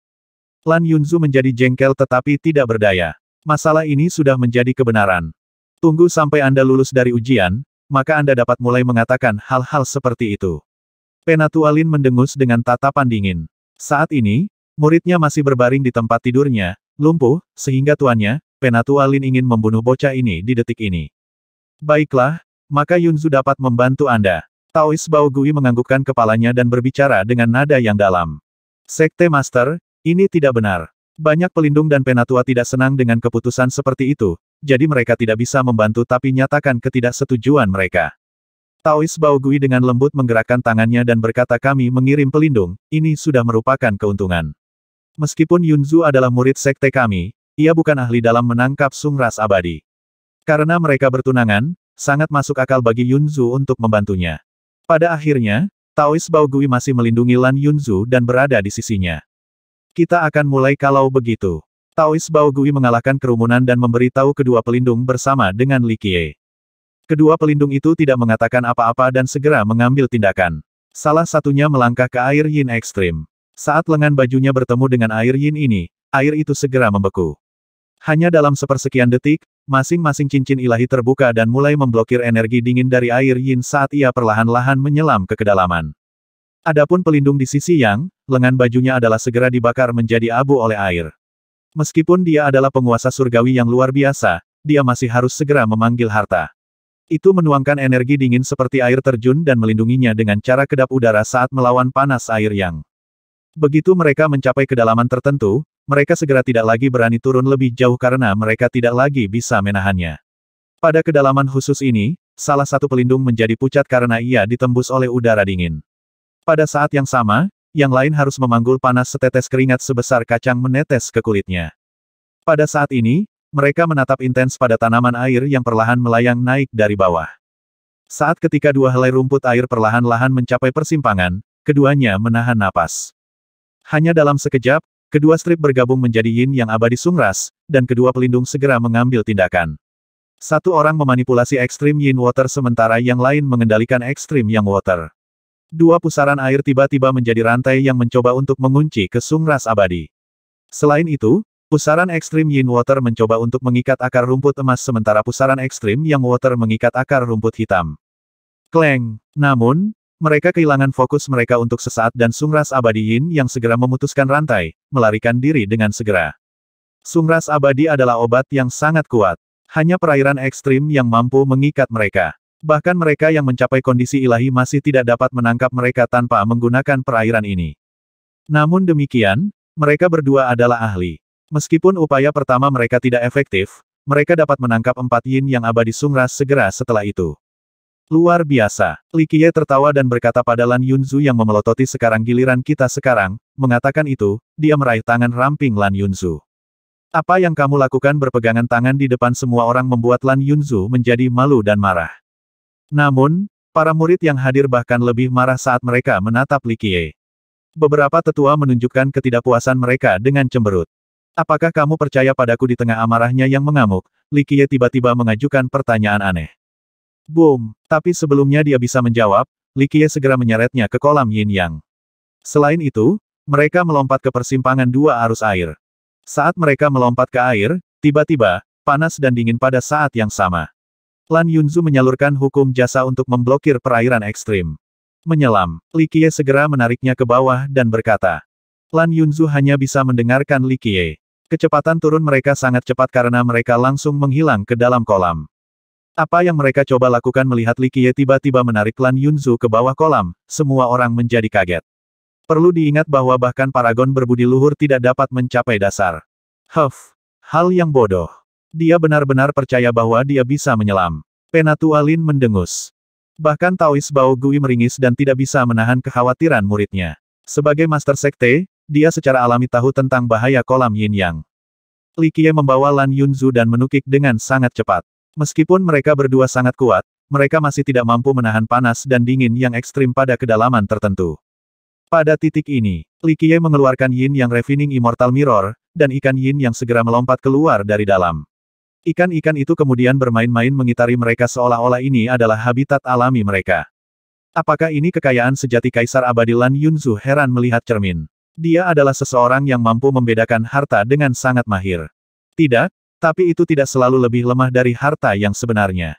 Lan Yunzu menjadi jengkel tetapi tidak berdaya. Masalah ini sudah menjadi kebenaran. Tunggu sampai Anda lulus dari ujian, maka Anda dapat mulai mengatakan hal-hal seperti itu. Penatualin mendengus dengan tatapan dingin. Saat ini, muridnya masih berbaring di tempat tidurnya, lumpuh, sehingga tuannya, Penatualin ingin membunuh bocah ini di detik ini. Baiklah, maka Yunzu dapat membantu Anda. Taois Bao Gui menganggukkan kepalanya dan berbicara dengan nada yang dalam. Sekte Master, ini tidak benar. Banyak pelindung dan penatua tidak senang dengan keputusan seperti itu, jadi mereka tidak bisa membantu tapi nyatakan ketidaksetujuan mereka. Taois Baogui dengan lembut menggerakkan tangannya dan berkata kami mengirim pelindung, ini sudah merupakan keuntungan. Meskipun Yunzu adalah murid sekte kami, ia bukan ahli dalam menangkap sungras abadi. Karena mereka bertunangan, sangat masuk akal bagi Yunzu untuk membantunya. Pada akhirnya, Taois Baogui masih melindungi Lan Yunzu dan berada di sisinya. Kita akan mulai kalau begitu. Taois Bao Gui mengalahkan kerumunan dan memberitahu kedua pelindung bersama dengan Li Qie. Kedua pelindung itu tidak mengatakan apa-apa dan segera mengambil tindakan. Salah satunya melangkah ke air yin ekstrim. Saat lengan bajunya bertemu dengan air yin ini, air itu segera membeku. Hanya dalam sepersekian detik, masing-masing cincin ilahi terbuka dan mulai memblokir energi dingin dari air yin saat ia perlahan-lahan menyelam ke kedalaman. Adapun pelindung di sisi yang, lengan bajunya adalah segera dibakar menjadi abu oleh air. Meskipun dia adalah penguasa surgawi yang luar biasa, dia masih harus segera memanggil harta. Itu menuangkan energi dingin seperti air terjun dan melindunginya dengan cara kedap udara saat melawan panas air yang. Begitu mereka mencapai kedalaman tertentu, mereka segera tidak lagi berani turun lebih jauh karena mereka tidak lagi bisa menahannya. Pada kedalaman khusus ini, salah satu pelindung menjadi pucat karena ia ditembus oleh udara dingin. Pada saat yang sama, yang lain harus memanggul panas setetes keringat sebesar kacang menetes ke kulitnya. Pada saat ini, mereka menatap intens pada tanaman air yang perlahan melayang naik dari bawah. Saat ketika dua helai rumput air perlahan-lahan mencapai persimpangan, keduanya menahan napas. Hanya dalam sekejap, kedua strip bergabung menjadi yin yang abadi sungras, dan kedua pelindung segera mengambil tindakan. Satu orang memanipulasi ekstrim yin water sementara yang lain mengendalikan ekstrim yang water. Dua pusaran air tiba-tiba menjadi rantai yang mencoba untuk mengunci ke Ras abadi. Selain itu, pusaran ekstrim Yin Water mencoba untuk mengikat akar rumput emas sementara pusaran ekstrim Yang Water mengikat akar rumput hitam. Kleng! Namun, mereka kehilangan fokus mereka untuk sesaat dan Sungras Abadi Yin yang segera memutuskan rantai, melarikan diri dengan segera. Sungras Abadi adalah obat yang sangat kuat. Hanya perairan ekstrim yang mampu mengikat mereka. Bahkan mereka yang mencapai kondisi ilahi masih tidak dapat menangkap mereka tanpa menggunakan perairan ini. Namun demikian, mereka berdua adalah ahli. Meskipun upaya pertama mereka tidak efektif, mereka dapat menangkap empat yin yang abadi sungras segera setelah itu. Luar biasa, Li Qiye tertawa dan berkata pada Lan Yunzu yang memelototi sekarang giliran kita sekarang, mengatakan itu, dia meraih tangan ramping Lan Yunzu. Apa yang kamu lakukan berpegangan tangan di depan semua orang membuat Lan Yunzu menjadi malu dan marah. Namun, para murid yang hadir bahkan lebih marah saat mereka menatap Likie. Beberapa tetua menunjukkan ketidakpuasan mereka dengan cemberut. Apakah kamu percaya padaku di tengah amarahnya yang mengamuk? Likie tiba-tiba mengajukan pertanyaan aneh. Boom! Tapi sebelumnya dia bisa menjawab, Likie segera menyeretnya ke kolam yin yang. Selain itu, mereka melompat ke persimpangan dua arus air. Saat mereka melompat ke air, tiba-tiba, panas dan dingin pada saat yang sama. Lan Yunzu menyalurkan hukum jasa untuk memblokir perairan ekstrim. Menyelam, Li Qiye segera menariknya ke bawah dan berkata. Lan Yunzu hanya bisa mendengarkan Li Qiye. Kecepatan turun mereka sangat cepat karena mereka langsung menghilang ke dalam kolam. Apa yang mereka coba lakukan melihat Li Qiye tiba-tiba menarik Lan Yunzu ke bawah kolam, semua orang menjadi kaget. Perlu diingat bahwa bahkan paragon berbudi luhur tidak dapat mencapai dasar. Huff, hal yang bodoh. Dia benar-benar percaya bahwa dia bisa menyelam. Penatua Lin mendengus. Bahkan Taois Bao Gui meringis dan tidak bisa menahan kekhawatiran muridnya. Sebagai master sekte, dia secara alami tahu tentang bahaya kolam yin yang. Li Qiye membawa Lan Yunzu dan menukik dengan sangat cepat. Meskipun mereka berdua sangat kuat, mereka masih tidak mampu menahan panas dan dingin yang ekstrim pada kedalaman tertentu. Pada titik ini, Li Qiye mengeluarkan yin yang refining immortal mirror, dan ikan yin yang segera melompat keluar dari dalam. Ikan-ikan itu kemudian bermain-main mengitari mereka seolah-olah ini adalah habitat alami mereka. Apakah ini kekayaan sejati Kaisar Abadi Lan Yunzu heran melihat cermin. Dia adalah seseorang yang mampu membedakan harta dengan sangat mahir. Tidak, tapi itu tidak selalu lebih lemah dari harta yang sebenarnya.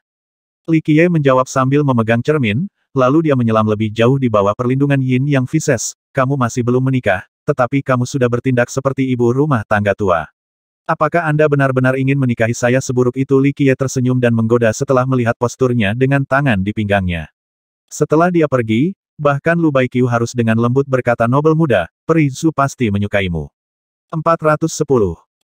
Li Qiye menjawab sambil memegang cermin, lalu dia menyelam lebih jauh di bawah perlindungan Yin Yang Vises, kamu masih belum menikah, tetapi kamu sudah bertindak seperti ibu rumah tangga tua. Apakah Anda benar-benar ingin menikahi saya seburuk itu? Li Qiye tersenyum dan menggoda setelah melihat posturnya dengan tangan di pinggangnya. Setelah dia pergi, bahkan Lu Baiqiu harus dengan lembut berkata Nobel Muda, Peri Zhu pasti menyukaimu. 410.